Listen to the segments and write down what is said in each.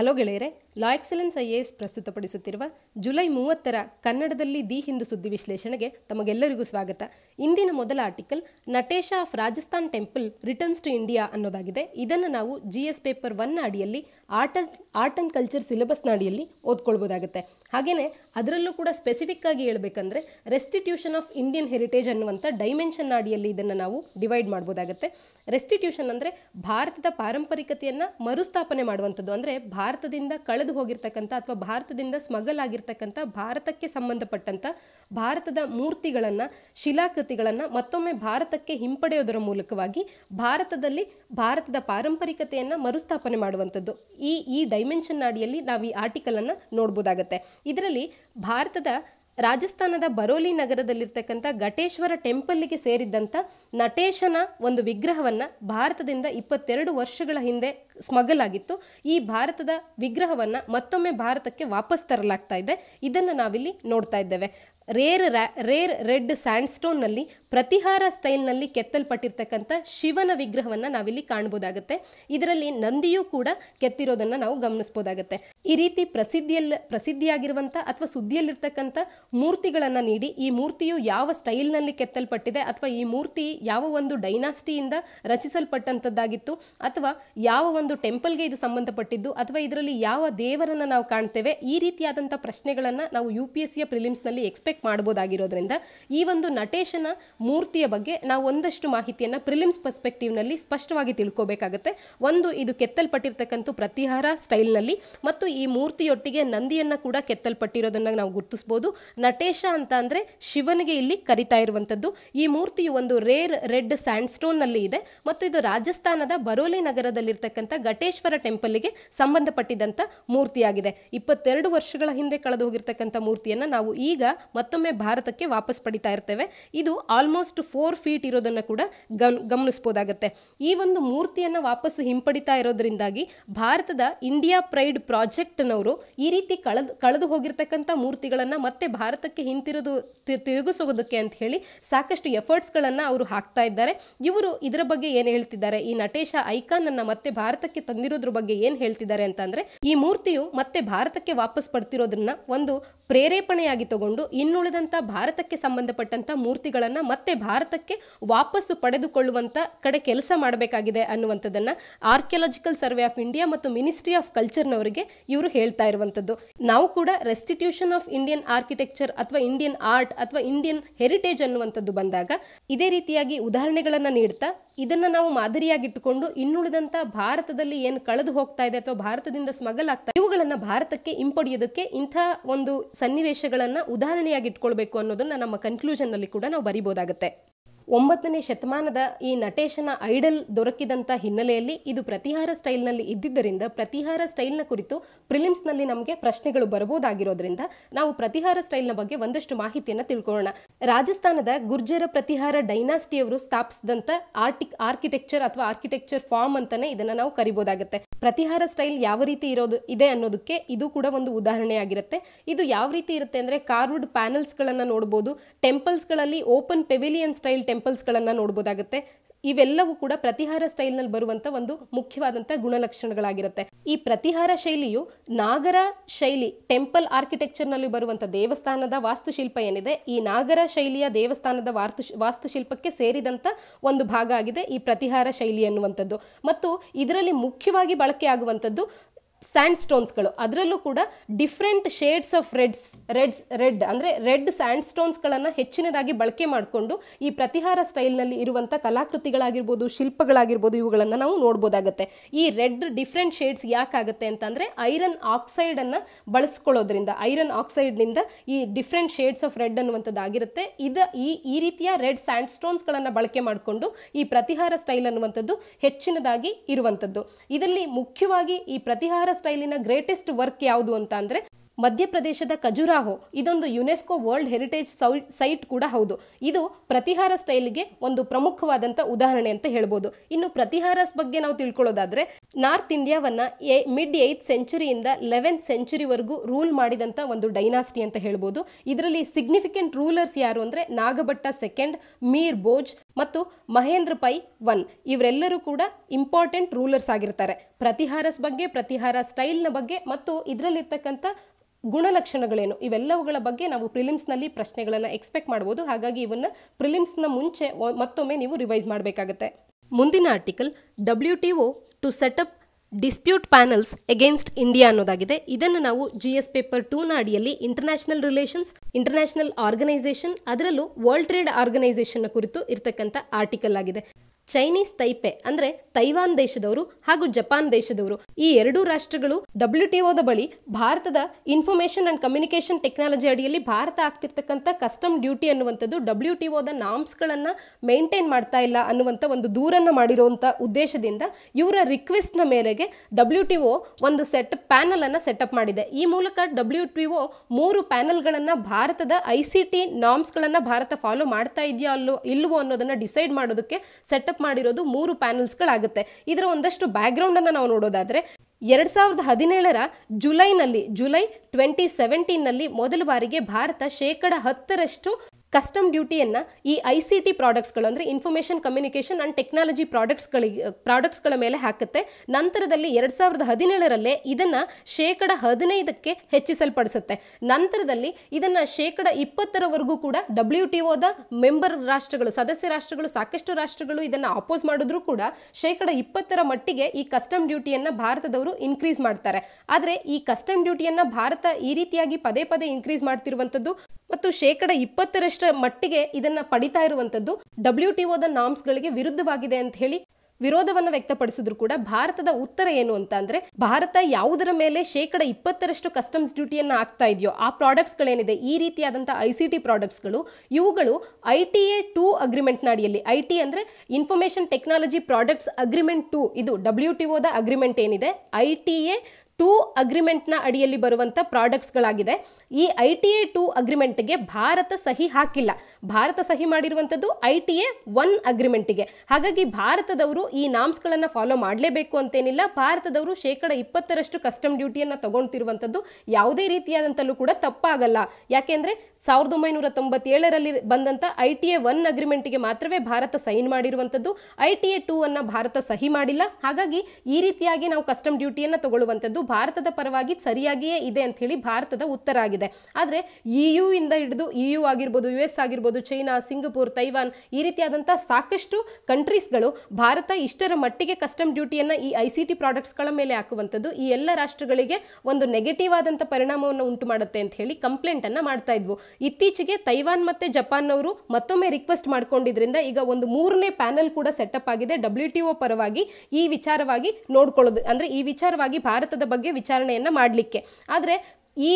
hello ಗೆಳೆಯರೆ la excellence I A S ಪ್ರಸ್ತುತಪಡಿಸುತ್ತಿರುವ July ಮೂವತ್ತರ ಕನ್ನಡದಲ್ಲಿ ದಿ ಹಿಂದೂ ಸುದ್ದಿ ವಿಶ್ಲೇಷಣೆಗೆ ತಮಗೆಲ್ಲರಿಗೂ ಸ್ವಾಗತ ಇಂದಿನ ಮೊದಲ article Natesha of Rajasthan temple returns to India ಅನ್ನೋದಾಗಿದೆ ಇದನ್ನು ನಾವು ಜಿ ಎಸ್ ಪೇಪರ್ ಒನ್ ಅಡಿಯಲ್ಲಿ art and art and culture ಸಿಲೆಬಸ್ನ ಅಡಿಯಲ್ಲಿ ಓದ್ಕೊಳ್ಬೋದಾಗುತ್ತೆ ಹಾಗೆಯೇ ಅದರಲ್ಲೂ ಕೂಡ ಸ್ಪೆಸಿಫಿಕ್ ಆಗಿ ಹೇಳಬೇಕಂದ್ರೆ ರೆಸ್ಟಿಟ್ಯೂಷನ್ ಆಫ್ ಇಂಡಿಯನ್ ಹೆರಿಟೇಜ್ ಅನ್ನುವಂಥ ಡೈಮೆನ್ಷನ್ ಅಡಿಯಲ್ಲಿ ಇದನ್ನು ನಾವು ಡಿವೈಡ್ ಮಾಡ್ಬೋದಾಗುತ್ತೆ ರೆಸ್ಟಿಟ್ಯೂಷನ್ ಅಂದರೆ ಭಾರತದ ಪಾರಂಪರಿಕತೆಯನ್ನು ಮರುಸ್ಥಾಪನೆ ಮಾಡುವಂಥದ್ದು ಅಂದರೆ ಭಾರತ ಭಾರತದಿಂದ ಕಳೆದು ಹೋಗಿರ್ತಕ್ಕಂಥ ಅಥವಾ ಭಾರತದಿಂದ ಸ್ಮಗಲ್ ಆಗಿರ್ತಕ್ಕಂಥ ಭಾರತಕ್ಕೆ ಸಂಬಂಧಪಟ್ಟಂಥ ಭಾರತದ ಮೂರ್ತಿಗಳನ್ನು ಶಿಲಾಕೃತಿಗಳನ್ನು ಮತ್ತೊಮ್ಮೆ ಭಾರತಕ್ಕೆ ಹಿಂಪಡೆಯೋದರ ಮೂಲಕವಾಗಿ ಭಾರತದಲ್ಲಿ ಭಾರತದ ಪಾರಂಪರಿಕತೆಯನ್ನು ಮರುಸ್ಥಾಪನೆ ಮಾಡುವಂಥದ್ದು ಈ ಈ ಡೈಮೆನ್ಷನ್ ಅಡಿಯಲ್ಲಿ ನಾವು ಈ ಆರ್ಟಿಕಲನ್ನು ನೋಡ್ಬೋದಾಗತ್ತೆ ಇದರಲ್ಲಿ ಭಾರತದ ರಾಜಸ್ಥಾನದ ಬರೋಲಿ ನಗರದಲ್ಲಿರ್ತಕ್ಕಂಥ ಘಟೇಶ್ವರ ಟೆಂಪಲ್ಗೆ ಸೇರಿದ್ದಂಥ ನಟೇಶನ ಒಂದು ವಿಗ್ರಹವನ್ನು ಭಾರತದಿಂದ ಇಪ್ಪತ್ತೆರಡು ವರ್ಷಗಳ ಹಿಂದೆ ಸ್ಮಗಲ್ ಆಗಿತ್ತು ಈ ಭಾರತದ ವಿಗ್ರಹವನ್ನು ಮತ್ತೊಮ್ಮೆ ಭಾರತಕ್ಕೆ ವಾಪಸ್ ತರಲಾಗ್ತಾ ಇದೆ ಇದನ್ನು ನಾವಿಲ್ಲಿ ನೋಡ್ತಾ ಇದ್ದೇವೆ ರೇರ್ ರೇರ್ ರೆಡ್ ಸ್ಯಾಂಡ್ಸ್ಟೋನ್ನಲ್ಲಿ ಪ್ರತಿಹಾರ ಸ್ಟೈಲ್ನಲ್ಲಿ ಕೆತ್ತಲ್ಪಟ್ಟಿರ್ತಕ್ಕಂಥ ಶಿವನ ವಿಗ್ರಹವನ್ನು ನಾವಿಲ್ಲಿ ಕಾಣ್ಬೋದಾಗುತ್ತೆ ಇದರಲ್ಲಿ ನಂದಿಯೂ ಕೂಡ ಕೆತ್ತಿರೋದನ್ನು ನಾವು ಗಮನಿಸ್ಬೋದಾಗುತ್ತೆ ಈ ರೀತಿ ಪ್ರಸಿದ್ಧಿಯಲ್ಲಿ ಪ್ರಸಿದ್ಧಿಯಾಗಿರುವಂಥ ಅಥವಾ ಸುದ್ದಿಯಲ್ಲಿರ್ತಕ್ಕಂಥ ಮೂರ್ತಿಗಳನ್ನು ನೀಡಿ ಈ ಮೂರ್ತಿಯು ಯಾವ ಸ್ಟೈಲ್ನಲ್ಲಿ ಕೆತ್ತಲ್ಪಟ್ಟಿದೆ ಅಥವಾ ಈ ಮೂರ್ತಿ ಯಾವ ಒಂದು ಡೈನಾಸ್ಟಿಯಿಂದ ರಚಿಸಲ್ಪಟ್ಟಂಥದ್ದಾಗಿತ್ತು ಅಥವಾ ಯಾವ ಒಂದು ಟೆಂಪಲ್ಗೆ ಇದು ಸಂಬಂಧಪಟ್ಟಿದ್ದು ಅಥವಾ ಇದರಲ್ಲಿ ಯಾವ ದೇವರನ್ನು ನಾವು ಕಾಣ್ತೇವೆ ಈ ರೀತಿಯಾದಂಥ ಪ್ರಶ್ನೆಗಳನ್ನು ನಾವು ಯು ಪಿ ಎಸ್ ಸಿಯ ಪ್ರಿಲಿಮ್ಸ್ನಲ್ಲಿ ಎಕ್ಸ್ಪೆಕ್ಟ್ ಮಾಡ್ಬೋದಾಗಿರೋದ್ರಿಂದ ಈ ಒಂದು ನಟೇಶನ ಮೂರ್ತಿಯ ಬಗ್ಗೆ ನಾವು ಒಂದಷ್ಟು ಮಾಹಿತಿಯನ್ನು ಪ್ರಿಲಿಮ್ಸ್ ಪರ್ಸ್ಪೆಕ್ಟಿವ್ನಲ್ಲಿ ಸ್ಪಷ್ಟವಾಗಿ ತಿಳ್ಕೋಬೇಕಾಗತ್ತೆ ಒಂದು ಇದು ಕೆತ್ತಲ್ಪಟ್ಟಿರ್ತಕ್ಕಂಥ ಪ್ರತಿಹಾರ ಸ್ಟೈಲ್ನಲ್ಲಿ ಮತ್ತು ಈ ಮೂರ್ತಿಯೊಟ್ಟಿಗೆ ನಂದಿಯನ್ನು ಕೂಡ ಕೆತ್ತಲ್ಪಟ್ಟಿರೋದನ್ನು ನಾವು ಗುರುತಿಸ್ಬೋದು ನಟೇಶ ಅಂತ ಅಂದರೆ ಶಿವನಿಗೆ ಇಲ್ಲಿ ಕರಿತಾ ಇರುವಂಥದ್ದು ಈ ಮೂರ್ತಿಯು ಒಂದು ರೇರ್ ರೆಡ್ ಸ್ಯಾಂಡ್ ಸ್ಟೋನ್ನಲ್ಲಿ ಇದೆ ಮತ್ತು ಇದು ರಾಜಸ್ಥಾನದ ಬರೋಲಿ ನಗರದಲ್ಲಿರ್ತಕ್ಕಂಥ ಘಟೇಶ್ವರ ಟೆಂಪಲ್ಗೆ ಸಂಬಂಧಪಟ್ಟಿದ್ದಂಥ ಮೂರ್ತಿಯಾಗಿದೆ ಇಪ್ಪತ್ತೆರಡು ವರ್ಷಗಳ ಹಿಂದೆ ಕಳೆದು ಹೋಗಿರ್ತಕ್ಕಂಥ ಮೂರ್ತಿಯನ್ನು ನಾವು ಈಗ ಮತ್ತೊಮ್ಮೆ ಭಾರತಕ್ಕೆ ವಾಪಸ್ ಪಡಿತಾ ಇರ್ತೇವೆ ಇದು ಆಲ್ ಆಲ್ಮೋಸ್ಟ್ ಫೋರ್ ಫೀಟ್ ಇರೋದನ್ನು ಕೂಡ ಗಮ್ ಗಮನಿಸ್ಬೋದಾಗತ್ತೆ ಈ ಒಂದು ಮೂರ್ತಿಯನ್ನು ವಾಪಸ್ಸು ಹಿಂಪಡಿತಾ ಇರೋದ್ರಿಂದಾಗಿ ಭಾರತದ ಇಂಡಿಯಾ ಪ್ರೈಡ್ ಪ್ರಾಜೆಕ್ಟ್ನವರು ಈ ರೀತಿ ಕಳೆದು ಕಳೆದು ಹೋಗಿರ್ತಕ್ಕಂಥ ಮೂರ್ತಿಗಳನ್ನು ಮತ್ತೆ ಭಾರತಕ್ಕೆ ಹಿಂತಿರುದು ತಿರುಗಿಸೋದಕ್ಕೆ ಅಂತ ಹೇಳಿ ಸಾಕಷ್ಟು ಎಫರ್ಟ್ಸ್ಗಳನ್ನು ಅವರು ಹಾಕ್ತಾ ಇದ್ದಾರೆ ಇವರು ಇದರ ಬಗ್ಗೆ ಏನು ಹೇಳ್ತಿದ್ದಾರೆ ಈ ನಟೇಶ ಐಕಾನ್ ಅನ್ನ ಮತ್ತೆ ಭಾರತಕ್ಕೆ ತಂದಿರೋದ್ರ ಬಗ್ಗೆ ಏನು ಹೇಳ್ತಿದ್ದಾರೆ ಅಂತಂದ್ರೆ ಈ ಮೂರ್ತಿಯು ಮತ್ತೆ ಭಾರತಕ್ಕೆ ವಾಪಸ್ ಪಡ್ತಿರೋದನ್ನ ಒಂದು ಪ್ರೇರೇಪಣೆಯಾಗಿ ತಗೊಂಡು ಇನ್ನುಳಿದಂತ ಭಾರತಕ್ಕೆ ಸಂಬಂಧಪಟ್ಟಂಥ ಮೂರ್ತಿಗಳನ್ನ ಮತ್ತೆ ಮತ್ತೆ ಭಾರತಕ್ಕೆ ವಾಪಸ್ಸು ಪಡೆದುಕೊಳ್ಳುವಂಥ ಕಡೆ ಕೆಲಸ ಮಾಡಬೇಕಾಗಿದೆ ಅನ್ನುವಂಥದ್ದನ್ನು ಆರ್ಕಿಯಾಲಜಿಕಲ್ ಸರ್ವೆ ಆಫ್ ಇಂಡಿಯಾ ಮತ್ತು ಮಿನಿಸ್ಟ್ರಿ ಆಫ್ ಕಲ್ಚರ್ನವರಿಗೆ ಇವರು ಹೇಳ್ತಾ ಇರುವಂಥದ್ದು ನಾವು ಕೂಡ ರೆಸ್ಟಿಟ್ಯೂಷನ್ ಆಫ್ ಇಂಡಿಯನ್ ಆರ್ಕಿಟೆಕ್ಚರ್ ಅಥವಾ ಇಂಡಿಯನ್ ಆರ್ಟ್ ಅಥವಾ ಇಂಡಿಯನ್ ಹೆರಿಟೇಜ್ ಅನ್ನುವಂಥದ್ದು ಬಂದಾಗ ಇದೇ ರೀತಿಯಾಗಿ ಉದಾಹರಣೆಗಳನ್ನು ನೀಡ್ತಾ ಇದನ್ನು ನಾವು ಮಾದರಿಯಾಗಿಟ್ಟುಕೊಂಡು ಇನ್ನುಳಿದಂಥ ಭಾರತದಲ್ಲಿ ಏನು ಕಳೆದು ಹೋಗ್ತಾ ಇದೆ ಅಥವಾ ಭಾರತದಿಂದ ಸ್ಮಗಲ್ ಆಗ್ತಾ ಇವುಗಳನ್ನು ಭಾರತಕ್ಕೆ ಹಿಂಪಡೆಯೋದಕ್ಕೆ ಇಂಥ ಒಂದು ಸನ್ನಿವೇಶಗಳನ್ನು ಉದಾಹರಣೆಯಾಗಿ ಇಟ್ಕೊಳ್ಬೇಕು ಅನ್ನೋದನ್ನ ನಮ್ಮ ಕನ್ಕ್ಲೂಷನ್ನಲ್ಲಿ ಕೂಡ ನಾವು ಬರಿಬೋದಾಗ ಆಗುತ್ತೆ ಒಂಬತ್ತನೇ ಶತಮಾನದ ಈ ನಟೇಶನ ಐಡಲ್ ದೊರಕಿದಂತ ಹಿನ್ನೆಲೆಯಲ್ಲಿ ಇದು ಪ್ರತಿಹಾರ ಸ್ಟೈಲ್ನಲ್ಲಿ ಇದ್ದಿದ್ದರಿಂದ ಪ್ರತಿಹಾರ ಸ್ಟೈಲ್ನ ಕುರಿತು ಪ್ರಿಲಿಮ್ಸ್ನಲ್ಲಿ ನಮಗೆ ಪ್ರಶ್ನೆಗಳು ಬರಬಹುದಾಗಿರೋದ್ರಿಂದ ನಾವು ಪ್ರತಿಹಾರ ಸ್ಟೈಲ್ನ ಬಗ್ಗೆ ಒಂದಷ್ಟು ಮಾಹಿತಿಯನ್ನು ತಿಳ್ಕೊಳ್ಳೋಣ ರಾಜಸ್ಥಾನದ ಗುರ್ಜರ ಪ್ರತಿಹಾರ ಡೈನಾಸ್ಟಿಯವರು ಸ್ಥಾಪಿಸಿದಂಥ ಆರ್ಟಿಕ್ ಆರ್ಕಿಟೆಕ್ಚರ್ ಅಥವಾ ಆರ್ಕಿಟೆಕ್ಚರ್ ಫಾರ್ಮ್ ಅಂತಾನೆ ಇದನ್ನು ನಾವು ಕರಿಬೋದಾಗುತ್ತೆ ಪ್ರತಿಹಾರ ಸ್ಟೈಲ್ ಯಾವ ರೀತಿ ಇರೋದು ಇದೆ ಅನ್ನೋದಕ್ಕೆ ಇದು ಕೂಡ ಒಂದು ಉದಾಹರಣೆಯಾಗಿರುತ್ತೆ ಇದು ಯಾವ ರೀತಿ ಇರುತ್ತೆ ಅಂದ್ರೆ ಕಾರ್ವುಡ್ ನೋಡಬಹುದು ಟೆಂಪಲ್ಸ್ ಗಳಲ್ಲಿ ಓಪನ್ ಪೆವಿಲಿಯನ್ ಸ್ಟೈಲ್ ಟೆಂಪಲ್ ಟೆಂಪಲ್ಸ್ಗಳನ್ನು ನೋಡ್ಬೋದಾಗುತ್ತೆ ಇವೆಲ್ಲವೂ ಕೂಡ ಪ್ರತಿಹಾರ ಸ್ಟೈಲ್ನಲ್ಲಿ ಬರುವಂಥ ಒಂದು ಮುಖ್ಯವಾದಂಥ ಗುಣಲಕ್ಷಣಗಳಾಗಿರುತ್ತೆ ಈ ಪ್ರತಿಹಾರ ಶೈಲಿಯು ನಾಗರ ಶೈಲಿ ಟೆಂಪಲ್ ಆರ್ಕಿಟೆಕ್ಚರ್ನಲ್ಲಿ ಬರುವಂಥ ದೇವಸ್ಥಾನದ ವಾಸ್ತುಶಿಲ್ಪ ಏನಿದೆ ಈ ನಾಗರ ಶೈಲಿಯ ದೇವಸ್ಥಾನದ ವಾರ್ತು ವಾಸ್ತುಶಿಲ್ಪಕ್ಕೆ ಸೇರಿದಂಥ ಒಂದು ಭಾಗ ಆಗಿದೆ ಈ ಪ್ರತಿಹಾರ ಶೈಲಿ ಅನ್ನುವಂಥದ್ದು ಮತ್ತು ಇದರಲ್ಲಿ ಮುಖ್ಯವಾಗಿ ಬಳಕೆ ಆಗುವಂಥದ್ದು ಸ್ಯಾಂಡ್ ಸ್ಟೋನ್ಸ್ಗಳು ಅದರಲ್ಲೂ ಕೂಡ different shades of reds reds red ಅಂದರೆ ರೆಡ್ ಸ್ಯಾಂಡ್ ಸ್ಟೋನ್ಸ್ಗಳನ್ನು ಹೆಚ್ಚಿನದಾಗಿ ಬಳಕೆ ಮಾಡಿಕೊಂಡು ಈ ಪ್ರತಿಹಾರ ಸ್ಟೈಲ್ನಲ್ಲಿ ಇರುವಂಥ ಕಲಾಕೃತಿಗಳಾಗಿರ್ಬೋದು ಶಿಲ್ಪಗಳಾಗಿರ್ಬೋದು ಇವುಗಳನ್ನು ನಾವು ನೋಡ್ಬೋದಾಗುತ್ತೆ ಈ ರೆಡ್ ಡಿಫ್ರೆಂಟ್ ಶೇಡ್ಸ್ ಯಾಕಾಗುತ್ತೆ ಅಂತಂದರೆ ಐರನ್ ಆಕ್ಸೈಡನ್ನು ಬಳಸ್ಕೊಳ್ಳೋದ್ರಿಂದ ಐರನ್ ಆಕ್ಸೈಡ್ನಿಂದ ಈ ಡಿಫ್ರೆಂಟ್ ಶೇಡ್ಸ್ ಆಫ್ ರೆಡ್ ಆಗಿರುತ್ತೆ ಇದು ಈ ಈ ರೀತಿಯ ರೆಡ್ ಸ್ಯಾಂಡ್ ಸ್ಟೋನ್ಸ್ಗಳನ್ನು ಬಳಕೆ ಮಾಡಿಕೊಂಡು ಈ ಪ್ರತಿಹಾರ ಸ್ಟೈಲ್ ಅನ್ನುವಂಥದ್ದು ಹೆಚ್ಚಿನದಾಗಿ ಇರುವಂಥದ್ದು ಇದರಲ್ಲಿ ಮುಖ್ಯವಾಗಿ ಈ ಪ್ರತಿಹಾರ ಸ್ಟೈಲಿನ ಗ್ರೇಟೆಸ್ಟ್ ವರ್ಕ್ ಯಾವುದು ಅಂತ ಅಂದರೆ ಮಧ್ಯಪ್ರದೇಶದ ಖಜುರಾಹೋ ಇದೊಂದು ಯುನೆಸ್ಕೋ ವರ್ಲ್ಡ್ ಹೆರಿಟೇಜ್ ಸೈಟ್ ಕೂಡ ಹೌದು ಇದು ಪ್ರತಿಹಾರ ಸ್ಟೈಲ್ಗೆ ಒಂದು ಪ್ರಮುಖವಾದಂಥ ಉದಾಹರಣೆ ಅಂತ ಹೇಳ್ಬೋದು ಇನ್ನು ಪ್ರತಿಹಾರಸ್ ಬಗ್ಗೆ ನಾವು ತಿಳ್ಕೊಳ್ಳೋದಾದ್ರೆ ನಾರ್ತ್ ಇಂಡಿಯಾವನ್ನ ಮಿಡ್ ಏತ್ ಸೆಂಚುರಿಯಿಂದ ಲೆವೆಂತ್ ಸೆಂಚುರಿವರೆಗೂ ರೂಲ್ ಮಾಡಿದಂಥ ಒಂದು ಡೈನಾಸ್ಟಿ ಅಂತ ಹೇಳ್ಬೋದು ಇದರಲ್ಲಿ ಸಿಗ್ನಿಫಿಕೆಂಟ್ ರೂಲರ್ಸ್ ಯಾರು ಅಂದರೆ ನಾಗಭಟ್ಟ ಸೆಕೆಂಡ್ ಮೀರ್ ಬೋಜ್ ಮತ್ತು ಮಹೇಂದ್ರ ಪೈ ಒನ್ ಇವರೆಲ್ಲರೂ ಕೂಡ ಇಂಪಾರ್ಟೆಂಟ್ ರೂಲರ್ಸ್ ಆಗಿರ್ತಾರೆ ಪ್ರತಿಹಾರಸ್ ಬಗ್ಗೆ ಪ್ರತಿಹಾರ ಸ್ಟೈಲ್ನ ಬಗ್ಗೆ ಮತ್ತು ಇದರಲ್ಲಿರ್ತಕ್ಕಂಥ ಗುಣಲಕ್ಷಣಗಳೇನು ಇವೆಲ್ಲವುಗಳ ಬಗ್ಗೆ ನಾವು ಪ್ರಿಲಿಮ್ಸ್ನಲ್ಲಿ ಪ್ರಶ್ನೆಗಳನ್ನು ಎಕ್ಸ್ಪೆಕ್ಟ್ ಮಾಡ್ಬೋದು ಹಾಗಾಗಿ ಇವನ್ನು ಪ್ರಿಲಿಮ್ಸ್ನ ಮುಂಚೆ ಮತ್ತೊಮ್ಮೆ ನೀವು ರಿವೈಸ್ ಮಾಡಬೇಕಾಗತ್ತೆ ಮುಂದಿನ article W T O to setup dispute panels against India ಅನ್ನೋದಾಗಿದೆ ಇದನ್ನು ನಾವು ಜಿ ಎಸ್ ಪೇಪರ್ ಟೂನ ಅಡಿಯಲ್ಲಿ ಇಂಟರ್ನ್ಯಾಷನಲ್ ರಿಲೇಷನ್ಸ್ ಇಂಟರ್ನ್ಯಾಷನಲ್ ಆರ್ಗನೈಸೇಷನ್ ಅದರಲ್ಲೂ ವರ್ಲ್ಡ್ ಟ್ರೇಡ್ ಆರ್ಗನೈಸೇಷನ್ ಕುರಿತು ಇರತಕ್ಕಂಥ ಆರ್ಟಿಕಲ್ ಆಗಿದೆ ಚೈನೀಸ್ ತೈಪೆ ಅಂದ್ರೆ ತೈವಾನ್ ದೇಶದವರು ಹಾಗೂ ಜಪಾನ್ ದೇಶದವರು ಈ ಎರಡೂ ರಾಷ್ಟ್ರಗಳು ಡಬ್ಲ್ಯೂಟಿಒದ ಬಳಿ ಭಾರತದ ಇನ್ಫಾರ್ಮೇಶನ್ ಅಂಡ್ ಕಮ್ಯುನಿಕೇಶನ್ ಟೆಕ್ನಾಲಜಿ ಅಡಿಯಲ್ಲಿ ಭಾರತ ಆಗ್ತಿರ್ತಕ್ಕಂಥ ಕಸ್ಟಮ್ ಡ್ಯೂಟಿ ಅನ್ನುವಂಥದ್ದು ಡಬ್ಲ್ಯೂಟಿಒದ ನಾಮ್ಸ್ಗಳನ್ನ ಮೇಂಟೈನ್ ಮಾಡ್ತಾ ಇಲ್ಲ ಅನ್ನುವಂಥ ಒಂದು ದೂರನ್ನ ಮಾಡಿರುವಂಥ ಉದ್ದೇಶದಿಂದ ಇವರ ರಿಕ್ವೆಸ್ಟ್ನ ಮೇರೆಗೆ ಡಬ್ಲ್ಯೂ ಟಿ ಒಂದು ಸೆಟ್ ಪ್ಯಾನಲ್ ಅನ್ನು ಸೆಟಪ್ ಮಾಡಿದೆ ಈ ಮೂಲಕ ಡಬ್ಲ್ಯೂ ಟಿ ಒ ಮೂರು ಪ್ಯಾನಲ್ಗಳನ್ನು ಭಾರತದ ಐ ಸಿ ಟಿ ನಾಮ್ಸ್ಗಳನ್ನು ಭಾರತ ಫಾಲೋ ಮಾಡ್ತಾ ಇದೆಯಾ ಅಲ್ಲೋ ಇಲ್ವೋ ಅನ್ನೋದನ್ನು ಡಿಸೈಡ್ ಮಾಡೋದಕ್ಕೆ ಸೆಟಪ್ ಮಾಡಿರೋದು ಮೂರು ಗಳಾಗುತ್ತೆ ಇದರ ಒಂದಷ್ಟು ಬ್ಯಾಕ್ಗ್ರೌಂಡನ್ನು ನಾವು ನೋಡೋದಾದ್ರೆ ಎರಡ್ ಸಾವಿರದ ಹದಿನೇಳರ ಜುಲೈನಲ್ಲಿ ಜುಲೈ ಟ್ವೆಂಟಿ ನಲ್ಲಿ ಮೊದಲ ಬಾರಿಗೆ ಭಾರತ ಶೇಕಡ ಹತ್ತರಷ್ಟು ಕಸ್ಟಮ್ ಡ್ಯೂಟಿಯನ್ನು ಈ ಐ ಸಿ ಟಿ ಪ್ರಾಡಕ್ಟ್ಸ್ಗಳು ಅಂದರೆ ಇನ್ಫಾರ್ಮೇಶನ್ ಕಮ್ಯುನಿಕೇಷನ್ ಆ್ಯಂಡ್ ಟೆಕ್ನಾಲಜಿ ಪ್ರಾಡಕ್ಟ್ಸ್ಗಳಿಗೆ ಪ್ರಾಡಕ್ಟ್ಸ್ಗಳ ಮೇಲೆ ಹಾಕುತ್ತೆ ನಂತರದಲ್ಲಿ ಎರಡು ಸಾವಿರದ ಹದಿನೇಳರಲ್ಲೇ ಇದನ್ನು ಶೇಕಡ ಹದಿನೈದಕ್ಕೆ ಹೆಚ್ಚಿಸಲ್ಪಡಿಸುತ್ತೆ ನಂತರದಲ್ಲಿ ಇದನ್ನು ಶೇಕಡ ಇಪ್ಪತ್ತರವರೆಗೂ ಕೂಡ ಡಬ್ಲ್ಯೂ ಟಿ ಒದ ಮೆಂಬರ್ ರಾಷ್ಟ್ರಗಳು ಸದಸ್ಯ ರಾಷ್ಟ್ರಗಳು ಸಾಕಷ್ಟು ರಾಷ್ಟ್ರಗಳು ಇದನ್ನು ಅಪೋಸ್ ಮಾಡಿದ್ರೂ ಕೂಡ ಶೇಕಡ ಇಪ್ಪತ್ತರ ಮಟ್ಟಿಗೆ ಈ ಕಸ್ಟಮ್ ಡ್ಯೂಟಿಯನ್ನು ಭಾರತದವರು ಇನ್ಕ್ರೀಸ್ ಮಾಡ್ತಾರೆ ಆದರೆ ಈ ಕಸ್ಟಮ್ ಡ್ಯೂಟಿಯನ್ನು ಭಾರತ ಈ ರೀತಿಯಾಗಿ ಪದೇ ಪದೇ ಇನ್ಕ್ರೀಸ್ ಮಾಡ್ತಿರುವಂಥದ್ದು ಮತ್ತು ಶೇಕಡ ಇಪ್ಪತ್ತರಷ್ಟು ಸಾಕಷ್ಟು ಮಟ್ಟಿಗೆ ಇದನ್ನ ಪಡಿತಾ ಇರುವಂತದ್ದು ಡಬ್ಲ್ಯೂ ಟಿ ನಾಮ್ಸ್ ಗಳಿಗೆ ವಿರುದ್ಧವಾಗಿದೆ ಅಂತ ಹೇಳಿ ವಿರೋಧವನ್ನು ವ್ಯಕ್ತಪಡಿಸಿದ್ರು ಕೂಡ ಭಾರತದ ಉತ್ತರ ಏನು ಅಂತ ಅಂದ್ರೆ ಭಾರತ ಯಾವುದರ ಮೇಲೆ ಶೇಕಡ ಇಪ್ಪತ್ತರಷ್ಟು ಕಸ್ಟಮ್ಸ್ ಡ್ಯೂಟಿಯನ್ನು ಆಗ್ತಾ ಇದೆಯೋ ಆ ಪ್ರಾಡಕ್ಟ್ಸ್ ಗಳೇನಿದೆ ಈ ರೀತಿಯಾದಂತಹ ಐ ಸಿ ಟಿ ಪ್ರಾಡಕ್ಟ್ಸ್ಗಳು ಇವುಗಳು ಐ ಟಿ ಎ ಅಗ್ರಿಮೆಂಟ್ ನಡಿಯಲ್ಲಿ ಐ ಟಿ ಅಂದ್ರೆ information technology products agreement two ಇದು ಡಬ್ಲ್ಯೂ ಟಿ ಒದ ಅಗ್ರಿಮೆಂಟ್ ಏನಿದೆ ಐ ಟಿ ಎ ಟೂ ಅಗ್ರಿಮೆಂಟ್ನ ಅಡಿಯಲ್ಲಿ ಬರುವಂಥ ಪ್ರಾಡಕ್ಟ್ಸ್ಗಳಾಗಿದೆ ಈ ಐ ಟಿ ಎ ಟೂ ಅಗ್ರಿಮೆಂಟ್ಗೆ ಭಾರತ ಸಹಿ ಹಾಕಿಲ್ಲ ಭಾರತ ಸಹಿ ಮಾಡಿರುವಂಥದ್ದು ಐ ಟಿ ಎ ಒನ್ ಅಗ್ರಿಮೆಂಟಿಗೆ ಹಾಗಾಗಿ ಭಾರತದವರು ಈ ನಾಮ್ಸ್ಗಳನ್ನು ಫಾಲೋ ಮಾಡಲೇಬೇಕು ಅಂತೇನಿಲ್ಲ ಭಾರತದವರು ಶೇಕಡ ಇಪ್ಪತ್ತರಷ್ಟು ಕಸ್ಟಮ್ ಡ್ಯೂಟಿಯನ್ನು ತಗೊಳ್ತಿರುವಂಥದ್ದು ಯಾವುದೇ ರೀತಿಯಾದಂತಲ್ಲೂ ಕೂಡ ತಪ್ಪಾಗಲ್ಲ ಯಾಕೆಂದರೆ ಸಾವಿರದ ಒಂಬೈನೂರ ತೊಂಬತ್ತೇಳರಲ್ಲಿ ಬಂದಂಥ ಐ ಟಿ ಎ ಒನ್ ಅಗ್ರಿಮೆಂಟಿಗೆ ಮಾತ್ರವೇ ಭಾರತ ಸೈನ್ ಮಾಡಿರುವಂಥದ್ದು ಐ ಟಿ ಎ ಟೂ ಅನ್ನು ಭಾರತ ಸಹಿ ಮಾಡಿಲ್ಲ ಹಾಗಾಗಿ ಈ ರೀತಿಯಾಗಿ ನಾವು ಕಸ್ಟಮ್ ಡ್ಯೂಟಿಯನ್ನು ತಗೊಳ್ಳುವಂಥದ್ದು ಭಾರತದ ಪರವಾಗಿ ಸರಿಯಾಗಿಯೇ ಇದೆ ಅಂತ ಹೇಳಿ ಭಾರತದ ಉತ್ತರ ಆಗಿದೆ ಆದರೆ ಇ e ಯು ಇಂದ ಹಿಡಿದು ಇ e ಯು ಆಗಿರ್ಬೋದು ಯು ಎಸ್ ಆಗಿರ್ಬೋದು ಚೈನಾ ಸಿಂಗಪುರ್ ತೈವಾನ್ ಈ ರೀತಿಯಾದಂಥ ಸಾಕಷ್ಟು ಕಂಟ್ರೀಸ್ಗಳು ಭಾರತ ಇಷ್ಟರ ಮಟ್ಟಿಗೆ ಕಸ್ಟಮ್ ಡ್ಯೂಟಿಯನ್ನು ಈ ಐ ಸಿ ಟಿ ಪ್ರಾಡಕ್ಟ್ಸ್ಗಳ ಮೇಲೆ ಹಾಕುವಂಥದ್ದು ಈ ಎಲ್ಲ ರಾಷ್ಟ್ರಗಳಿಗೆ ಒಂದು ನೆಗೆಟಿವ್ ಆದಂಥ ಪರಿಣಾಮವನ್ನು ಉಂಟು ಮಾಡುತ್ತೆ ಅಂತ ಹೇಳಿ ಕಂಪ್ಲೇಂಟನ್ನು ಮಾಡ್ತಾ ಇದ್ವು ಇತ್ತೀಚೆಗೆ ತೈವಾನ್ ಮತ್ತು ಅವರು ಮತ್ತೊಮ್ಮೆ ರಿಕ್ವೆಸ್ಟ್ ಮಾಡ್ಕೊಂಡಿದ್ರಿಂದ ಈಗ ಒಂದು ಮೂರನೇ ಪ್ಯಾನೆಲ್ ಕೂಡ ಸೆಟಪ್ ಆಗಿದೆ ಡಬ್ಲ್ಯೂ ಟಿ ಒ ಪರವಾಗಿ ಈ ವಿಚಾರವಾಗಿ ನೋಡ್ಕೊಳ್ಳೋದು ಅಂದರೆ ಈ ವಿಚಾರವಾಗಿ ಭಾರತದ ಬಗ್ಗೆ ಬಗ್ಗೆ ವಿಚಾರಣೆಯನ್ನು ಮಾಡಲಿಕ್ಕೆ ಆದರೆ ಈ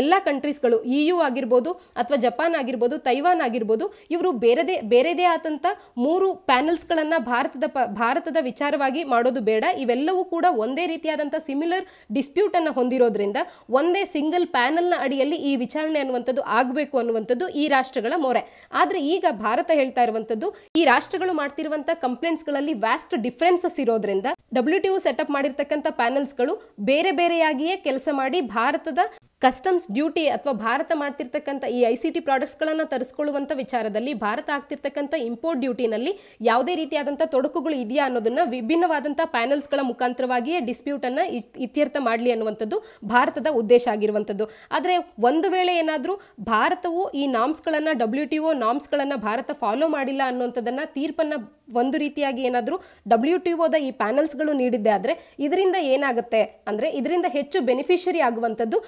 ಎಲ್ಲ ಕಂಟ್ರೀಸ್ಗಳು ಇ ಯು ಆಗಿರ್ಬೋದು ಅಥವಾ ಜಪಾನ್ ಆಗಿರ್ಬೋದು ತೈವಾನ್ ಆಗಿರ್ಬೋದು ಇವರು ಬೇರೆದೇ ಬೇರೆದೇ ಆದಂಥ ಮೂರು ಪ್ಯಾನೆಲ್ಸ್ಗಳನ್ನು ಭಾರತದ ಪ ಭಾರತದ ವಿಚಾರವಾಗಿ ಮಾಡೋದು ಬೇಡ ಇವೆಲ್ಲವೂ ಕೂಡ ಒಂದೇ ರೀತಿಯಾದಂಥ ಸಿಮಿಲರ್ ಡಿಸ್ಪ್ಯೂಟನ್ನು ಹೊಂದಿರೋದ್ರಿಂದ ಒಂದೇ ಸಿಂಗಲ್ ಪ್ಯಾನೆಲ್ನ ಅಡಿಯಲ್ಲಿ ಈ ವಿಚಾರಣೆ ಅನ್ನುವಂಥದ್ದು ಆಗಬೇಕು ಅನ್ನುವಂಥದ್ದು ಈ ರಾಷ್ಟ್ರಗಳ ಮೊರೆ ಆದರೆ ಈಗ ಭಾರತ ಹೇಳ್ತಾ ಇರುವಂಥದ್ದು ಈ ರಾಷ್ಟ್ರಗಳು ಮಾಡ್ತಿರುವಂಥ ಕಂಪ್ಲೇಂಟ್ಸ್ಗಳಲ್ಲಿ ವ್ಯಾಸ್ಟ್ ಡಿಫ್ರೆನ್ಸಸ್ ಇರೋದ್ರಿಂದ ಡಬ್ಲ್ಯೂ ಟಿ ಸೆಟ್ ಸೆಟಪ್ ಮಾಡಿರ್ತಕ್ಕಂಥ ಪ್ಯಾನೆಲ್ಸ್ಗಳು ಬೇರೆ ಬೇರೆಯಾಗಿಯೇ ಕೆಲಸ ಮಾಡಿ ಭಾರತದ ಕಸ್ಟಮ್ಸ್ ಡ್ಯೂಟಿ ಅಥವಾ ಭಾರತ ಮಾಡ್ತಿರ್ತಕ್ಕಂಥ ಈ ಐ ಸಿ ಟಿ ಪ್ರಾಡಕ್ಟ್ಸ್ಗಳನ್ನು ತರಿಸ್ಕೊಳ್ಳುವಂಥ ವಿಚಾರದಲ್ಲಿ ಭಾರತ ಆಗ್ತಿರ್ತಕ್ಕಂಥ ಇಂಪೋರ್ಟ್ ಡ್ಯೂಟಿನಲ್ಲಿ ಯಾವುದೇ ರೀತಿಯಾದಂಥ ತೊಡಕುಗಳು ಇದೆಯಾ ಅನ್ನೋದನ್ನು ವಿಭಿನ್ನವಾದಂಥ ಪ್ಯಾನಲ್ಸ್ಗಳ ಮುಖಾಂತರವಾಗಿಯೇ ಡಿಸ್ಪ್ಯೂಟನ್ನು ಇತ್ಯರ್ಥ ಮಾಡಲಿ ಅನ್ನುವಂಥದ್ದು ಭಾರತದ ಉದ್ದೇಶ ಆಗಿರುವಂಥದ್ದು ಆದರೆ ಒಂದು ವೇಳೆ ಏನಾದರೂ ಭಾರತವು ಈ ನಾಮ್ಸ್ಗಳನ್ನು ಡಬ್ಲ್ಯೂ ಟಿ ಒ ನಾಮ್ಸ್ಗಳನ್ನು ಭಾರತ ಫಾಲೋ ಮಾಡಿಲ್ಲ ಅನ್ನುವಂಥದ್ದನ್ನು ತೀರ್ಪನ್ನು ಒಂದು ರೀತಿಯಾಗಿ ಏನಾದರೂ ಡಬ್ಲ್ಯೂ ಟಿ ಒದ ಈ ಪ್ಯಾನೆಲ್ಸ್ಗಳು ನೀಡಿದ್ದೆ ಆದರೆ ಇದರಿಂದ ಏನಾಗುತ್ತೆ ಅಂದರೆ ಇದರಿಂದ ಹೆಚ್ಚು ಬೆನಿಫಿಷರಿ ಆಗುವಂಥದ್ದು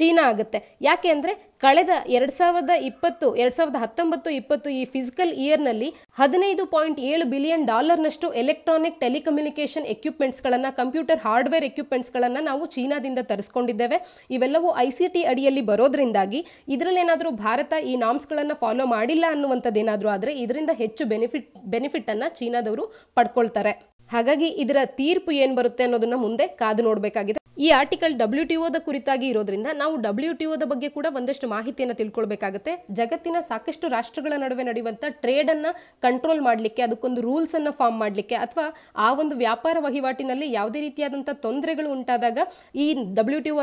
ಚೀನಾ ಆಗುತ್ತೆ ಯಾಕೆ ಅಂದರೆ ಕಳೆದ ಎರಡು ಸಾವಿರದ ಇಪ್ಪತ್ತು ಎರಡು ಸಾವಿರದ ಹತ್ತೊಂಬತ್ತು ಇಪ್ಪತ್ತು ಈ ಫಿಸಿಕಲ್ ಇಯರ್ನಲ್ಲಿ ಹದಿನೈದು ಪಾಯಿಂಟ್ ಏಳು ಬಿಲಿಯನ್ ಡಾಲರ್ನಷ್ಟು ಎಲೆಕ್ಟ್ರಾನಿಕ್ ಟೆಲಿಕಮ್ಯುನಿಕೇಷನ್ ಎಕ್ವಿಪ್ಮೆಂಟ್ಸ್ಗಳನ್ನು ಕಂಪ್ಯೂಟರ್ ಹಾರ್ಡ್ವೇರ್ ಎಕ್ವಿಪ್ಮೆಂಟ್ಸ್ಗಳನ್ನು ನಾವು ಚೀನಾದಿಂದ ತರಿಸ್ಕೊಂಡಿದ್ದೇವೆ ಇವೆಲ್ಲವೂ ಐ ಸಿ ಟಿ ಅಡಿಯಲ್ಲಿ ಬರೋದ್ರಿಂದಾಗಿ ಇದರಲ್ಲೇನಾದರೂ ಭಾರತ ಈ ನಾಮ್ಸ್ಗಳನ್ನು ಫಾಲೋ ಮಾಡಿಲ್ಲ ಅನ್ನುವಂಥದ್ದೇನಾದರೂ ಆದರೆ ಇದರಿಂದ ಹೆಚ್ಚು ಬೆನಿಫಿಟ್ ಬೆನಿಫಿಟನ್ನು ಚೀನಾದವರು ಪಡ್ಕೊಳ್ತಾರೆ ಹಾಗಾಗಿ ಇದರ ತೀರ್ಪು ಏನ್ ಬರುತ್ತೆ ಅನ್ನೋದನ್ನ ಮುಂದೆ ಕಾದು ನೋಡಬೇಕಾಗಿದೆ ಈ ಆರ್ಟಿಕಲ್ ಡಬ್ಲ್ಯೂ ಟಿ ಕುರಿತಾಗಿ ಇರೋದ್ರಿಂದ ನಾವು ಡಬ್ಲ್ಯೂ ಟಿ ಬಗ್ಗೆ ಕೂಡ ಒಂದಷ್ಟು ಮಾಹಿತಿಯನ್ನು ತಿಳ್ಕೊಳ್ಬೇಕಾಗುತ್ತೆ ಜಗತ್ತಿನ ಸಾಕಷ್ಟು ರಾಷ್ಟ್ರಗಳ ನಡುವೆ ನಡೆಯುವಂತ ಟ್ರೇಡ್ ಅನ್ನ ಕಂಟ್ರೋಲ್ ಮಾಡಲಿಕ್ಕೆ ಅದಕ್ಕೊಂದು ರೂಲ್ಸ್ ಅನ್ನ ಫಾರ್ಮ್ ಮಾಡಲಿಕ್ಕೆ ಅಥವಾ ಆ ಒಂದು ವ್ಯಾಪಾರ ವಹಿವಾಟಿನಲ್ಲಿ ಯಾವುದೇ ರೀತಿಯಾದಂತಹ ತೊಂದರೆಗಳು ಉಂಟಾದಾಗ ಈ ಡಬ್ಲ್ಯೂ ಟಿ ಒ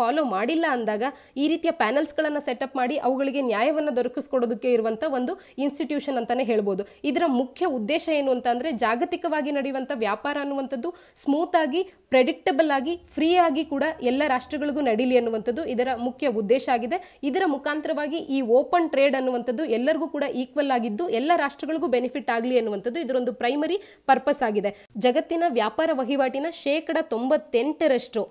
ಫಾಲೋ ಮಾಡಿಲ್ಲ ಅಂದಾಗ ಈ ರೀತಿಯ ಸೆಟ್ ಸೆಟಪ್ ಮಾಡಿ ಅವುಗಳಿಗೆ ನ್ಯಾಯವನ್ನು ದೊರಕಿಸ್ಕೊಡೋದಕ್ಕೆ ಇರುವಂತಹ ಒಂದು ಇನ್ಸ್ಟಿಟ್ಯೂಷನ್ ಅಂತಾನೆ ಹೇಳ್ಬೋದು ಇದರ ಮುಖ್ಯ ಉದ್ದೇಶ ಏನು ಅಂತ ಅಂದ್ರೆ ಜಾಗತಿಕವಾಗಿ ನಡೆಯುವಂಥ ವ್ಯಾಪಾರ ಅನ್ನುವಂಥದ್ದು ಸ್ಮೂತ್ ಆಗಿ ಪ್ರೆಡಿಕ್ಟಬಲ್ ಆಗಿ ಫ್ರೀ ಆಗಿ ಕೂಡ ಎಲ್ಲ ರಾಷ್ಟ್ರಗಳಿಗೂ ನಡೀಲಿ ಅನ್ನುವಂಥದ್ದು ಇದರ ಮುಖ್ಯ ಉದ್ದೇಶ ಆಗಿದೆ ಇದರ ಮುಖಾಂತರವಾಗಿ ಈ ಓಪನ್ ಟ್ರೇಡ್ ಅನ್ನುವಂಥದ್ದು ಎಲ್ಲರಿಗೂ ಕೂಡ ಈಕ್ವಲ್ ಆಗಿದ್ದು ಎಲ್ಲ ರಾಷ್ಟ್ರಗಳಿಗೂ ಬೆನಿಫಿಟ್ ಆಗಲಿ ಅನ್ನುವಂಥದ್ದು ಇದರೊಂದು ಪ್ರೈಮರಿ ಪರ್ಪಸ್ ಆಗಿದೆ ಜಗತ್ತಿನ ವ್ಯಾಪಾರ ವಹಿವಾಟಿನ ಶೇಕಡ ತೊಂಬತ್ತೆಂಟರಷ್ಟು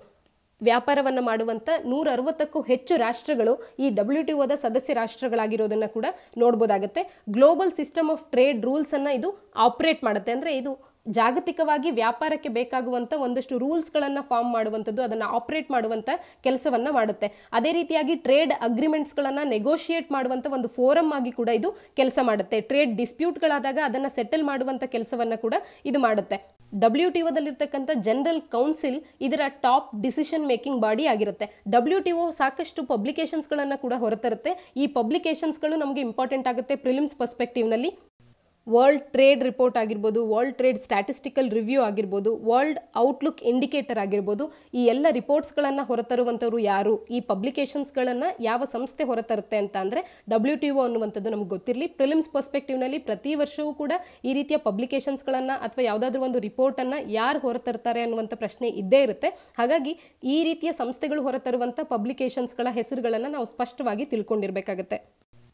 ವ್ಯಾಪಾರವನ್ನು ಮಾಡುವಂಥ ನೂರ ಅರವತ್ತಕ್ಕೂ ಹೆಚ್ಚು ರಾಷ್ಟ್ರಗಳು ಈ ಡಬ್ಲ್ಯೂ ಟಿ ಒದ ಸದಸ್ಯ ರಾಷ್ಟ್ರಗಳಾಗಿರೋದನ್ನು ಕೂಡ ನೋಡ್ಬೋದಾಗುತ್ತೆ ಗ್ಲೋಬಲ್ ಸಿಸ್ಟಮ್ ಆಫ್ ಟ್ರೇಡ್ ರೂಲ್ಸನ್ನು ಇದು ಆಪ್ರೇಟ್ ಮಾಡುತ್ತೆ ಅಂದರೆ ಇದು ಜಾಗತಿಕವಾಗಿ ವ್ಯಾಪಾರಕ್ಕೆ ಬೇಕಾಗುವಂಥ ಒಂದಷ್ಟು ರೂಲ್ಸ್ಗಳನ್ನು ಫಾರ್ಮ್ ಮಾಡುವಂಥದ್ದು ಅದನ್ನು ಆಪರೇಟ್ ಮಾಡುವಂಥ ಕೆಲಸವನ್ನ ಮಾಡುತ್ತೆ ಅದೇ ರೀತಿಯಾಗಿ ಟ್ರೇಡ್ ಗಳನ್ನ ನೆಗೋಷಿಯೇಟ್ ಮಾಡುವಂಥ ಒಂದು ಫೋರಮ್ ಆಗಿ ಕೂಡ ಇದು ಕೆಲಸ ಮಾಡುತ್ತೆ ಟ್ರೇಡ್ ಡಿಸ್ಪ್ಯೂಟ್ಗಳಾದಾಗ ಅದನ್ನು ಸೆಟಲ್ ಮಾಡುವಂಥ ಕೆಲಸವನ್ನ ಕೂಡ ಇದು ಮಾಡುತ್ತೆ ಡಬ್ಲ್ಯೂ ಟಿ ಒದಲ್ಲಿರ್ತಕ್ಕಂಥ ಜನರಲ್ ಕೌನ್ಸಿಲ್ ಇದರ ಟಾಪ್ ಡಿಸಿಷನ್ ಮೇಕಿಂಗ್ ಬಾಡಿ ಆಗಿರುತ್ತೆ ಡಬ್ಲ್ಯೂ ಟಿ ಒ ಸಾಕಷ್ಟು ಪಬ್ಲಿಕೇಶನ್ಸ್ಗಳನ್ನು ಕೂಡ ಹೊರತರುತ್ತೆ ಈ ಪಬ್ಲಿಕೇಶನ್ಸ್ಗಳು ನಮಗೆ ಇಂಪಾರ್ಟೆಂಟ್ ಆಗುತ್ತೆ ಪ್ರಿಲಿಮ್ಸ್ ಪರ್ಸ್ಪೆಕ್ಟಿವ್ನಲ್ಲಿ ವರ್ಲ್ಡ್ ಟ್ರೇಡ್ ರಿಪೋರ್ಟ್ ಆಗಿರ್ಬೋದು ವರ್ಲ್ಡ್ ಟ್ರೇಡ್ ಸ್ಟ್ಯಾಟಿಸ್ಟಿಕಲ್ ರಿವ್ಯೂ ಆಗಿರ್ಬೋದು ವರ್ಲ್ಡ್ ಔಟ್ಲುಕ್ ಇಂಡಿಕೇಟರ್ ಆಗಿರ್ಬೋದು ಈ ಎಲ್ಲ ರಿಪೋರ್ಟ್ಸ್ಗಳನ್ನು ಹೊರತರುವಂಥವ್ರು ಯಾರು ಈ ಪಬ್ಲಿಕೇಶನ್ಸ್ಗಳನ್ನು ಯಾವ ಸಂಸ್ಥೆ ಹೊರತರುತ್ತೆ ಅಂತ ಅಂದರೆ ಡಬ್ಲ್ಯೂ ಟಿ ಒ ಅನ್ನುವಂಥದ್ದು ನಮ್ಗೆ ಗೊತ್ತಿರಲಿ ಪ್ರಿಲಿಮ್ಸ್ ಪರ್ಸ್ಪೆಕ್ಟಿವ್ನಲ್ಲಿ ಪ್ರತಿ ವರ್ಷವೂ ಕೂಡ ಈ ರೀತಿಯ ಪಬ್ಲಿಕೇಶನ್ಸ್ಗಳನ್ನು ಅಥವಾ ಯಾವುದಾದ್ರೂ ಒಂದು ರಿಪೋರ್ಟನ್ನು ಯಾರು ಹೊರತರ್ತಾರೆ ಅನ್ನುವಂಥ ಪ್ರಶ್ನೆ ಇದ್ದೇ ಇರುತ್ತೆ ಹಾಗಾಗಿ ಈ ರೀತಿಯ ಸಂಸ್ಥೆಗಳು ಹೊರತರುವಂಥ ಪಬ್ಲಿಕೇಶನ್ಸ್ಗಳ ಹೆಸರುಗಳನ್ನು ನಾವು ಸ್ಪಷ್ಟವಾಗಿ ತಿಳ್ಕೊಂಡಿರಬೇಕಾಗತ್ತೆ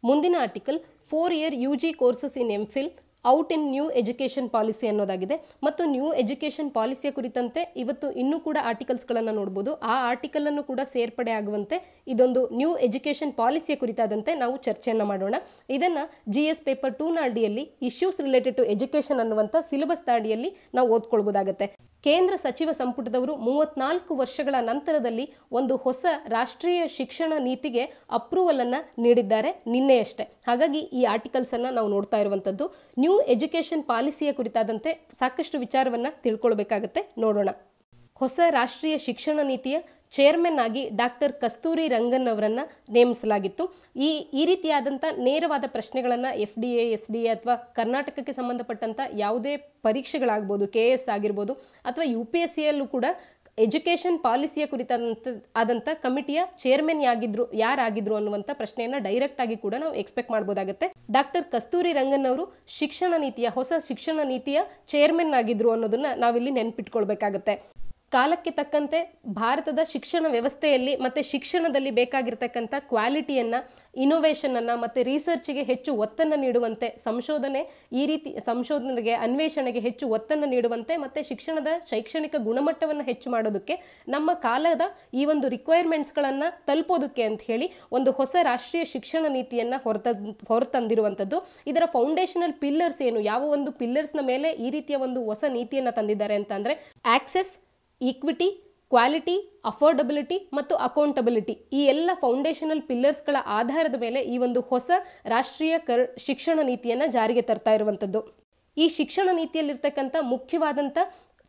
முந்தின article four year U G courses in M Phil out in new education policy ಅನ್ನೋದಾಗಿದೆ ಮತ್ತು ನ್ಯೂ ಎಜುಕೇಷನ್ ಪಾಲಿಸಿಯ ಕುರಿತಂತೆ ಇವತ್ತು ಇನ್ನೂ ಕೂಡ ಆರ್ಟಿಕಲ್ಸ್ಗಳನ್ನು ನೋಡ್ಬೋದು ಆ ಆರ್ಟಿಕಲನ್ನು ಕೂಡ ಸೇರ್ಪಡೆ ಆಗುವಂತೆ ಇದೊಂದು ನ್ಯೂ ಎಜುಕೇಷನ್ ಪಾಲಿಸಿಯ ಕುರಿತಾದಂತೆ ನಾವು ಚರ್ಚೆಯನ್ನು ಮಾಡೋಣ ಇದನ್ನು ಜಿ ಎಸ್ ಪೇಪರ್ ಟೂನ ಅಡಿಯಲ್ಲಿ ಇಶ್ಯೂಸ್ ರಿಲೇಟೆಡ್ ಟು ಎಜುಕೇಷನ್ ಅನ್ನುವಂಥ ಸಿಲೆಬಸ್ ಅಡಿಯಲ್ಲಿ ನಾವು ಓದ್ಕೊಳ್ಬೋದಾಗತ್ತೆ ಕೇಂದ್ರ ಸಚಿವ ಸಂಪುಟದವರು ಮೂವತ್ನಾಲ್ಕು ವರ್ಷಗಳ ನಂತರದಲ್ಲಿ ಒಂದು ಹೊಸ ರಾಷ್ಟ್ರೀಯ ಶಿಕ್ಷಣ ನೀತಿಗೆ ಅಪ್ರೂವಲ್ ಅನ್ನು ನೀಡಿದ್ದಾರೆ ನಿನ್ನೆಯಷ್ಟೇ ಹಾಗಾಗಿ ಈ ಆರ್ಟಿಕಲ್ಸ್ ಅನ್ನು ನಾವು ನೋಡ್ತಾ ಇರುವಂಥದ್ದು ನ್ಯೂ ನ್ಯೂ ಎಜುಕೇಷನ್ ಪಾಲಿಸಿಯ ಕುರಿತಾದಂತೆ ಸಾಕಷ್ಟು ವಿಚಾರವನ್ನು ತಿಳ್ಕೊಳ್ಬೇಕಾಗತ್ತೆ ನೋಡೋಣ ಹೊಸ ರಾಷ್ಟ್ರೀಯ ಶಿಕ್ಷಣ ನೀತಿಯ ಚೇರ್ಮನ್ ಆಗಿ ಡಾಕ್ಟರ್ ಕಸ್ತೂರಿ ರಂಗನ್ ಅವರನ್ನು ನೇಮಿಸಲಾಗಿತ್ತು ಈ ಈ ರೀತಿಯಾದಂಥ ನೇರವಾದ ಪ್ರಶ್ನೆಗಳನ್ನು F D A S D A ಅಥವಾ ಕರ್ನಾಟಕಕ್ಕೆ ಸಂಬಂಧಪಟ್ಟಂಥ ಯಾವುದೇ ಪರೀಕ್ಷೆಗಳಾಗ್ಬೋದು ಕೆ ಎಸ್ ಆಗಿರ್ಬೋದು ಅಥವಾ ಯು ಪಿ ಎಸ್ ಸಿಯಲ್ಲೂ ಕೂಡ ಎಜುಕೇಷನ್ ಪಾಲಿಸಿಯ ಕುರಿತಾದಂಥ ಆದಂಥ ಕಮಿಟಿಯ ಚೇರ್ಮನ್ ಯಾಗಿದ್ರು ಯಾರಾಗಿದ್ರು ಅನ್ನುವಂಥ ಪ್ರಶ್ನೆಯನ್ನು ಡೈರೆಕ್ಟ್ ಆಗಿ ಕೂಡ ನಾವು ಎಕ್ಸ್ಪೆಕ್ಟ್ ಮಾಡ್ಬೋದಾಗುತ್ತೆ ಡಾಕ್ಟರ್ ಕಸ್ತೂರಿ ರಂಗನ್ ಅವರು ಶಿಕ್ಷಣ ನೀತಿಯ ಹೊಸ ಶಿಕ್ಷಣ ನೀತಿಯ ಚೇರ್ಮನ್ ಆಗಿದ್ರು ಅನ್ನೋದನ್ನ ನಾವಿಲ್ಲಿ ನೆನ್ಪಿಟ್ಕೊಳ್ಬೇಕಾಗತ್ತೆ ಕಾಲಕ್ಕೆ ತಕ್ಕಂತೆ ಭಾರತದ ಶಿಕ್ಷಣ ವ್ಯವಸ್ಥೆಯಲ್ಲಿ ಮತ್ತು ಶಿಕ್ಷಣದಲ್ಲಿ ಬೇಕಾಗಿರ್ತಕ್ಕಂಥ ಕ್ವಾಲಿಟಿಯನ್ನು ಇನೋವೇಷನನ್ನು ಮತ್ತು ರಿಸರ್ಚ್ಗೆ ಹೆಚ್ಚು ಒತ್ತನ್ನು ನೀಡುವಂತೆ ಸಂಶೋಧನೆ ಈ ರೀತಿ ಸಂಶೋಧನೆಗೆ ಅನ್ವೇಷಣೆಗೆ ಹೆಚ್ಚು ಒತ್ತನ್ನು ನೀಡುವಂತೆ ಮತ್ತು ಶಿಕ್ಷಣದ ಶೈಕ್ಷಣಿಕ ಗುಣಮಟ್ಟವನ್ನು ಹೆಚ್ಚು ಮಾಡೋದಕ್ಕೆ ನಮ್ಮ ಕಾಲದ ಈ ಒಂದು ರಿಕ್ವೈರ್ಮೆಂಟ್ಸ್ಗಳನ್ನು ತಲುಪೋದಕ್ಕೆ ಅಂತ ಹೇಳಿ ಒಂದು ಹೊಸ ರಾಷ್ಟ್ರೀಯ ಶಿಕ್ಷಣ ನೀತಿಯನ್ನು ಹೊರತ ಹೊರತಂದಿರುವಂಥದ್ದು ಇದರ ಫೌಂಡೇಶನಲ್ ಪಿಲ್ಲರ್ಸ್ ಏನು ಯಾವ ಒಂದು ಪಿಲ್ಲರ್ಸ್ನ ಮೇಲೆ ಈ ರೀತಿಯ ಒಂದು ಹೊಸ ನೀತಿಯನ್ನು ತಂದಿದ್ದಾರೆ ಅಂತಂದರೆ ಆಕ್ಸೆಸ್ ಈಕ್ವಿಟಿ ಕ್ವಾಲಿಟಿ ಅಫೋರ್ಡಬಿಲಿಟಿ ಮತ್ತು ಅಕೌಂಟಬಿಲಿಟಿ ಈ ಎಲ್ಲ ಫೌಂಡೇಶನಲ್ ಪಿಲ್ಲರ್ಸ್ಗಳ ಆಧಾರದ ಮೇಲೆ ಈ ಒಂದು ಹೊಸ ರಾಷ್ಟ್ರೀಯ ಕರ್ ಶಿಕ್ಷಣ ನೀತಿಯನ್ನು ಜಾರಿಗೆ ತರ್ತಾ ಇರುವಂಥದ್ದು ಈ ಶಿಕ್ಷಣ ನೀತಿಯಲ್ಲಿರ್ತಕ್ಕಂಥ ಮುಖ್ಯವಾದಂಥ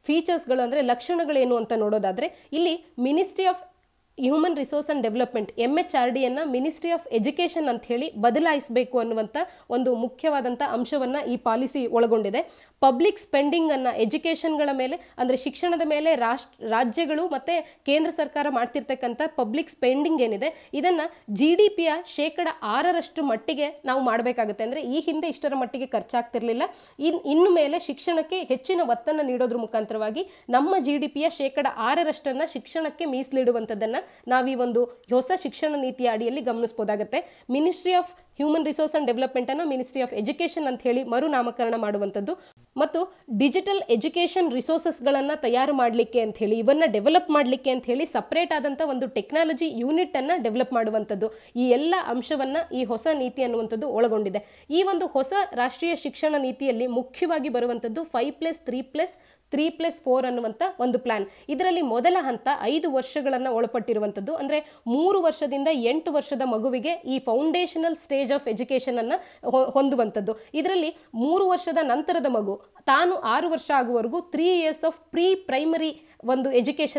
ಫೀಚರ್ಸ್ಗಳು ಅಂದರೆ ಲಕ್ಷಣಗಳೇನು ಅಂತ ನೋಡೋದಾದರೆ ಇಲ್ಲಿ ministry of human resource and development M H R ಡಿಯನ್ನು ಮಿನಿಸ್ಟ್ರಿ ಆಫ್ ಎಜುಕೇಷನ್ ಅಂತ ಹೇಳಿ ಬದಲಾಯಿಸಬೇಕು ಅನ್ನುವಂಥ ಒಂದು ಮುಖ್ಯವಾದಂಥ ಅಂಶವನ್ನು ಈ ಪಾಲಿಸಿ ಒಳಗೊಂಡಿದೆ ಪಬ್ಲಿಕ್ ಸ್ಪೆಂಡಿಂಗನ್ನು ಎಜುಕೇಷನ್ಗಳ ಮೇಲೆ ಅಂದರೆ ಶಿಕ್ಷಣದ ಮೇಲೆ ರಾಷ್ಟ್ರ ರಾಜ್ಯಗಳು ಮತ್ತು ಕೇಂದ್ರ ಸರ್ಕಾರ ಮಾಡ್ತಿರ್ತಕ್ಕಂಥ ಪಬ್ಲಿಕ್ ಸ್ಪೆಂಡಿಂಗ್ ಏನಿದೆ ಇದನ್ನು ಜಿ ಡಿ ಪಿಯ ಶೇಕಡ ಆರರಷ್ಟು ಮಟ್ಟಿಗೆ ನಾವು ಮಾಡಬೇಕಾಗುತ್ತೆ ಅಂದರೆ ಈ ಹಿಂದೆ ಇಷ್ಟರ ಮಟ್ಟಿಗೆ ಖರ್ಚಾಗ್ತಿರಲಿಲ್ಲ ಇನ್ ಇನ್ನು ಮೇಲೆ ಶಿಕ್ಷಣಕ್ಕೆ ಹೆಚ್ಚಿನ ಒತ್ತನ್ನು ನೀಡೋದ್ರ ಮುಖಾಂತರವಾಗಿ ನಮ್ಮ ಜಿ ಡಿ ಪಿಯ ಶೇಕಡ ಆರರಷ್ಟನ್ನು ಶಿಕ್ಷಣಕ್ಕೆ ಮೀಸಲಿಡುವಂಥದ್ದನ್ನು ನಾವು ಒಂದು ಹೊಸ ಶಿಕ್ಷಣ ನೀತಿಯ ಅಡಿಯಲ್ಲಿ ಗಮನಿಸಬಹುದಾಗುತ್ತೆ ministry of human resource and development ಅನ್ನು ಮಿನಿಸ್ಟ್ರಿ ಆಫ್ ಎಜುಕೇಶನ್ ಅಂತ ಹೇಳಿ ಮರುನಾಮಕರಣ ಮಾಡುವಂಥದ್ದು ಮತ್ತು ಡಿಜಿಟಲ್ ಎಜುಕೇಷನ್ ರಿಸೋರ್ಸಸ್ಗಳನ್ನು ತಯಾರು ಮಾಡಲಿಕ್ಕೆ ಅಂತ ಹೇಳಿ ಇವನ್ನ ಡೆವಲಪ್ ಮಾಡಲಿಕ್ಕೆ ಅಂತ ಹೇಳಿ ಸಪ್ರೇಟ್ ಆದಂಥ ಒಂದು ಟೆಕ್ನಾಲಜಿ ಯೂನಿಟ್ ಅನ್ನು ಡೆವಲಪ್ ಮಾಡುವಂಥದ್ದು ಈ ಎಲ್ಲ ಅಂಶವನ್ನು ಈ ಹೊಸ ನೀತಿ ಅನ್ನುವಂಥದ್ದು ಒಳಗೊಂಡಿದೆ ಈ ಒಂದು ಹೊಸ ರಾಷ್ಟ್ರೀಯ ಶಿಕ್ಷಣ ನೀತಿಯಲ್ಲಿ ಮುಖ್ಯವಾಗಿ ಬರುವಂಥದ್ದು five plus three plus three plus four ಅನ್ನುವಂಥ ಒಂದು ಪ್ಲಾನ್ ಇದರಲ್ಲಿ ಮೊದಲ ಹಂತ ಐದು ವರ್ಷಗಳನ್ನು ಒಳಪಟ್ಟಿರುವಂಥದ್ದು ಅಂದರೆ ಮೂರು ವರ್ಷದಿಂದ ಎಂಟು ವರ್ಷದ ಮಗುವಿಗೆ ಈ ಫೌಂಡೇಶನಲ್ ಸ್ಟೇಜ್ ಆಫ್ ಆಫ್ ಅನ್ನು ಹೊಂದುವಂಥದ್ದು ಇದರಲ್ಲಿ ಮೂರು ವರ್ಷದ ನಂತರದ ಮಗು ತಾನು ಆರು ವರ್ಷ ಆಗುವವರೆಗೂ three years of pre primary ಒಂದು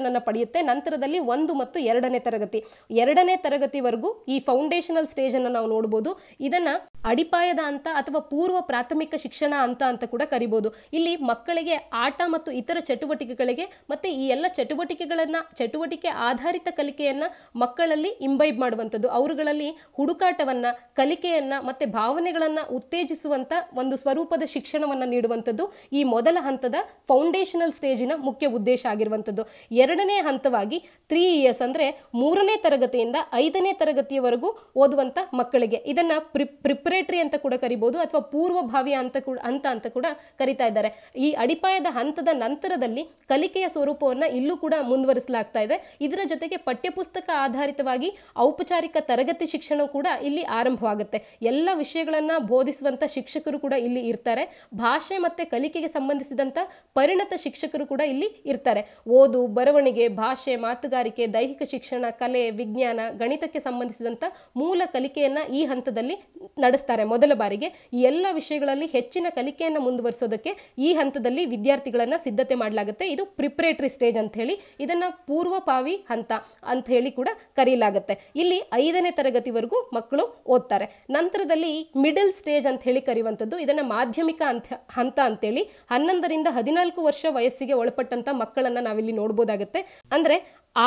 ಅನ್ನು ಪಡೆಯುತ್ತೆ ನಂತರದಲ್ಲಿ ಒಂದು ಮತ್ತು ಎರಡನೇ ತರಗತಿ ಎರಡನೇ ತರಗತಿವರೆಗೂ ಈ ಫೌಂಡೇಶನಲ್ ಸ್ಟೇಜನ್ನು ನಾವು ನೋಡಬಹುದು ಇದನ್ನ ಅಡಿಪಾಯದ ಅಂತ ಅಥವಾ ಪೂರ್ವ ಪ್ರಾಥಮಿಕ ಶಿಕ್ಷಣ ಹಂತ ಅಂತ ಕೂಡ ಕರಿಬಹುದು ಇಲ್ಲಿ ಮಕ್ಕಳಿಗೆ ಆಟ ಮತ್ತು ಇತರ ಚಟುವಟಿಕೆಗಳಿಗೆ ಮತ್ತೆ ಈ ಎಲ್ಲ ಚಟುವಟಿಕೆಗಳನ್ನ ಚಟುವಟಿಕೆ ಆಧಾರಿತ ಕಲಿಕೆಯನ್ನ ಮಕ್ಕಳಲ್ಲಿ ಇಂಬೈಬ್ ಮಾಡುವಂಥದ್ದು ಅವರುಗಳಲ್ಲಿ ಹುಡುಕಾಟವನ್ನ ಕಲಿಕೆಯನ್ನ ಮತ್ತೆ ಭಾವನೆಗಳನ್ನ ಉತ್ತೇಜಿಸುವಂತ ಒಂದು ಸ್ವರೂಪದ ಶಿಕ್ಷಣವನ್ನು ನೀಡುವಂಥದ್ದು ಈ ಮೊದಲ ಹಂತದ ಫೌಂಡೇಶನಲ್ ಸ್ಟೇಜಿನ ಮುಖ್ಯ ಉದ್ದೇಶ ಆಗಿರುತ್ತೆ ಇರುವಂಥದ್ದು ಎರಡನೇ ಹಂತವಾಗಿ ತ್ರೀ ಇಯರ್ಸ್ ಅಂದರೆ ಮೂರನೇ ತರಗತಿಯಿಂದ ಐದನೇ ತರಗತಿಯವರೆಗೂ ಓದುವಂಥ ಮಕ್ಕಳಿಗೆ ಇದನ್ನು ಪ್ರಿ ಅಂತ ಕೂಡ ಕರಿಬೋದು ಅಥವಾ ಪೂರ್ವಭಾವಿ ಅಂತ ಕೂಡ ಹಂತ ಅಂತ ಕೂಡ ಕರಿತಾ ಇದ್ದಾರೆ ಈ ಅಡಿಪಾಯದ ಹಂತದ ನಂತರದಲ್ಲಿ ಕಲಿಕೆಯ ಸ್ವರೂಪವನ್ನು ಇಲ್ಲೂ ಕೂಡ ಮುಂದುವರಿಸಲಾಗ್ತಾ ಇದೆ ಇದರ ಜೊತೆಗೆ ಪಠ್ಯಪುಸ್ತಕ ಆಧಾರಿತವಾಗಿ ಔಪಚಾರಿಕ ತರಗತಿ ಶಿಕ್ಷಣ ಕೂಡ ಇಲ್ಲಿ ಆರಂಭವಾಗುತ್ತೆ ಎಲ್ಲ ವಿಷಯಗಳನ್ನು ಬೋಧಿಸುವಂಥ ಶಿಕ್ಷಕರು ಕೂಡ ಇಲ್ಲಿ ಇರ್ತಾರೆ ಭಾಷೆ ಮತ್ತು ಕಲಿಕೆಗೆ ಸಂಬಂಧಿಸಿದಂಥ ಪರಿಣತ ಶಿಕ್ಷಕರು ಕೂಡ ಇಲ್ಲಿ ಇರ್ತಾರೆ ಓದು ಬರವಣಿಗೆ ಭಾಷೆ ಮಾತುಗಾರಿಕೆ ದೈಹಿಕ ಶಿಕ್ಷಣ ಕಲೆ ವಿಜ್ಞಾನ ಗಣಿತಕ್ಕೆ ಸಂಬಂಧಿಸಿದಂಥ ಮೂಲ ಕಲಿಕೆಯನ್ನು ಈ ಹಂತದಲ್ಲಿ ನಡೆಸ್ತಾರೆ ಮೊದಲ ಬಾರಿಗೆ ಈ ಎಲ್ಲ ವಿಷಯಗಳಲ್ಲಿ ಹೆಚ್ಚಿನ ಕಲಿಕೆಯನ್ನು ಮುಂದುವರಿಸೋದಕ್ಕೆ ಈ ಹಂತದಲ್ಲಿ ವಿದ್ಯಾರ್ಥಿಗಳನ್ನು ಸಿದ್ಧತೆ ಮಾಡಲಾಗುತ್ತೆ ಇದು ಪ್ರಿಪ್ರೇಟರಿ ಸ್ಟೇಜ್ ಅಂತ ಹೇಳಿ ಇದನ್ನು ಪೂರ್ವಪಾವಿ ಹಂತ ಅಂತ ಹೇಳಿ ಕೂಡ ಕರೆಯಲಾಗುತ್ತೆ ಇಲ್ಲಿ ಐದನೇ ತರಗತಿವರೆಗೂ ಮಕ್ಕಳು ಓದ್ತಾರೆ ನಂತರದಲ್ಲಿ ಮಿಡಲ್ ಸ್ಟೇಜ್ ಅಂತ ಹೇಳಿ ಕರೆಯುವಂಥದ್ದು ಇದನ್ನು ಮಾಧ್ಯಮಿಕ ಅಂತ ಹಂತ ಅಂತೇಳಿ ಹನ್ನೊಂದರಿಂದ ಹದಿನಾಲ್ಕು ವರ್ಷ ವಯಸ್ಸಿಗೆ ಒಳಪಟ್ಟಂಥ ಮಕ್ಕಳನ್ನು ನಾವಿಲ್ಲಿ ನೋಡ್ಬೋದಾಗತ್ತೆ ಅಂದ್ರೆ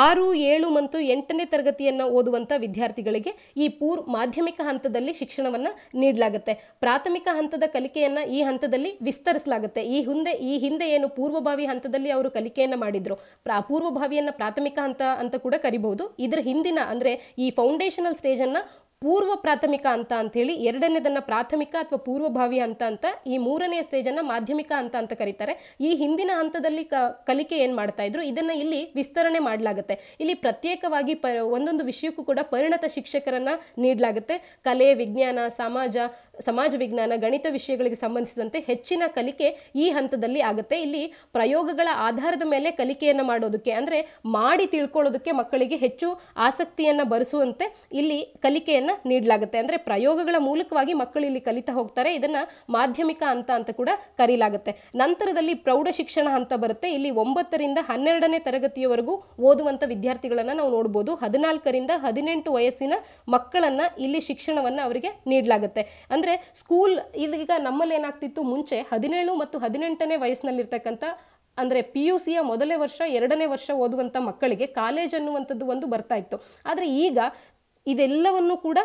ಆರು ಏಳು ಮತ್ತು ಎಂಟನೇ ತರಗತಿಯನ್ನು ಓದುವಂಥ ವಿದ್ಯಾರ್ಥಿಗಳಿಗೆ ಈ ಪೂರ್ ಮಾಧ್ಯಮಿಕ ಹಂತದಲ್ಲಿ ಶಿಕ್ಷಣವನ್ನು ನೀಡಲಾಗುತ್ತೆ ಪ್ರಾಥಮಿಕ ಹಂತದ ಕಲಿಕೆಯನ್ನು ಈ ಹಂತದಲ್ಲಿ ವಿಸ್ತರಿಸಲಾಗುತ್ತೆ ಈ ಹಿಂದೆ ಈ ಹಿಂದೆ ಏನು ಪೂರ್ವಭಾವಿ ಹಂತದಲ್ಲಿ ಅವರು ಕಲಿಕೆಯನ್ನು ಮಾಡಿದ್ರು ಪ್ರಾ ಪೂರ್ವಭಾವಿಯನ್ನು ಪ್ರಾಥಮಿಕ ಹಂತ ಅಂತ ಕೂಡ ಕರಿಬಹುದು ಇದರ ಹಿಂದಿನ ಅಂದರೆ ಈ ಫೌಂಡೇಶನಲ್ ಸ್ಟೇಜನ್ನು ಪೂರ್ವ ಪ್ರಾಥಮಿಕ ಹಂತ ಹೇಳಿ ಎರಡನೇದನ್ನು ಪ್ರಾಥಮಿಕ ಅಥವಾ ಪೂರ್ವಭಾವಿ ಹಂತ ಅಂತ ಈ ಮೂರನೇ ಸ್ಟೇಜನ್ನು ಮಾಧ್ಯಮಿಕ ಅಂತ ಅಂತ ಕರೀತಾರೆ ಈ ಹಿಂದಿನ ಹಂತದಲ್ಲಿ ಕಲಿಕೆ ಏನು ಮಾಡ್ತಾ ಇದ್ರು ಇದನ್ನು ಇಲ್ಲಿ ವಿಸ್ತರಣೆ ಮಾಡಲಾಗುತ್ತೆ ಇಲ್ಲಿ ಪ್ರತ್ಯೇಕವಾಗಿ ಪ ಒಂದೊಂದು ವಿಷಯಕ್ಕೂ ಕೂಡ ಪರಿಣತ ಶಿಕ್ಷಕರನ್ನ ನೀಡಲಾಗುತ್ತೆ ಕಲೆ ವಿಜ್ಞಾನ ಸಮಾಜ ಸಮಾಜ ವಿಜ್ಞಾನ ಗಣಿತ ವಿಷಯಗಳಿಗೆ ಸಂಬಂಧಿಸಿದಂತೆ ಹೆಚ್ಚಿನ ಕಲಿಕೆ ಈ ಹಂತದಲ್ಲಿ ಆಗುತ್ತೆ ಇಲ್ಲಿ ಪ್ರಯೋಗಗಳ ಆಧಾರದ ಮೇಲೆ ಕಲಿಕೆಯನ್ನು ಮಾಡೋದಕ್ಕೆ ಅಂದರೆ ಮಾಡಿ ತಿಳ್ಕೊಳ್ಳೋದಕ್ಕೆ ಮಕ್ಕಳಿಗೆ ಹೆಚ್ಚು ಆಸಕ್ತಿಯನ್ನು ಬರೆಸುವಂತೆ ಇಲ್ಲಿ ಕಲಿಕೆಯನ್ನು ಶಿಕ್ಷಣೆಯನ್ನು ನೀಡಲಾಗುತ್ತೆ ಅಂದ್ರೆ ಪ್ರಯೋಗಗಳ ಮೂಲಕವಾಗಿ ಮಕ್ಕಳು ಇಲ್ಲಿ ಕಲಿತಾ ಹೋಗ್ತಾರೆ ಇದನ್ನ ಮಾಧ್ಯಮಿಕ ಹಂತ ಅಂತ ಕೂಡ ಕರೀಲಾಗುತ್ತೆ ನಂತರದಲ್ಲಿ ಪ್ರೌಢ ಶಿಕ್ಷಣ ಹಂತ ಬರುತ್ತೆ ಇಲ್ಲಿ ಒಂಬತ್ತರಿಂದ ಹನ್ನೆರಡನೇ ತರಗತಿಯವರೆಗೂ ಓದುವಂತ ವಿದ್ಯಾರ್ಥಿಗಳನ್ನು ನಾವು ನೋಡ್ಬೋದು ಹದಿನಾಲ್ಕರಿಂದ ಹದಿನೆಂಟು ವಯಸ್ಸಿನ ಮಕ್ಕಳನ್ನ ಇಲ್ಲಿ ಶಿಕ್ಷಣವನ್ನ ಅವರಿಗೆ ನೀಡಲಾಗುತ್ತೆ ಅಂದ್ರೆ ಸ್ಕೂಲ್ ಇದೀಗ ನಮ್ಮಲ್ಲಿ ಏನಾಗ್ತಿತ್ತು ಮುಂಚೆ ಹದಿನೇಳು ಮತ್ತು ಹದಿನೆಂಟನೇ ವಯಸ್ಸಿನಲ್ಲಿರ್ತಕ್ಕಂಥ ಅಂದ್ರೆ ಪಿ ಯು ಸಿಯ ಮೊದಲೇ ವರ್ಷ ಎರಡನೇ ವರ್ಷ ಓದುವಂತ ಮಕ್ಕಳಿಗೆ ಕಾಲೇಜ್ ಅನ್ನುವಂಥದ್ದು ಒಂದು ಬರ್ತಾ ಇತ್ತು ಆದರೆ ಈಗ ಇದೆಲ್ಲವನ್ನು ಕೂಡ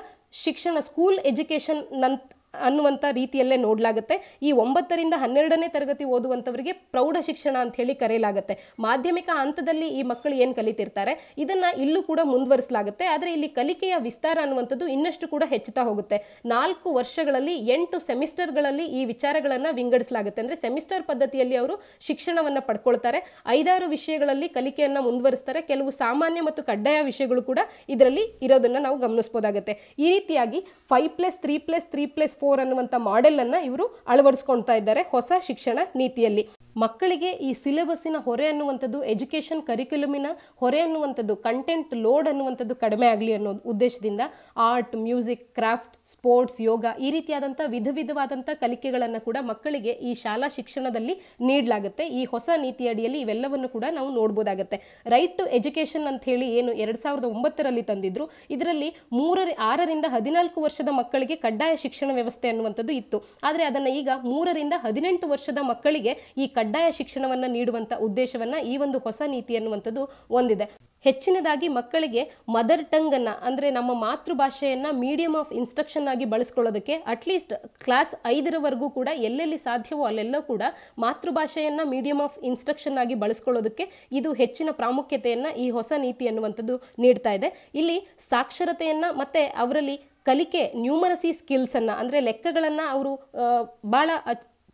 ಶಿಕ್ಷಣ ಸ್ಕೂಲ್ ಎಜುಕೇಷನ್ ನಂತ ಅನ್ನುವಂಥ ರೀತಿಯಲ್ಲೇ ನೋಡಲಾಗುತ್ತೆ ಈ ಒಂಬತ್ತರಿಂದ ಹನ್ನೆರಡನೇ ತರಗತಿ ಓದುವಂಥವರಿಗೆ ಪ್ರೌಢ ಶಿಕ್ಷಣ ಅಂತ ಹೇಳಿ ಕರೆಯಲಾಗುತ್ತೆ ಮಾಧ್ಯಮಿಕ ಹಂತದಲ್ಲಿ ಈ ಮಕ್ಕಳು ಏನು ಕಲಿತಿರ್ತಾರೆ ಇದನ್ನು ಇಲ್ಲೂ ಕೂಡ ಮುಂದುವರಿಸಲಾಗುತ್ತೆ ಆದರೆ ಇಲ್ಲಿ ಕಲಿಕೆಯ ವಿಸ್ತಾರ ಅನ್ನುವಂಥದ್ದು ಇನ್ನಷ್ಟು ಕೂಡ ಹೆಚ್ಚುತ್ತಾ ಹೋಗುತ್ತೆ ನಾಲ್ಕು ವರ್ಷಗಳಲ್ಲಿ ಎಂಟು ಸೆಮಿಸ್ಟರ್ಗಳಲ್ಲಿ ಈ ವಿಚಾರಗಳನ್ನು ವಿಂಗಡಿಸಲಾಗುತ್ತೆ ಅಂದರೆ ಸೆಮಿಸ್ಟರ್ ಪದ್ಧತಿಯಲ್ಲಿ ಅವರು ಶಿಕ್ಷಣವನ್ನು ಪಡ್ಕೊಳ್ತಾರೆ ಐದಾರು ವಿಷಯಗಳಲ್ಲಿ ಕಲಿಕೆಯನ್ನು ಮುಂದುವರಿಸ್ತಾರೆ ಕೆಲವು ಸಾಮಾನ್ಯ ಮತ್ತು ಕಡ್ಡಾಯ ವಿಷಯಗಳು ಕೂಡ ಇದರಲ್ಲಿ ಇರೋದನ್ನು ನಾವು ಗಮನಿಸ್ಬೋದಾಗುತ್ತೆ ಈ ರೀತಿಯಾಗಿ five plus three plus three plus four ಅನ್ನುವಂಥ ಅನ್ನು ಇವರು ಅಳವಡಿಸ್ಕೊಳ್ತಾ ಇದ್ದಾರೆ ಹೊಸ ಶಿಕ್ಷಣ ನೀತಿಯಲ್ಲಿ ಮಕ್ಕಳಿಗೆ ಈ ಸಿಲೆಬಸ್ಸಿನ ಹೊರೆ ಅನ್ನುವಂಥದ್ದು ಎಜುಕೇಷನ್ ಕರಿಕ್ಯುಲಮಿನ ಹೊರೆ ಅನ್ನುವಂಥದ್ದು ಕಂಟೆಂಟ್ ಲೋಡ್ ಅನ್ನುವಂಥದ್ದು ಕಡಿಮೆ ಆಗಲಿ ಅನ್ನೋ ಉದ್ದೇಶದಿಂದ art music craft sports yoga ಈ ರೀತಿಯಾದಂಥ ವಿಧ ವಿಧವಾದಂಥ ಕಲಿಕೆಗಳನ್ನು ಕೂಡ ಮಕ್ಕಳಿಗೆ ಈ ಶಾಲಾ ಶಿಕ್ಷಣದಲ್ಲಿ ನೀಡಲಾಗುತ್ತೆ ಈ ಹೊಸ ನೀತಿ ಅಡಿಯಲ್ಲಿ ಇವೆಲ್ಲವನ್ನು ಕೂಡ ನಾವು ನೋಡ್ಬೋದಾಗತ್ತೆ ರೈಟ್ ಟು ಎಜುಕೇಷನ್ ಅಂತ ಹೇಳಿ ಏನು ಎರಡು ಸಾವಿರದ ಒಂಬತ್ತರಲ್ಲಿ ತಂದಿದ್ರು ಇದರಲ್ಲಿ ಮೂರರ ಆರರಿಂದ ಹದಿನಾಲ್ಕು ವರ್ಷದ ಮಕ್ಕಳಿಗೆ ಕಡ್ಡಾಯ ಶಿಕ್ಷಣ ವ್ಯವಸ್ಥೆ ಅನ್ನುವಂಥದ್ದು ಇತ್ತು ಆದರೆ ಅದನ್ನು ಈಗ ಮೂರರಿಂದ ಹದಿನೆಂಟು ವರ್ಷದ ಮಕ್ಕಳಿಗೆ ಈ ಕಡ್ಡಾಯ ಶಿಕ್ಷಣವನ್ನು ನೀಡುವಂಥ ಉದ್ದೇಶವನ್ನು ಈ ಒಂದು ಹೊಸ ನೀತಿ ಅನ್ನುವಂಥದ್ದು ಹೊಂದಿದೆ ಹೆಚ್ಚಿನದಾಗಿ ಮಕ್ಕಳಿಗೆ ಮದರ್ ಟಂಗನ್ನು ಅಂದರೆ ನಮ್ಮ ಮಾತೃಭಾಷೆಯನ್ನು ಮೀಡಿಯಮ್ ಆಫ್ ಇನ್ಸ್ಟ್ರಕ್ಷನ್ ಆಗಿ ಬಳಸ್ಕೊಳ್ಳೋದಕ್ಕೆ ಅಟ್ಲೀಸ್ಟ್ ಕ್ಲಾಸ್ ಐದರವರೆಗೂ ಕೂಡ ಎಲ್ಲೆಲ್ಲಿ ಸಾಧ್ಯವೋ ಅಲ್ಲೆಲ್ಲೋ ಕೂಡ ಮಾತೃಭಾಷೆಯನ್ನ ಮೀಡಿಯಮ್ ಆಫ್ ಇನ್ಸ್ಟ್ರಕ್ಷನ್ ಆಗಿ ಬಳಸ್ಕೊಳ್ಳೋದಕ್ಕೆ ಇದು ಹೆಚ್ಚಿನ ಪ್ರಾಮುಖ್ಯತೆಯನ್ನು ಈ ಹೊಸ ನೀತಿ ಅನ್ನುವಂಥದ್ದು ನೀಡ್ತಾ ಇದೆ ಇಲ್ಲಿ ಸಾಕ್ಷರತೆಯನ್ನು ಮತ್ತೆ ಅವರಲ್ಲಿ ಕಲಿಕೆ ನ್ಯೂಮರಸಿ ಅನ್ನ ಅಂದರೆ ಲೆಕ್ಕಗಳನ್ನು ಅವರು ಭಾಳ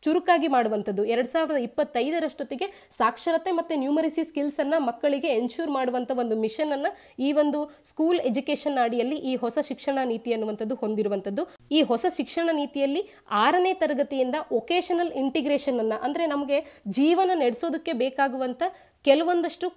ಚುರುಕಾಗಿ ಮಾಡುವಂಥದ್ದು ಎರಡು ಸಾವಿರದ ಇಪ್ಪತ್ತೈದರಷ್ಟೊತ್ತಿಗೆ ಸಾಕ್ಷರತೆ ಮತ್ತು ನ್ಯೂಮರಿಸಿ ಸ್ಕಿಲ್ಸನ್ನು ಮಕ್ಕಳಿಗೆ ಎನ್ಶೂರ್ ಮಾಡುವಂಥ ಒಂದು ಮಿಷನನ್ನು ಈ ಒಂದು ಸ್ಕೂಲ್ ಎಜುಕೇಷನ್ ಅಡಿಯಲ್ಲಿ ಈ ಹೊಸ ಶಿಕ್ಷಣ ನೀತಿ ಅನ್ನುವಂಥದ್ದು ಹೊಂದಿರುವಂಥದ್ದು ಈ ಹೊಸ ಶಿಕ್ಷಣ ನೀತಿಯಲ್ಲಿ ಆರನೇ ತರಗತಿಯಿಂದ ಒಕೇಶನಲ್ ಇಂಟಿಗ್ರೇಷನನ್ನು ಅಂದರೆ ನಮಗೆ ಜೀವನ ನಡೆಸೋದಕ್ಕೆ ಬೇಕಾಗುವಂಥ ಕೆಲವೊಂದಷ್ಟು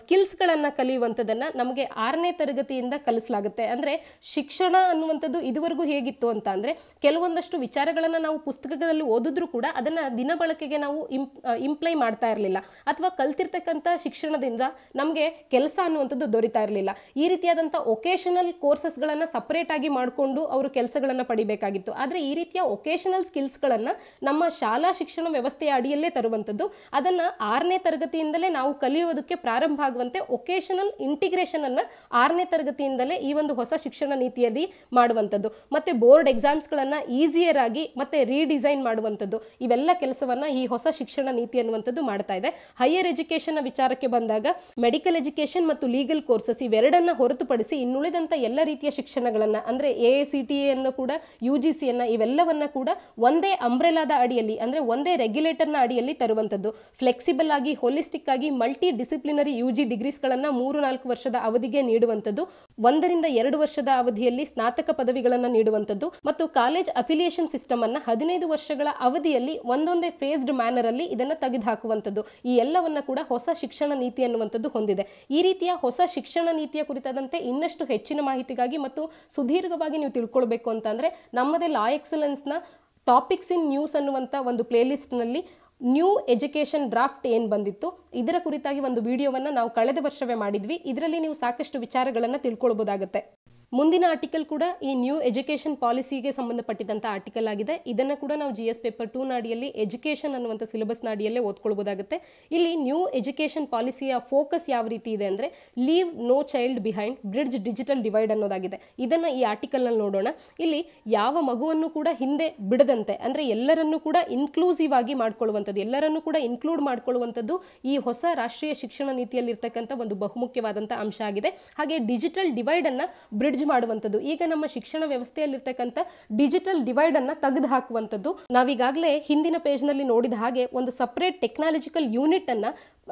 ಸ್ಕಿಲ್ಸ್ಗಳನ್ನು ಕಲಿಯುವಂಥದ್ದನ್ನು ನಮಗೆ ಆರನೇ ತರಗತಿಯಿಂದ ಕಲಿಸಲಾಗುತ್ತೆ ಅಂದರೆ ಶಿಕ್ಷಣ ಅನ್ನುವಂಥದ್ದು ಇದುವರೆಗೂ ಹೇಗಿತ್ತು ಅಂತ ಅಂದರೆ ಕೆಲವೊಂದಷ್ಟು ವಿಚಾರಗಳನ್ನು ನಾವು ಪುಸ್ತಕದಲ್ಲಿ ಓದಿದ್ರೂ ಕೂಡ ಅದನ್ನು ದಿನ ಬಳಕೆಗೆ ನಾವು ಇಂಪ್ ಇಂಪ್ಲೈ ಮಾಡ್ತಾ ಇರಲಿಲ್ಲ ಅಥವಾ ಕಲ್ತಿರ್ತಕ್ಕಂಥ ಶಿಕ್ಷಣದಿಂದ ನಮಗೆ ಕೆಲಸ ಅನ್ನುವಂಥದ್ದು ದೊರೀತಾ ಇರಲಿಲ್ಲ ಈ ರೀತಿಯಾದಂಥ ಒಕೇಶನಲ್ ಕೋರ್ಸಸ್ಗಳನ್ನು ಸಪ್ರೇಟಾಗಿ ಮಾಡಿಕೊಂಡು ಅವರು ಕೆಲಸಗಳನ್ನು ಪಡಿಬೇಕಾಗಿತ್ತು ಆದರೆ ಈ ರೀತಿಯ ಒಕೇಶನಲ್ ಸ್ಕಿಲ್ಸ್ಗಳನ್ನು ನಮ್ಮ ಶಾಲಾ ಶಿಕ್ಷಣ ವ್ಯವಸ್ಥೆಯ ಅಡಿಯಲ್ಲೇ ತರುವಂಥದ್ದು ಅದನ್ನು ಆರನೇ ತರಗತಿಯಿಂದಲೇ ನಾವು ಕಲಿಯೋದಕ್ಕೆ ಪ್ರಾ ಪ್ರಾರಂಭ ಆಗುವಂತೆ ಒಕೇಶನಲ್ ಇಂಟಿಗ್ರೇಷನ್ ಅನ್ನು ಆರನೇ ತರಗತಿಯಿಂದಲೇ ಈ ಒಂದು ಹೊಸ ಶಿಕ್ಷಣ ನೀತಿಯಲ್ಲಿ ಮಾಡುವಂಥದ್ದು ಮತ್ತೆ ಬೋರ್ಡ್ ಎಕ್ಸಾಮ್ಸ್ಗಳನ್ನು ಈಸಿಯರ್ ಆಗಿ ಮತ್ತು ರೀಡಿಸೈನ್ ಮಾಡುವಂಥದ್ದು ಇವೆಲ್ಲ ಕೆಲಸವನ್ನು ಈ ಹೊಸ ಶಿಕ್ಷಣ ನೀತಿ ಅನ್ನುವಂಥದ್ದು ಮಾಡ್ತಾ ಇದೆ ಹೈಯರ್ ಎಜುಕೇಶನ್ ವಿಚಾರಕ್ಕೆ ಬಂದಾಗ ಮೆಡಿಕಲ್ ಎಜುಕೇಶನ್ ಮತ್ತು ಲೀಗಲ್ ಕೋರ್ಸಸ್ ಇವೆರಡನ್ನ ಹೊರತುಪಡಿಸಿ ಇನ್ನುಳಿದಂಥ ಎಲ್ಲ ರೀತಿಯ ಶಿಕ್ಷಣಗಳನ್ನು ಅಂದರೆ ಎ ಸಿ ಟಿ ಎನ್ನು ಕೂಡ ಯು ಜಿ ಸಿಯನ್ನು ಇವೆಲ್ಲವನ್ನು ಕೂಡ ಒಂದೇ ಅಂಬ್ರೆಲಾದ ಅಡಿಯಲ್ಲಿ ಅಂದರೆ ಒಂದೇ ರೆಗ್ಯುಲೇಟರ್ನ ಅಡಿಯಲ್ಲಿ ತರುವಂಥದ್ದು ಫ್ಲೆಕ್ಸಿಬಲ್ ಆಗಿ ಹೋಲಿಸ್ಟಿಕ್ ಆಗಿ ಮಲ್ಟಿ ಡಿಸಿಪ್ಲಿನಲ್ಲಿ ಸರ್ಕಾರಿ ಯು ಜಿ ಡಿಗ್ರೀಸ್ಗಳನ್ನು ಮೂರು ನಾಲ್ಕು ವರ್ಷದ ಅವಧಿಗೆ ನೀಡುವಂಥದ್ದು ಒಂದರಿಂದ ಎರಡು ವರ್ಷದ ಅವಧಿಯಲ್ಲಿ ಸ್ನಾತಕ ಪದವಿಗಳನ್ನು ನೀಡುವಂಥದ್ದು ಮತ್ತು ಕಾಲೇಜ್ ಅಫಿಲಿಯೇಷನ್ ಸಿಸ್ಟಮ್ ಅನ್ನು ಹದಿನೈದು ವರ್ಷಗಳ ಅವಧಿಯಲ್ಲಿ ಒಂದೊಂದೇ ಫೇಸ್ಡ್ ಮ್ಯಾನರ್ ಅಲ್ಲಿ ಇದನ್ನು ತೆಗೆದುಹಾಕುವಂಥದ್ದು ಈ ಎಲ್ಲವನ್ನ ಕೂಡ ಹೊಸ ಶಿಕ್ಷಣ ನೀತಿ ಅನ್ನುವಂಥದ್ದು ಹೊಂದಿದೆ ಈ ರೀತಿಯ ಹೊಸ ಶಿಕ್ಷಣ ನೀತಿಯ ಕುರಿತಾದಂತೆ ಇನ್ನಷ್ಟು ಹೆಚ್ಚಿನ ಮಾಹಿತಿಗಾಗಿ ಮತ್ತು ಸುದೀರ್ಘವಾಗಿ ನೀವು ತಿಳ್ಕೊಳ್ಬೇಕು ಅಂತ ನಮ್ಮದೇ ನಮ್ಮದೇ ಲಾ ಎಕ್ಸಲೆನ್ಸ್ನ ಟಾಪಿಕ್ಸ್ ಇನ್ ನ್ಯೂಸ್ ಅನ್ನುವಂಥ ಒಂದು ನಲ್ಲಿ ನ್ಯೂ ಎಜುಕೇಷನ್ ಡ್ರಾಫ್ಟ್ ಏನು ಬಂದಿತ್ತು ಇದರ ಕುರಿತಾಗಿ ಒಂದು ವಿಡಿಯೋವನ್ನು ನಾವು ಕಳೆದ ವರ್ಷವೇ ಮಾಡಿದ್ವಿ ಇದರಲ್ಲಿ ನೀವು ಸಾಕಷ್ಟು ವಿಚಾರಗಳನ್ನು ತಿಳ್ಕೊಳ್ಬೋದಾಗುತ್ತೆ ಮುಂದಿನ ಆರ್ಟಿಕಲ್ ಕೂಡ ಈ ನ್ಯೂ ಎಜುಕೇಷನ್ ಪಾಲಿಸಿಗೆ ಸಂಬಂಧಪಟ್ಟಿದಂಥ ಆರ್ಟಿಕಲ್ ಆಗಿದೆ ಇದನ್ನು ಕೂಡ ನಾವು ಜಿ ಎಸ್ ಪೇಪರ್ ಟೂ ನಾಡಿಯಲ್ಲಿ ಎಜುಕೇಷನ್ ಅನ್ನುವಂಥ ಸಿಲೆಬಸ್ ನಾಡಿಯಲ್ಲೇ ಓದ್ಕೊಳ್ಬೋದಾಗುತ್ತೆ ಇಲ್ಲಿ ನ್ಯೂ ಎಜುಕೇಷನ್ ಪಾಲಿಸಿಯ ಫೋಕಸ್ ಯಾವ ರೀತಿ ಇದೆ ಅಂದರೆ leave no child behind bridge digital divide ಅನ್ನೋದಾಗಿದೆ ಇದನ್ನು ಈ ಆರ್ಟಿಕಲ್ನಲ್ಲಿ ನೋಡೋಣ ಇಲ್ಲಿ ಯಾವ ಮಗುವನ್ನು ಕೂಡ ಹಿಂದೆ ಬಿಡದಂತೆ ಅಂದರೆ ಎಲ್ಲರನ್ನೂ ಕೂಡ ಇನ್ಕ್ಲೂಸಿವ್ ಆಗಿ ಮಾಡ್ಕೊಳ್ಳುವಂಥದ್ದು ಎಲ್ಲರನ್ನೂ ಕೂಡ ಇನ್ಕ್ಲೂಡ್ ಮಾಡ್ಕೊಳ್ಳುವಂಥದ್ದು ಈ ಹೊಸ ರಾಷ್ಟ್ರೀಯ ಶಿಕ್ಷಣ ನೀತಿಯಲ್ಲಿರ್ತಕ್ಕಂಥ ಒಂದು ಬಹುಮುಖ್ಯವಾದಂಥ ಅಂಶ ಆಗಿದೆ ಹಾಗೆ ಡಿಜಿಟಲ್ ಡಿವೈಡನ್ನು ಬ್ರಿಡ್ಜ್ ಮಾಡುವಂತದ್ದು ಮಾಡುವಂಥದ್ದು ಈಗ ನಮ್ಮ ಶಿಕ್ಷಣ ವ್ಯವಸ್ಥೆಯಲ್ಲಿರ್ತಕ್ಕಂಥ ಡಿಜಿಟಲ್ ಡಿವೈಡ್ ಅನ್ನ ತೆಗೆದು ಹಾಕುವಂತದ್ದು ನಾವೀಗಾಗಲೇ ಹಿಂದಿನ ಪೇಜ್ನಲ್ಲಿ ನೋಡಿದ ಹಾಗೆ ಒಂದು ಸಪ್ರೇಟ್ ಟೆಕ್ನಾಲಜಿಕಲ್ ಯೂನಿಟ್ ಅನ್ನ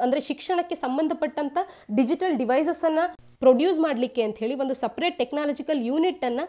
ಅಂದರೆ ಶಿಕ್ಷಣಕ್ಕೆ ಸಂಬಂಧಪಟ್ಟಂಥ ಡಿಜಿಟಲ್ ಡಿವೈಸಸನ್ನು ಪ್ರೊಡ್ಯೂಸ್ ಮಾಡಲಿಕ್ಕೆ ಅಂತ ಹೇಳಿ ಒಂದು ಸಪ್ರೇಟ್ ಟೆಕ್ನಾಲಜಿಕಲ್ ಯೂನಿಟನ್ನು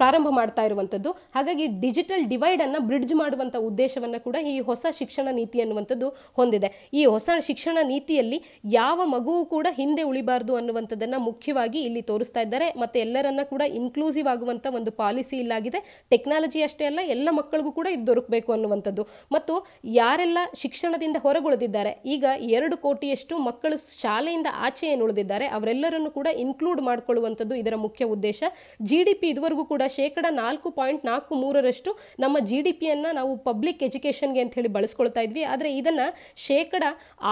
ಪ್ರಾರಂಭ ಮಾಡ್ತಾ ಇರುವಂಥದ್ದು ಹಾಗಾಗಿ ಡಿಜಿಟಲ್ ಡಿವೈಡನ್ನು ಬ್ರಿಡ್ಜ್ ಮಾಡುವಂಥ ಉದ್ದೇಶವನ್ನು ಕೂಡ ಈ ಹೊಸ ಶಿಕ್ಷಣ ನೀತಿ ಅನ್ನುವಂಥದ್ದು ಹೊಂದಿದೆ ಈ ಹೊಸ ಶಿಕ್ಷಣ ನೀತಿಯಲ್ಲಿ ಯಾವ ಮಗುವು ಕೂಡ ಹಿಂದೆ ಉಳಿಬಾರ್ದು ಅನ್ನುವಂಥದ್ದನ್ನು ಮುಖ್ಯವಾಗಿ ಇಲ್ಲಿ ತೋರಿಸ್ತಾ ಇದ್ದಾರೆ ಮತ್ತು ಎಲ್ಲರನ್ನ ಕೂಡ ಇನ್ಕ್ಲೂಸಿವ್ ಆಗುವಂಥ ಒಂದು ಪಾಲಿಸಿ ಇಲ್ಲಾಗಿದೆ ಟೆಕ್ನಾಲಜಿ ಅಷ್ಟೇ ಅಲ್ಲ ಎಲ್ಲ ಮಕ್ಕಳಿಗೂ ಕೂಡ ಇದು ದೊರಕಬೇಕು ಅನ್ನುವಂಥದ್ದು ಮತ್ತು ಯಾರೆಲ್ಲ ಶಿಕ್ಷಣದಿಂದ ಹೊರಗುಳಿದಿದ್ದಾರೆ ಈಗ ಎರಡು ಕೋಟಿಯಷ್ಟು ಮಕ್ಕಳು ಶಾಲೆಯಿಂದ ಆಚೆ ಏನು ಉಳಿದಿದ್ದಾರೆ ಅವರೆಲ್ಲರನ್ನು ಕೂಡ ಇನ್ಕ್ಲೂಡ್ ಮಾಡಿಕೊಳ್ಳುವಂಥದ್ದು ಇದರ ಮುಖ್ಯ ಉದ್ದೇಶ ಜಿ ಡಿ ಪಿ ಇದುವರೆಗೂ ಕೂಡ ಶೇಕಡ ನಾಲ್ಕು ಪಾಯಿಂಟ್ ನಾಲ್ಕು ಮೂರರಷ್ಟು ನಮ್ಮ ಜಿ ಡಿ ಪಿಯನ್ನು ನಾವು ಪಬ್ಲಿಕ್ ಎಜುಕೇಷನ್ಗೆ ಅಂತ ಹೇಳಿ ಬಳಸ್ಕೊಳ್ತಾ ಇದ್ವಿ ಆದರೆ ಇದನ್ನು ಶೇಕಡ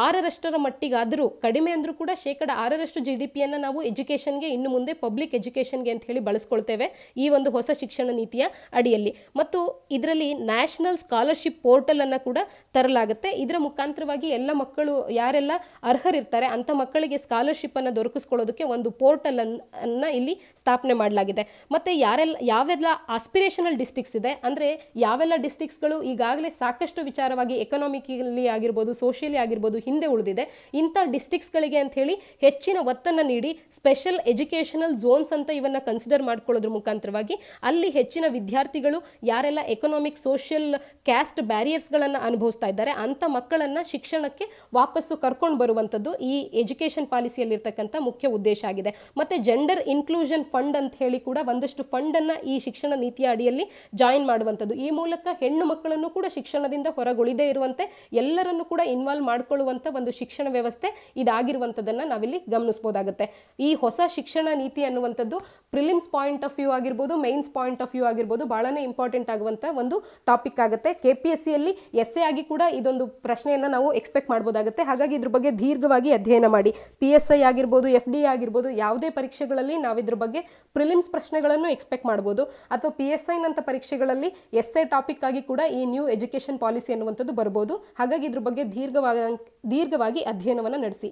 ಆರರಷ್ಟರ ಮಟ್ಟಿಗಾದರೂ ಕಡಿಮೆ ಅಂದರೂ ಕೂಡ ಶೇಕಡ ಆರರಷ್ಟು ಜಿ ಡಿ ಪಿಯನ್ನು ನಾವು ಎಜುಕೇಷನ್ಗೆ ಇನ್ನು ಮುಂದೆ ಪಬ್ಲಿಕ್ ಎಜುಕೇಷನ್ಗೆ ಅಂತ ಹೇಳಿ ಬಳಸ್ಕೊಳ್ತೇವೆ ಈ ಒಂದು ಹೊಸ ಶಿಕ್ಷಣ ನೀತಿಯ ಅಡಿಯಲ್ಲಿ ಮತ್ತು ಇದರಲ್ಲಿ ನ್ಯಾಷನಲ್ ಸ್ಕಾಲರ್ಶಿಪ್ ಪೋರ್ಟಲ್ ಅನ್ನು ಕೂಡ ತರಲಾಗುತ್ತೆ ಇದರ ಮುಖಾಂತರವಾಗಿ ಎಲ್ಲ ಮಕ್ಕಳು ಯಾರೆಲ್ಲ ಯಾರೆಲ್ಲ ಅರ್ಹರಿರ್ತಾರೆ ಅಂಥ ಮಕ್ಕಳಿಗೆ ಸ್ಕಾಲರ್ಶಿಪ್ ಅನ್ನು ದೊರಕಿಸ್ಕೊಳ್ಳೋದಕ್ಕೆ ಒಂದು ಪೋರ್ಟಲ್ ಅನ್ನು ಇಲ್ಲಿ ಸ್ಥಾಪನೆ ಮಾಡಲಾಗಿದೆ ಮತ್ತು ಯಾರೆಲ್ಲ ಯಾವೆಲ್ಲ ಆಸ್ಪಿರೇಷನಲ್ ಡಿಸ್ಟಿಕ್ಸ್ ಇದೆ ಅಂದರೆ ಯಾವೆಲ್ಲ ಡಿಸ್ಟಿಕ್ಸ್ಗಳು ಈಗಾಗಲೇ ಸಾಕಷ್ಟು ವಿಚಾರವಾಗಿ ಎಕನಾಮಿಕಲಿ ಆಗಿರ್ಬೋದು ಸೋಷಿಯಲಿ ಆಗಿರ್ಬೋದು ಹಿಂದೆ ಉಳಿದಿದೆ ಇಂಥ ಡಿಸ್ಟಿಕ್ಸ್ಗಳಿಗೆ ಅಂತ ಹೇಳಿ ಹೆಚ್ಚಿನ ಒತ್ತನ್ನು ನೀಡಿ ಸ್ಪೆಷಲ್ ಎಜುಕೇಷನಲ್ ಝೋನ್ಸ್ ಅಂತ ಇವನ್ನು ಕನ್ಸಿಡರ್ ಮಾಡ್ಕೊಳ್ಳೋದ್ರ ಮುಖಾಂತರವಾಗಿ ಅಲ್ಲಿ ಹೆಚ್ಚಿನ ವಿದ್ಯಾರ್ಥಿಗಳು ಯಾರೆಲ್ಲ ಎಕನಾಮಿಕ್ ಸೋಷಿಯಲ್ ಕ್ಯಾಸ್ಟ್ ಬ್ಯಾರಿಯರ್ಸ್ಗಳನ್ನು ಅನುಭವಿಸ್ತಾ ಇದ್ದಾರೆ ಅಂಥ ಮಕ್ಕಳನ್ನು ಶಿಕ್ಷಣಕ್ಕೆ ವಾಪಸ್ಸು ಕರ್ಕೊಂಡು ಕರ್ಕೊಂಡು ಬರುವಂಥದ್ದು ಈ ಎಜುಕೇಷನ್ ಪಾಲಿಸಿಯಲ್ಲಿರ್ತಕ್ಕಂಥ ಮುಖ್ಯ ಉದ್ದೇಶ ಆಗಿದೆ ಮತ್ತು ಜೆಂಡರ್ ಇನ್ಕ್ಲೂಷನ್ ಫಂಡ್ ಅಂತ ಹೇಳಿ ಕೂಡ ಒಂದಷ್ಟು ಫಂಡನ್ನು ಈ ಶಿಕ್ಷಣ ನೀತಿಯ ಅಡಿಯಲ್ಲಿ ಜಾಯಿನ್ ಮಾಡುವಂಥದ್ದು ಈ ಮೂಲಕ ಹೆಣ್ಣು ಮಕ್ಕಳನ್ನು ಕೂಡ ಶಿಕ್ಷಣದಿಂದ ಹೊರಗುಳಿದೇ ಇರುವಂತೆ ಎಲ್ಲರನ್ನು ಕೂಡ ಇನ್ವಾಲ್ವ್ ಮಾಡಿಕೊಳ್ಳುವಂಥ ಒಂದು ಶಿಕ್ಷಣ ವ್ಯವಸ್ಥೆ ಇದಾಗಿರುವಂಥದ್ದನ್ನು ನಾವಿಲ್ಲಿ ಗಮನಿಸ್ಬೋದಾಗುತ್ತೆ ಈ ಹೊಸ ಶಿಕ್ಷಣ ನೀತಿ ಅನ್ನುವಂಥದ್ದು ಪ್ರಿಲಿಮ್ಸ್ ಪಾಯಿಂಟ್ ಆಫ್ ವ್ಯೂ ಆಗಿರ್ಬೋದು ಮೈನ್ಸ್ ಪಾಯಿಂಟ್ ಆಫ್ ವ್ಯೂ ಆಗಿರ್ಬೋದು ಭಾಳನೇ ಇಂಪಾರ್ಟೆಂಟ್ ಆಗುವಂಥ ಒಂದು ಟಾಪಿಕ್ ಆಗುತ್ತೆ ಕೆ ಪಿ ಎಸ್ ಸಿಯಲ್ಲಿ ಎಸ್ ಎ ಆಗಿ ಕೂಡ ಇದೊಂದು ಪ್ರಶ್ನೆಯನ್ನು ನಾವು ಎಕ್ಸ್ಪೆಕ್ಟ್ ಮಾಡ್ಬೋದಾಗುತ್ತೆ ಹಾಗಾಗಿ ಇದ್ರ ಬಗ್ಗೆ ದೀರ್ಘವಾಗಿ ಅಧ್ಯಯನ ಮಾಡಿ ಪಿ ಎಸ್ ಐ ಆಗಿರ್ಬೋದು ಎಫ್ ಡಿ ಆಗಿರ್ಬೋದು ಯಾವುದೇ ಪರೀಕ್ಷೆಗಳಲ್ಲಿ ನಾವು ಇದ್ರ ಬಗ್ಗೆ ಪ್ರಿಲಿಮ್ಸ್ ಪ್ರಶ್ನೆಗಳನ್ನು ಎಕ್ಸ್ಪೆಕ್ಟ್ ಮಾಡ್ಬೋದು ಅಥವಾ ಪಿ ಎಸ್ ಐನಂಥ ಪರೀಕ್ಷೆಗಳಲ್ಲಿ ಎಸ್ ಐ ಟಾಪಿಕ್ ಆಗಿ ಕೂಡ ಈ ನ್ಯೂ ಎಜುಕೇಷನ್ ಪಾಲಿಸಿ ಅನ್ನುವಂಥದ್ದು ಬರ್ಬೋದು ಹಾಗಾಗಿ ಇದ್ರ ಬಗ್ಗೆ ದೀರ್ಘವಾದ ದೀರ್ಘವಾಗಿ ಅಧ್ಯಯನವನ್ನು ನಡೆಸಿ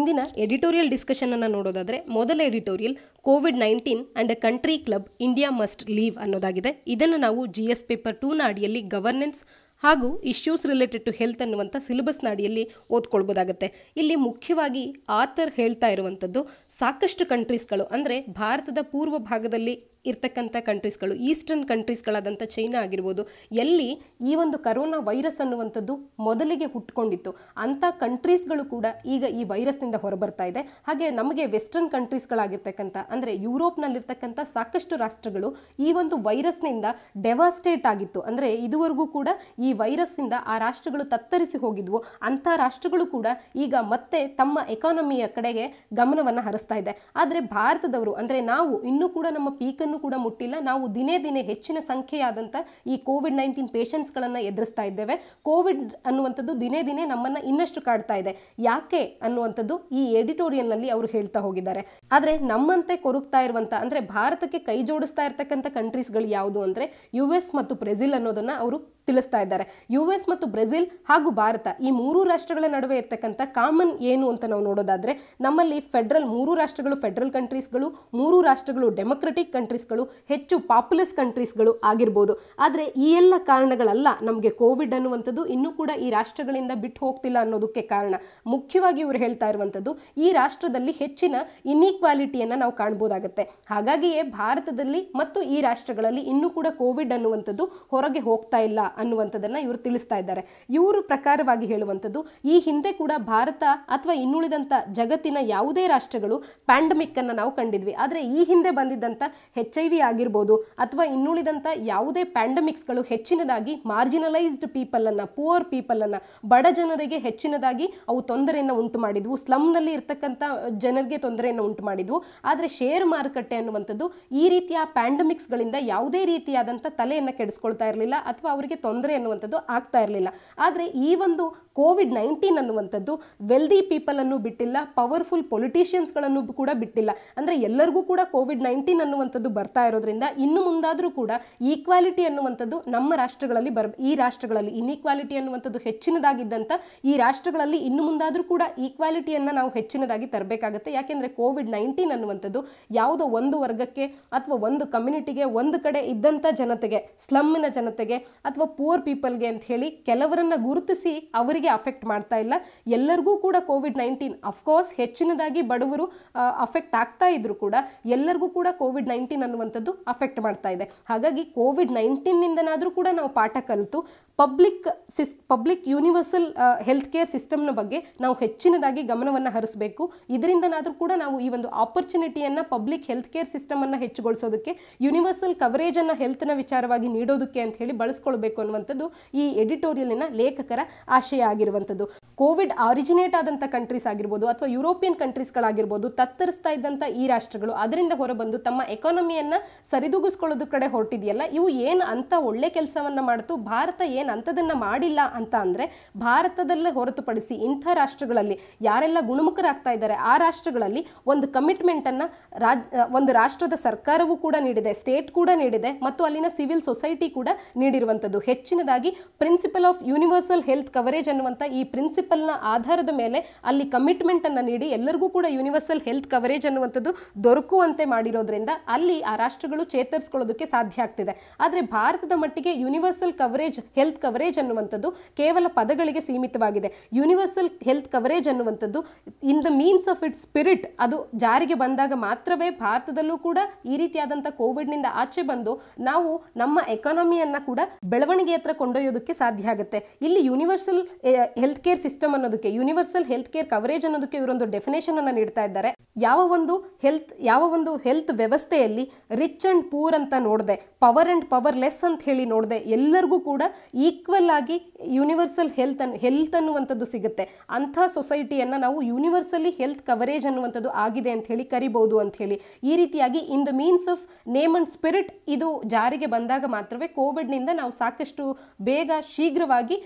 ಇಂದಿನ ಎಡಿಟೋರಿಯಲ್ ಡಿಸ್ಕಷನ್ ಅನ್ನು ನೋಡೋದಾದ್ರೆ ಮೊದಲ editorial COVID nineteen and a country club India must leave ಅನ್ನೋದಾಗಿದೆ ಇದನ್ನು ನಾವು ಜಿ ಎಸ್ ಪೇಪರ್ ಟೂನ ಅಡಿಯಲ್ಲಿ ಗವರ್ನೆನ್ಸ್ ಹಾಗೂ ಇಶ್ಯೂಸ್ ರಿಲೇಟೆಡ್ ಟು ಹೆಲ್ತ್ ಅನ್ನುವಂಥ ಸಿಲೆಬಸ್ ನಾಡಿಯಲ್ಲಿ ಓದ್ಕೊಳ್ಬೋದಾಗುತ್ತೆ ಇಲ್ಲಿ ಮುಖ್ಯವಾಗಿ ಆತರ್ ಹೇಳ್ತಾ ಇರುವಂಥದ್ದು ಸಾಕಷ್ಟು ಕಂಟ್ರೀಸ್ಗಳು ಅಂದರೆ ಭಾರತದ ಪೂರ್ವ ಭಾಗದಲ್ಲಿ ಇರ್ತಕ್ಕಂಥ ಕಂಟ್ರೀಸ್ಗಳು ಈಸ್ಟರ್ನ್ ಕಂಟ್ರೀಸ್ಗಳಾದಂಥ ಚೈನಾ ಆಗಿರ್ಬೋದು ಎಲ್ಲಿ ಈ ಒಂದು ಕರೋನಾ ವೈರಸ್ ಅನ್ನುವಂಥದ್ದು ಮೊದಲಿಗೆ ಹುಟ್ಕೊಂಡಿತ್ತು ಅಂಥ ಕಂಟ್ರೀಸ್ಗಳು ಕೂಡ ಈಗ ಈ ವೈರಸ್ನಿಂದ ಹೊರಬರ್ತಾ ಇದೆ ಹಾಗೆ ನಮಗೆ ವೆಸ್ಟರ್ನ್ ಕಂಟ್ರೀಸ್ಗಳಾಗಿರ್ತಕ್ಕಂಥ ಅಂದರೆ ಯುರೋಪ್ನಲ್ಲಿರ್ತಕ್ಕಂಥ ಸಾಕಷ್ಟು ರಾಷ್ಟ್ರಗಳು ಈ ಒಂದು ವೈರಸ್ನಿಂದ ಡೆವಾಸ್ಟೇಟ್ ಆಗಿತ್ತು ಅಂದರೆ ಇದುವರೆಗೂ ಕೂಡ ಈ ವೈರಸ್ನಿಂದ ಆ ರಾಷ್ಟ್ರಗಳು ತತ್ತರಿಸಿ ಹೋಗಿದ್ವು ಅಂಥ ರಾಷ್ಟ್ರಗಳು ಕೂಡ ಈಗ ಮತ್ತೆ ತಮ್ಮ ಎಕಾನಮಿಯ ಕಡೆಗೆ ಗಮನವನ್ನು ಹರಿಸ್ತಾ ಇದೆ ಆದರೆ ಭಾರತದವರು ಅಂದರೆ ನಾವು ಇನ್ನೂ ಕೂಡ ನಮ್ಮ ಪೀಕನ್ನು ಕೂಡ ಮುಟ್ಟಿಲ್ಲ ನಾವು ದಿನೇ ದಿನೇ ಹೆಚ್ಚಿನ ಸಂಖ್ಯೆಯಾದಂಥ ಈ ಕೋವಿಡ್ ನೈನ್ಟೀನ್ ಗಳನ್ನ ಎದುರಿಸ್ತಾ ಇದ್ದೇವೆ ಕೋವಿಡ್ ಅನ್ನುವಂಥದ್ದು ದಿನೇ ದಿನೇ ನಮ್ಮನ್ನ ಇನ್ನಷ್ಟು ಕಾಡ್ತಾ ಇದೆ ಯಾಕೆ ಅನ್ನುವಂಥದ್ದು ಈ ನಲ್ಲಿ ಅವರು ಹೇಳ್ತಾ ಹೋಗಿದ್ದಾರೆ ಆದ್ರೆ ನಮ್ಮಂತೆ ಕೊರುಕ್ತಾ ಇರುವಂಥ ಅಂದ್ರೆ ಭಾರತಕ್ಕೆ ಕೈ ಜೋಡಿಸ್ತಾ ಇರ್ತಕ್ಕಂಥ ಗಳು ಯಾವುದು ಅಂದ್ರೆ ಯು ಎಸ್ ಮತ್ತು ಬ್ರೆಜಿಲ್ ಅನ್ನೋದನ್ನ ಅವರು ತಿಳಿಸ್ತಾ ಇದ್ದಾರೆ ಯು ಎಸ್ ಮತ್ತು ಬ್ರೆಜಿಲ್ ಹಾಗೂ ಭಾರತ ಈ ಮೂರು ರಾಷ್ಟ್ರಗಳ ನಡುವೆ ಇರ್ತಕ್ಕಂಥ ಕಾಮನ್ ಏನು ಅಂತ ನಾವು ನೋಡೋದಾದರೆ ನಮ್ಮಲ್ಲಿ ಫೆಡ್ರಲ್ ಮೂರು ರಾಷ್ಟ್ರಗಳು ಫೆಡ್ರಲ್ ಕಂಟ್ರೀಸ್ಗಳು ಮೂರು ರಾಷ್ಟ್ರಗಳು ಡೆಮೊಕ್ರೆಟಿಕ್ ಕಂಟ್ರೀಸ್ಗಳು ಹೆಚ್ಚು ಪಾಪ್ಯುಲಸ್ ಕಂಟ್ರೀಸ್ಗಳು ಆಗಿರ್ಬೋದು ಆದರೆ ಈ ಎಲ್ಲ ಕಾರಣಗಳಲ್ಲ ನಮಗೆ ಕೋವಿಡ್ ಅನ್ನುವಂಥದ್ದು ಇನ್ನೂ ಕೂಡ ಈ ರಾಷ್ಟ್ರಗಳಿಂದ ಬಿಟ್ಟು ಹೋಗ್ತಿಲ್ಲ ಅನ್ನೋದಕ್ಕೆ ಕಾರಣ ಮುಖ್ಯವಾಗಿ ಇವರು ಹೇಳ್ತಾ ಇರುವಂಥದ್ದು ಈ ರಾಷ್ಟ್ರದಲ್ಲಿ ಹೆಚ್ಚಿನ ಇನ್ಇಕ್ವಾಲಿಟಿಯನ್ನು ನಾವು ಕಾಣ್ಬೋದಾಗುತ್ತೆ ಹಾಗಾಗಿಯೇ ಭಾರತದಲ್ಲಿ ಮತ್ತು ಈ ರಾಷ್ಟ್ರಗಳಲ್ಲಿ ಇನ್ನೂ ಕೂಡ ಕೋವಿಡ್ ಅನ್ನುವಂಥದ್ದು ಹೊರಗೆ ಹೋಗ್ತಾ ಇಲ್ಲ ಅನ್ನುವಂಥದ್ದನ್ನು ಇವರು ತಿಳಿಸ್ತಾ ಇದ್ದಾರೆ ಇವರು ಪ್ರಕಾರವಾಗಿ ಹೇಳುವಂಥದ್ದು ಈ ಹಿಂದೆ ಕೂಡ ಭಾರತ ಅಥವಾ ಇನ್ನುಳಿದಂಥ ಜಗತ್ತಿನ ಯಾವುದೇ ರಾಷ್ಟ್ರಗಳು ಪ್ಯಾಂಡಮಿಕ್ ಪ್ಯಾಂಡಮಿಕ್ಕನ್ನು ನಾವು ಕಂಡಿದ್ವಿ ಆದರೆ ಈ ಹಿಂದೆ ಬಂದಿದ್ದಂಥ ಹೆಚ್ ಐ ವಿ ಆಗಿರ್ಬೋದು ಅಥವಾ ಇನ್ನುಳಿದಂಥ ಯಾವುದೇ ಪ್ಯಾಂಡಮಿಕ್ಸ್ಗಳು ಹೆಚ್ಚಿನದಾಗಿ ಮಾರ್ಜಿನಲೈಸ್ಡ್ ಪೀಪಲನ್ನು ಪುವರ್ ಪೀಪಲನ್ನು ಬಡ ಜನರಿಗೆ ಹೆಚ್ಚಿನದಾಗಿ ಅವು ತೊಂದರೆಯನ್ನು ಉಂಟು ಮಾಡಿದ್ವು ಸ್ಲಮ್ನಲ್ಲಿ ಇರ್ತಕ್ಕಂಥ ಜನರಿಗೆ ತೊಂದರೆಯನ್ನು ಉಂಟು ಮಾಡಿದ್ವು ಆದರೆ ಶೇರ್ ಮಾರುಕಟ್ಟೆ ಅನ್ನುವಂಥದ್ದು ಈ ರೀತಿಯ ಪ್ಯಾಂಡಮಿಕ್ಸ್ಗಳಿಂದ ಯಾವುದೇ ರೀತಿಯಾದಂಥ ತಲೆಯನ್ನು ಕೆಡಿಸ್ಕೊಳ್ತಾ ಇರಲಿಲ್ಲ ಅಥವಾ ಅವರಿಗೆ ತೊಂದರೆ ಅನ್ನುವಂಥದ್ದು ಆಗ್ತಾ ಇರಲಿಲ್ಲ ಆದರೆ ಈ ಒಂದು ಕೋವಿಡ್ ನೈನ್ಟೀನ್ ಅನ್ನುವಂಥದ್ದು ವೆಲ್ದಿ ಪೀಪಲ್ ಅನ್ನು ಬಿಟ್ಟಿಲ್ಲ ಪವರ್ಫುಲ್ ಪೊಲಿಟಿಷಿಯನ್ಸ್ಗಳನ್ನು ಕೂಡ ಬಿಟ್ಟಿಲ್ಲ ಅಂದರೆ ಎಲ್ಲರಿಗೂ ಕೂಡ ಕೋವಿಡ್ ನೈನ್ಟೀನ್ ಅನ್ನುವಂಥದ್ದು ಬರ್ತಾ ಇರೋದ್ರಿಂದ ಇನ್ನು ಮುಂದಾದರೂ ಕೂಡ ಈಕ್ವಾಲಿಟಿ ಅನ್ನುವಂಥದ್ದು ನಮ್ಮ ರಾಷ್ಟ್ರಗಳಲ್ಲಿ ಬರ್ ಈ ರಾಷ್ಟ್ರಗಳಲ್ಲಿ ಇನ್ಇಕ್ವಾಲಿಟಿ ಅನ್ನುವಂಥದ್ದು ಹೆಚ್ಚಿನದಾಗಿದ್ದಂಥ ಈ ರಾಷ್ಟ್ರಗಳಲ್ಲಿ ಇನ್ನು ಮುಂದಾದರೂ ಕೂಡ ಈಕ್ವಾಲಿಟಿಯನ್ನು ನಾವು ಹೆಚ್ಚಿನದಾಗಿ ತರಬೇಕಾಗುತ್ತೆ ಯಾಕೆಂದರೆ ಕೋವಿಡ್ ನೈನ್ಟೀನ್ ಅನ್ನುವಂಥದ್ದು ಯಾವುದೋ ಒಂದು ವರ್ಗಕ್ಕೆ ಅಥವಾ ಒಂದು ಕಮ್ಯುನಿಟಿಗೆ ಒಂದು ಕಡೆ ಇದ್ದಂಥ ಜನತೆಗೆ ಸ್ಲಮ್ಮಿನ ಜನತೆಗೆ ಅಥವಾ ಪೂರ್ ಪೀಪಲ್ಗೆ ಅಂತ ಹೇಳಿ ಕೆಲವರನ್ನು ಗುರುತಿಸಿ ಅವರಿಗೆ ಅಫೆಕ್ಟ್ ಮಾಡ್ತಾ ಇಲ್ಲ ಎಲ್ಲರಿಗೂ ಕೂಡ ಕೋವಿಡ್ ನೈನ್ಟೀನ್ ಅಫ್ಕೋರ್ಸ್ ಹೆಚ್ಚಿನದಾಗಿ ಬಡವರು ಅಫೆಕ್ಟ್ ಆಗ್ತಾ ಇದ್ರು ಕೂಡ ಎಲ್ಲರಿಗೂ ಕೂಡ ಕೋವಿಡ್ ನೈನ್ಟೀನ್ ಅನ್ನುವಂಥದ್ದು ಅಫೆಕ್ಟ್ ಮಾಡ್ತಾ ಇದೆ ಹಾಗಾಗಿ ಕೋವಿಡ್ ನೈನ್ಟೀನ್ನಿಂದನಾದರೂ ಕೂಡ ನಾವು ಪಾಠ ಕಲಿತು ಪಬ್ಲಿಕ್ ಸಿಸ್ ಪಬ್ಲಿಕ್ ಯೂನಿವರ್ಸಲ್ ಹೆಲ್ತ್ ಕೇರ್ ಸಿಸ್ಟಮ್ನ ಬಗ್ಗೆ ನಾವು ಹೆಚ್ಚಿನದಾಗಿ ಗಮನವನ್ನು ಹರಿಸಬೇಕು ಇದರಿಂದನಾದರೂ ಕೂಡ ನಾವು ಈ ಒಂದು ಆಪರ್ಚುನಿಟಿಯನ್ನು ಪಬ್ಲಿಕ್ ಹೆಲ್ತ್ ಕೇರ್ ಸಿಸ್ಟಮನ್ನು ಹೆಚ್ಚುಗೊಳಿಸೋದಕ್ಕೆ ಯೂನಿವರ್ಸಲ್ ಕವರೇಜನ್ನು ಹೆಲ್ತ್ನ ವಿಚಾರವಾಗಿ ನೀಡೋದಕ್ಕೆ ಅಂತ ಹೇಳಿ ಬಳಸ್ಕೊಳ್ಬೇಕು ಅನ್ನುವಂಥದ್ದು ಈ ಎಡಿಟೋರಿಯಲಿನ ಲೇಖಕರ ಆಶಯ ಆಗಿರುವಂಥದ್ದು ಕೋವಿಡ್ ಆರಿಜಿನೇಟ್ ಆದಂಥ ಕಂಟ್ರೀಸ್ ಆಗಿರ್ಬೋದು ಅಥವಾ ಯುರೋಪಿಯನ್ ಕಂಟ್ರೀಸ್ಗಳಾಗಿರ್ಬೋದು ತತ್ತರಿಸ್ತಾ ಇದ್ದಂಥ ಈ ರಾಷ್ಟ್ರಗಳು ಅದರಿಂದ ಹೊರಬಂದು ತಮ್ಮ ಎಕಾನಮಿಯನ್ನು ಸರಿದೂಗಿಸ್ಕೊಳ್ಳೋದು ಕಡೆ ಹೊರಟಿದೆಯಲ್ಲ ಇವು ಏನು ಅಂಥ ಒಳ್ಳೆ ಕೆಲಸವನ್ನು ಮಾಡ್ತು ಭಾರತ ಏನು ನಾನು ಮಾಡಿಲ್ಲ ಅಂತ ಅಂದರೆ ಭಾರತದಲ್ಲೇ ಹೊರತುಪಡಿಸಿ ಇಂಥ ರಾಷ್ಟ್ರಗಳಲ್ಲಿ ಯಾರೆಲ್ಲ ಗುಣಮುಖರಾಗ್ತಾ ಇದ್ದಾರೆ ಆ ರಾಷ್ಟ್ರಗಳಲ್ಲಿ ಒಂದು ಕಮಿಟ್ಮೆಂಟನ್ನು ರಾಜ್ ಒಂದು ರಾಷ್ಟ್ರದ ಸರ್ಕಾರವೂ ಕೂಡ ನೀಡಿದೆ ಸ್ಟೇಟ್ ಕೂಡ ನೀಡಿದೆ ಮತ್ತು ಅಲ್ಲಿನ ಸಿವಿಲ್ ಸೊಸೈಟಿ ಕೂಡ ನೀಡಿರುವಂಥದ್ದು ಹೆಚ್ಚಿನದಾಗಿ principle of universal health coverage ಅನ್ನುವಂಥ ಈ ಪ್ರಿನ್ಸಿಪಲ್ನ ಆಧಾರದ ಮೇಲೆ ಅಲ್ಲಿ ಕಮಿಟ್ಮೆಂಟನ್ನು ನೀಡಿ ಎಲ್ಲರಿಗೂ ಕೂಡ ಯೂನಿವರ್ಸಲ್ ಹೆಲ್ತ್ ಕವರೇಜ್ ಅನ್ನುವಂಥದ್ದು ದೊರಕುವಂತೆ ಮಾಡಿರೋದ್ರಿಂದ ಅಲ್ಲಿ ಆ ರಾಷ್ಟ್ರಗಳು ಚೇತರಿಸ್ಕೊಳ್ಳೋದಕ್ಕೆ ಸಾಧ್ಯ ಆಗ್ತಿದೆ ಆದರೆ ಭಾರತದ ಮಟ್ಟಿಗೆ universal coverage health health coverage ಅನ್ನುವಂಥದ್ದು ಕೇವಲ ಪದಗಳಿಗೆ ಸೀಮಿತವಾಗಿದೆ ಯೂನಿವರ್ಸಲ್ ಹೆಲ್ತ್ ಕವರೇಜ್ ಅನ್ನುವಂಥದ್ದು in the means of it spirit ಅದು ಜಾರಿಗೆ ಬಂದಾಗ ಮಾತ್ರವೇ ಭಾರತದಲ್ಲೂ ಕೂಡ ಈ ರೀತಿಯಾದಂಥ ಕೋವಿಡ್ನಿಂದ ಆಚೆ ಬಂದು ನಾವು ನಮ್ಮ ಎಕಾನಮಿಯನ್ನು ಕೂಡ ಬೆಳವಣಿಗೆ ಹತ್ರ ಕೊಂಡೊಯ್ಯೋದಕ್ಕೆ ಸಾಧ್ಯ ಆಗುತ್ತೆ ಇಲ್ಲಿ ಯೂನಿವರ್ಸಲ್ ಹೆಲ್ತ್ ಕೇರ್ ಸಿಸ್ಟಮ್ ಅನ್ನೋದಕ್ಕೆ ಯೂನಿವರ್ಸಲ್ ಹೆಲ್ತ್ ಕೇರ್ ಕವರೇಜ್ ಅನ್ನೋದಕ್ಕೆ ಇವರೊಂದು ಡೆಫಿನೇಷನ್ ಅನ್ನು ನೀಡ್ತಾ ಇದ್ದಾರೆ ಯಾವ ಒಂದು ಹೆಲ್ತ್ ಯಾವ ಒಂದು ಹೆಲ್ತ್ ವ್ಯವಸ್ಥೆಯಲ್ಲಿ ರಿಚ್ ಅಂಡ್ ಪೂರ್ ಅಂತ ನೋಡಿದೆ ಪವರ್ ಅಂಡ್ ಪವರ್ ಲೆಸ್ ಅಂತ ಹೇಳಿ ನೋಡಿದೆ ಎಲ್ಲರಿಗೂ ಕೂಡ ಈಕ್ವಲ್ ಆಗಿ ಯೂನಿವರ್ಸಲ್ ಹೆಲ್ತ್ ಅನ್ನು ಹೆಲ್ತ್ ಅನ್ನುವಂಥದ್ದು ಸಿಗುತ್ತೆ ಅಂಥ ಸೊಸೈಟಿಯನ್ನು ನಾವು ಯೂನಿವರ್ಸಲಿ ಹೆಲ್ತ್ ಕವರೇಜ್ ಅನ್ನುವಂಥದ್ದು ಆಗಿದೆ ಅಂತ ಹೇಳಿ ಕರಿಬೋದು ಅಂತ ಹೇಳಿ ಈ ರೀತಿಯಾಗಿ in the means of name and spirit ಇದು ಜಾರಿಗೆ ಬಂದಾಗ ಮಾತ್ರವೇ ಕೋವಿಡ್ನಿಂದ ನಾವು ಸಾಕಷ್ಟು ಬೇಗ ಶೀಘ್ರವಾಗಿ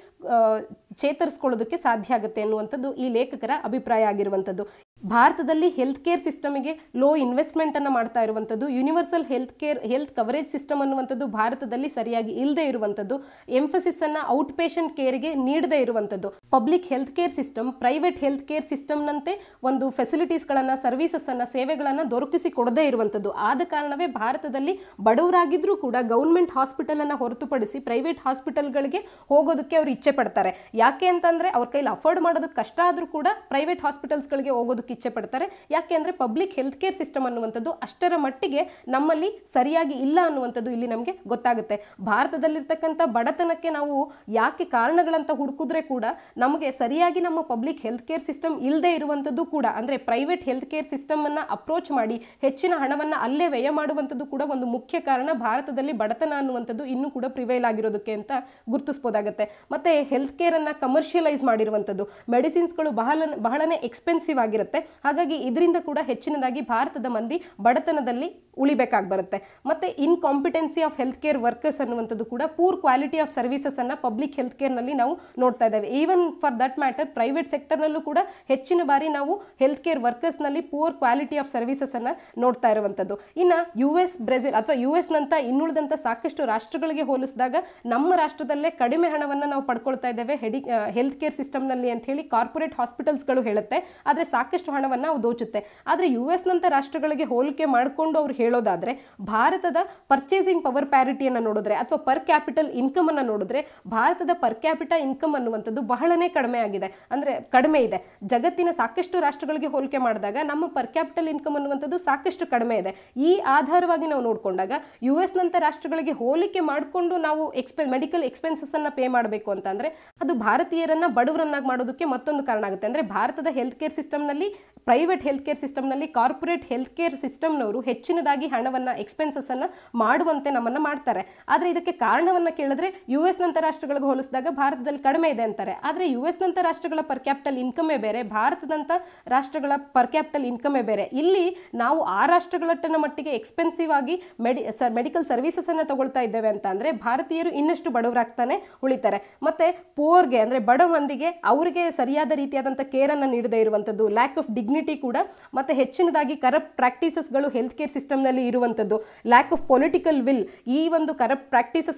ಚೇತರಿಸ್ಕೊಳ್ಳೋದಕ್ಕೆ ಸಾಧ್ಯ ಆಗುತ್ತೆ ಅನ್ನುವಂಥದ್ದು ಈ ಲೇಖಕರ ಅಭಿಪ್ರಾಯ ಆಗಿರುವಂಥದ್ದು ಭಾರತದಲ್ಲಿ ಹೆಲ್ತ್ ಕೇರ್ ಸಿಸ್ಟಮಿಗೆ ಲೋ ಇನ್ವೆಸ್ಟ್ಮೆಂಟನ್ನು ಮಾಡ್ತಾ ಇರುವಂಥದ್ದು universal health care health coverage system ಅನ್ನುವಂಥದ್ದು ಭಾರತದಲ್ಲಿ ಸರಿಯಾಗಿ ಇಲ್ಲದೆ ಇರುವಂಥದ್ದು ಎಂಫಸಿಸನ್ನು ಔಟ್ ಪೇಷಂಟ್ ಕೇರ್ಗೆ ನೀಡದೇ ಇರುವಂಥದ್ದು public health care system private health care ಸಿಸ್ಟಮ್ನಂತೆ ಒಂದು ಫೆಸಿಲಿಟೀಸ್ಗಳನ್ನು ಸರ್ವೀಸಸ್ಸನ್ನು ಸೇವೆಗಳನ್ನು ದೊರಕಿಸಿ ಕೊಡದೇ ಇರುವಂಥದ್ದು ಆದ ಕಾರಣವೇ ಭಾರತದಲ್ಲಿ ಬಡವರಾಗಿದ್ದರೂ ಕೂಡ ಗೌರ್ಮೆಂಟ್ ಹಾಸ್ಪಿಟಲನ್ನು ಹೊರತುಪಡಿಸಿ ಪ್ರೈವೇಟ್ ಹಾಸ್ಪಿಟಲ್ಗಳಿಗೆ ಹೋಗೋದಕ್ಕೆ ಅವರು ಇಚ್ಛೆ ಪಡ್ತಾರೆ ಯಾಕೆ ಅಂತಂದರೆ ಅವ್ರ ಕೈಲಿ ಅಫೋರ್ಡ್ ಮಾಡೋದಕ್ಕೆ ಕಷ್ಟ ಆದರೂ ಕೂಡ ಪ್ರೈವೇಟ್ ಹಾಸ್ಪಿಟಲ್ಸ್ಗಳಿಗೆ ಹೋಗೋದಕ್ಕೆ ಇಚ್ಛೆ ಪಡ್ತಾರೆ ಯಾಕೆ ಅಂದರೆ ಪಬ್ಲಿಕ್ ಹೆಲ್ತ್ ಕೇರ್ ಸಿಸ್ಟಮ್ ಅನ್ನುವಂಥದ್ದು ಅಷ್ಟರ ಮಟ್ಟಿಗೆ ನಮ್ಮಲ್ಲಿ ಸರಿಯಾಗಿ ಇಲ್ಲ ಅನ್ನುವಂಥದ್ದು ಇಲ್ಲಿ ನಮಗೆ ಗೊತ್ತಾಗುತ್ತೆ ಭಾರತದಲ್ಲಿರ್ತಕ್ಕಂಥ ಬಡತನಕ್ಕೆ ನಾವು ಯಾಕೆ ಕಾರಣಗಳಂತ ಹುಡುಕಿದ್ರೆ ಕೂಡ ನಮಗೆ ಸರಿಯಾಗಿ ನಮ್ಮ ಪಬ್ಲಿಕ್ ಹೆಲ್ತ್ ಕೇರ್ ಸಿಸ್ಟಮ್ ಇಲ್ಲದೆ ಇರುವಂಥದ್ದು ಕೂಡ ಅಂದರೆ ಪ್ರೈವೇಟ್ ಹೆಲ್ತ್ ಕೇರ್ ಸಿಸ್ಟಮನ್ನು ಅಪ್ರೋಚ್ ಮಾಡಿ ಹೆಚ್ಚಿನ ಹಣವನ್ನು ಅಲ್ಲೇ ವ್ಯಯ ಮಾಡುವಂಥದ್ದು ಕೂಡ ಒಂದು ಮುಖ್ಯ ಕಾರಣ ಭಾರತದಲ್ಲಿ ಬಡತನ ಅನ್ನುವಂಥದ್ದು ಇನ್ನೂ ಕೂಡ ಪ್ರಿವೈಲ್ ಆಗಿರೋದಕ್ಕೆ ಅಂತ ಗುರುತಿಸ್ಬೋದಾಗುತ್ತೆ ಮತ್ತು ಹೆಲ್ತ್ ಕೇರ್ ಅನ್ನ ಕಮರ್ಷಿಯಲೈಸ್ ಮಾಡಿರುವಂಥದ್ದು ಮೆಡಿಸಿನ್ಸ್ಗಳು ಬಹಳ ಬಹಳನೇ ಎಕ್ಸ್ಪೆನ್ಸಿವ್ ಆಗಿರುತ್ತೆ ಹಾಗಾಗಿ ಇದರಿಂದ ಕೂಡ ಹೆಚ್ಚಿನದಾಗಿ ಭಾರತದ ಮಂದಿ ಬಡತನದಲ್ಲಿ ಉಳಿಬೇಕಾಗಿ ಬರುತ್ತೆ ಮತ್ತು incompetency of health care workers ಅನ್ನುವಂಥದ್ದು ಕೂಡ ಪೂರ್ ಕ್ವಾಲಿಟಿ ಆಫ್ ಸರ್ವಿಸಸನ್ನು ಪಬ್ಲಿಕ್ ಹೆಲ್ತ್ ನಲ್ಲಿ ನಾವು ನೋಡ್ತಾ ಇದ್ದೇವೆ even for that matter private ಸೆಕ್ಟರ್ನಲ್ಲೂ ಕೂಡ ಹೆಚ್ಚಿನ ಬಾರಿ ನಾವು ಹೆಲ್ತ್ ಕೇರ್ ನಲ್ಲಿ ಪೂರ್ ಕ್ವಾಲಿಟಿ ಆಫ್ ಸರ್ವಿಸಸನ್ನು ನೋಡ್ತಾ ಇರುವಂಥದ್ದು ಇನ್ನು ಯು ಎಸ್ ಬ್ರೆಜಿಲ್ ಅಥವಾ ಯು ನಂತ ಇನ್ನುಳಿದಂತ ಸಾಕಷ್ಟು ರಾಷ್ಟ್ರಗಳಿಗೆ ಹೋಲಿಸಿದಾಗ ನಮ್ಮ ರಾಷ್ಟ್ರದಲ್ಲೇ ಕಡಿಮೆ ಹಣವನ್ನು ನಾವು ಪಡ್ಕೊಳ್ಳೋ ನೋಡ್ತಾ ಇದ್ದೇವೆ ಹೆಡಿ ಹೆಲ್ತ್ ಕೇರ್ ಸಿಸ್ಟಮ್ನಲ್ಲಿ ಅಂತ ಹೇಳಿ ಕಾರ್ಪೊರೇಟ್ ಹಾಸ್ಪಿಟಲ್ಸ್ಗಳು ಹೇಳುತ್ತೆ ಆದರೆ ಸಾಕಷ್ಟು ಹಣವನ್ನು ಅವು ದೋಚುತ್ತೆ ಆದರೆ ಯು ಎಸ್ನಂಥ ರಾಷ್ಟ್ರಗಳಿಗೆ ಹೋಲಿಕೆ ಮಾಡಿಕೊಂಡು ಅವ್ರು ಹೇಳೋದಾದರೆ ಭಾರತದ ಪರ್ಚೇಸಿಂಗ್ ಪವರ್ ಪ್ಯಾರಿಟಿಯನ್ನು ನೋಡಿದ್ರೆ ಅಥವಾ ಪರ್ ಕ್ಯಾಪಿಟಲ್ ಇನ್ಕಮ್ ಅನ್ನು ನೋಡಿದ್ರೆ ಭಾರತದ ಪರ್ ಕ್ಯಾಪಿಟಲ್ ಇನ್ಕಮ್ ಅನ್ನುವಂಥದ್ದು ಬಹಳನೇ ಕಡಿಮೆ ಆಗಿದೆ ಅಂದರೆ ಕಡಿಮೆ ಇದೆ ಜಗತ್ತಿನ ಸಾಕಷ್ಟು ರಾಷ್ಟ್ರಗಳಿಗೆ ಹೋಲಿಕೆ ಮಾಡಿದಾಗ ನಮ್ಮ ಪರ್ ಕ್ಯಾಪಿಟಲ್ ಇನ್ಕಮ್ ಅನ್ನುವಂಥದ್ದು ಸಾಕಷ್ಟು ಕಡಿಮೆ ಇದೆ ಈ ಆಧಾರವಾಗಿ ನಾವು ನೋಡಿಕೊಂಡಾಗ ಯು ಎಸ್ನಂಥ ರಾಷ್ಟ್ರಗಳಿಗೆ ಹೋಲಿಕೆ ಮಾಡಿಕೊಂಡು ನಾವು ಎಕ್ಸ್ಪೆ ಮೆಡಿಕಲ್ ಎಕ್ಸ್ಪೆನ್ಸಸ್ ಅನ್ನು ಪೇ ಮಾಡಬೇಕು ಅಂತ ಅಂದರೆ ಅದು ಭಾರತೀಯರನ್ನು ಬಡವರನ್ನಾಗಿ ಮಾಡೋದಕ್ಕೆ ಮತ್ತೊಂದು ಕಾರಣ ಆಗುತ್ತೆ ಅಂದರೆ ಭಾರತದ ಹೆಲ್ತ್ ಕೇರ್ ಸಿಸ್ಟಮ್ನಲ್ಲಿ ಪ್ರೈವೇಟ್ ಹೆಲ್ತ್ ಕೇರ್ ಸಿಸ್ಟಮ್ನಲ್ಲಿ ಕಾರ್ಪೊರೇಟ್ ಹೆಲ್ತ್ ಕೇರ್ ಸಿಸ್ಟಮ್ನವರು ಹೆಚ್ಚಿನದಾಗಿ ಹಣವನ್ನು ಎಕ್ಸ್ಪೆನ್ಸಸ್ಸನ್ನು ಮಾಡುವಂತೆ ನಮ್ಮನ್ನು ಮಾಡ್ತಾರೆ ಆದರೆ ಇದಕ್ಕೆ ಕಾರಣವನ್ನು ಕೇಳಿದ್ರೆ ಯು ಎಸ್ನಂಥ ರಾಷ್ಟ್ರಗಳಿಗೆ ಹೋಲಿಸಿದಾಗ ಭಾರತದಲ್ಲಿ ಕಡಿಮೆ ಇದೆ ಅಂತಾರೆ ಆದರೆ ಯು ಎಸ್ನಂಥ ರಾಷ್ಟ್ರಗಳ ಪರ್ ಕ್ಯಾಪಿಟಲ್ ಇನ್ಕಮೇ ಬೇರೆ ಭಾರತದಂಥ ರಾಷ್ಟ್ರಗಳ ಪರ್ ಕ್ಯಾಪಿಟಲ್ ಇನ್ಕಮೇ ಬೇರೆ ಇಲ್ಲಿ ನಾವು ಆ ರಾಷ್ಟ್ರಗಳಟ್ಟನ ಮಟ್ಟಿಗೆ ಎಕ್ಸ್ಪೆನ್ಸಿವ್ ಆಗಿ ಮೆಡಿ ಸರ್ ಮೆಡಿಕಲ್ ಸರ್ವಿಸಸನ್ನು ತಗೊಳ್ತಾ ಇದ್ದೇವೆ ಅಂತ ಅಂದರೆ ಭಾರತೀಯರು ಇನ್ನಷ್ಟು ಬಡವರಾಗ್ತಾನೆ ಉಳಿತಾರೆ ಮತ್ತು ಪೋರ್ಗೆ ಅಂದರೆ ಬಡ ಮಂದಿಗೆ ಅವರಿಗೆ ಸರಿಯಾದ ರೀತಿಯಾದಂಥ ಕೇರನ್ನು ನೀಡದೇ ಇರುವಂಥದ್ದು ಲ್ಯಾಕ್ ಆಫ್ ಡಿಗ್ನಿಟಿ ಕೂಡ ಮತ್ತೆ ಹೆಚ್ಚಿನದಾಗಿ ಕರಪ್ಟ್ ಪ್ರಾಕ್ಟೀಸಸ್ಗಳು ಹೆಲ್ತ್ ಕೇರ್ ಸಿಸ್ಟಮ್ನಲ್ಲಿ ಇರುವಂಥದ್ದು ಲ್ಯಾಕ್ ಆಫ್ ಪೊಲಿಟಿಕಲ್ ವಿಲ್ ಈ ಒಂದು ಕರಪ್ಟ್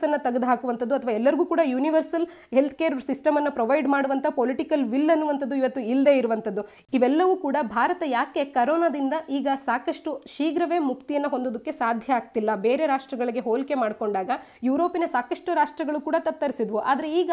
ಅನ್ನು ತೆಗೆದು ಹಾಕುವಂಥದ್ದು ಅಥವಾ ಎಲ್ಲರಿಗೂ ಕೂಡ ಯೂನಿವರ್ಸಲ್ ಹೆಲ್ತ್ ಕೇರ್ ಸಿಸ್ಟಮ್ ಅನ್ನು ಪ್ರೊವೈಡ್ ಮಾಡುವಂಥ ಪೊಲಿಟಿಕಲ್ ವಿಲ್ ಅನ್ನುವಂಥದ್ದು ಇವತ್ತು ಇಲ್ಲದೆ ಇರುವಂಥದ್ದು ಇವೆಲ್ಲವೂ ಕೂಡ ಭಾರತ ಯಾಕೆ ಕರೋನಾದಿಂದ ಈಗ ಸಾಕಷ್ಟು ಶೀಘ್ರವೇ ಮುಕ್ತಿಯನ್ನು ಹೊಂದೋದಕ್ಕೆ ಸಾಧ್ಯ ಆಗ್ತಿಲ್ಲ ಬೇರೆ ರಾಷ್ಟ್ರಗಳಿಗೆ ಹೋಲಿಕೆ ಮಾಡಿಕೊಂಡಾಗ ಯುರೋಪಿನ ಸಾಕಷ್ಟು ರಾಷ್ಟ್ರಗಳು ಕೂಡ ತತ್ತರಿಸಿದ್ವು ಆದರೆ ಈಗ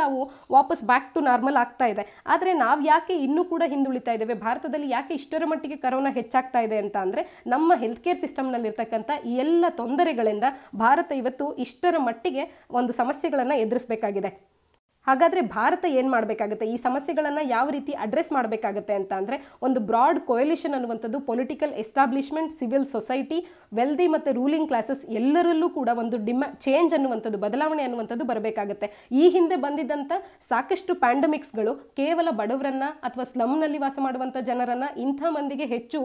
ವಾಪಸ್ ಬ್ಯಾಕ್ ಟು ನಾರ್ಮಲ್ ಆಗ್ತಾ ಇದೆ ಆದರೆ ನಾವು ಯಾಕೆ ಇನ್ನೂ ಕೂಡ ಹಿಂದುಳಿತಾ ಇದ್ದೇವೆ ಭಾರತದಲ್ಲಿ ಯಾಕೆ ಇಷ್ಟರ ಮಟ್ಟಿಗೆ ಕರೋನಾ ಹೆಚ್ಚಾಗ್ತಾ ಇದೆ ಅಂತ ಅಂದರೆ ನಮ್ಮ ಹೆಲ್ತ್ ಕೇರ್ ಸಿಸ್ಟಮ್ನಲ್ಲಿರ್ತಕ್ಕಂಥ ಎಲ್ಲ ತೊಂದರೆಗಳಿಂದ ಭಾರತ ಇವತ್ತು ಇಷ್ಟರ ಮಟ್ಟಿಗೆ ಒಂದು ಸಮಸ್ಯೆಗಳನ್ನು ಎದುರಿಸಬೇಕಾಗಿದೆ ಹಾಗಾದರೆ ಭಾರತ ಏನು ಮಾಡಬೇಕಾಗುತ್ತೆ ಈ ಸಮಸ್ಯೆಗಳನ್ನು ಯಾವ ರೀತಿ ಅಡ್ರೆಸ್ ಮಾಡಬೇಕಾಗುತ್ತೆ ಅಂತ ಅಂದರೆ ಒಂದು ಬ್ರಾಡ್ ಕೊಯಲಿಷನ್ ಅನ್ನುವಂಥದ್ದು political establishment civil society wealthy ಮತ್ತು ರೂಲಿಂಗ್ ಕ್ಲಾಸಸ್ ಎಲ್ಲರಲ್ಲೂ ಕೂಡ ಒಂದು ಡಿಮ ಚೇಂಜ್ ಅನ್ನುವಂಥದ್ದು ಬದಲಾವಣೆ ಅನ್ನುವಂಥದ್ದು ಬರಬೇಕಾಗುತ್ತೆ ಈ ಹಿಂದೆ ಬಂದಿದ್ದಂಥ ಸಾಕಷ್ಟು ಪ್ಯಾಂಡಮಿಕ್ಸ್ಗಳು ಕೇವಲ ಬಡವರನ್ನು ಅಥವಾ ಸ್ಲಮ್ನಲ್ಲಿ ವಾಸ ಮಾಡುವಂಥ ಜನರನ್ನು ಇಂಥ ಮಂದಿಗೆ ಹೆಚ್ಚು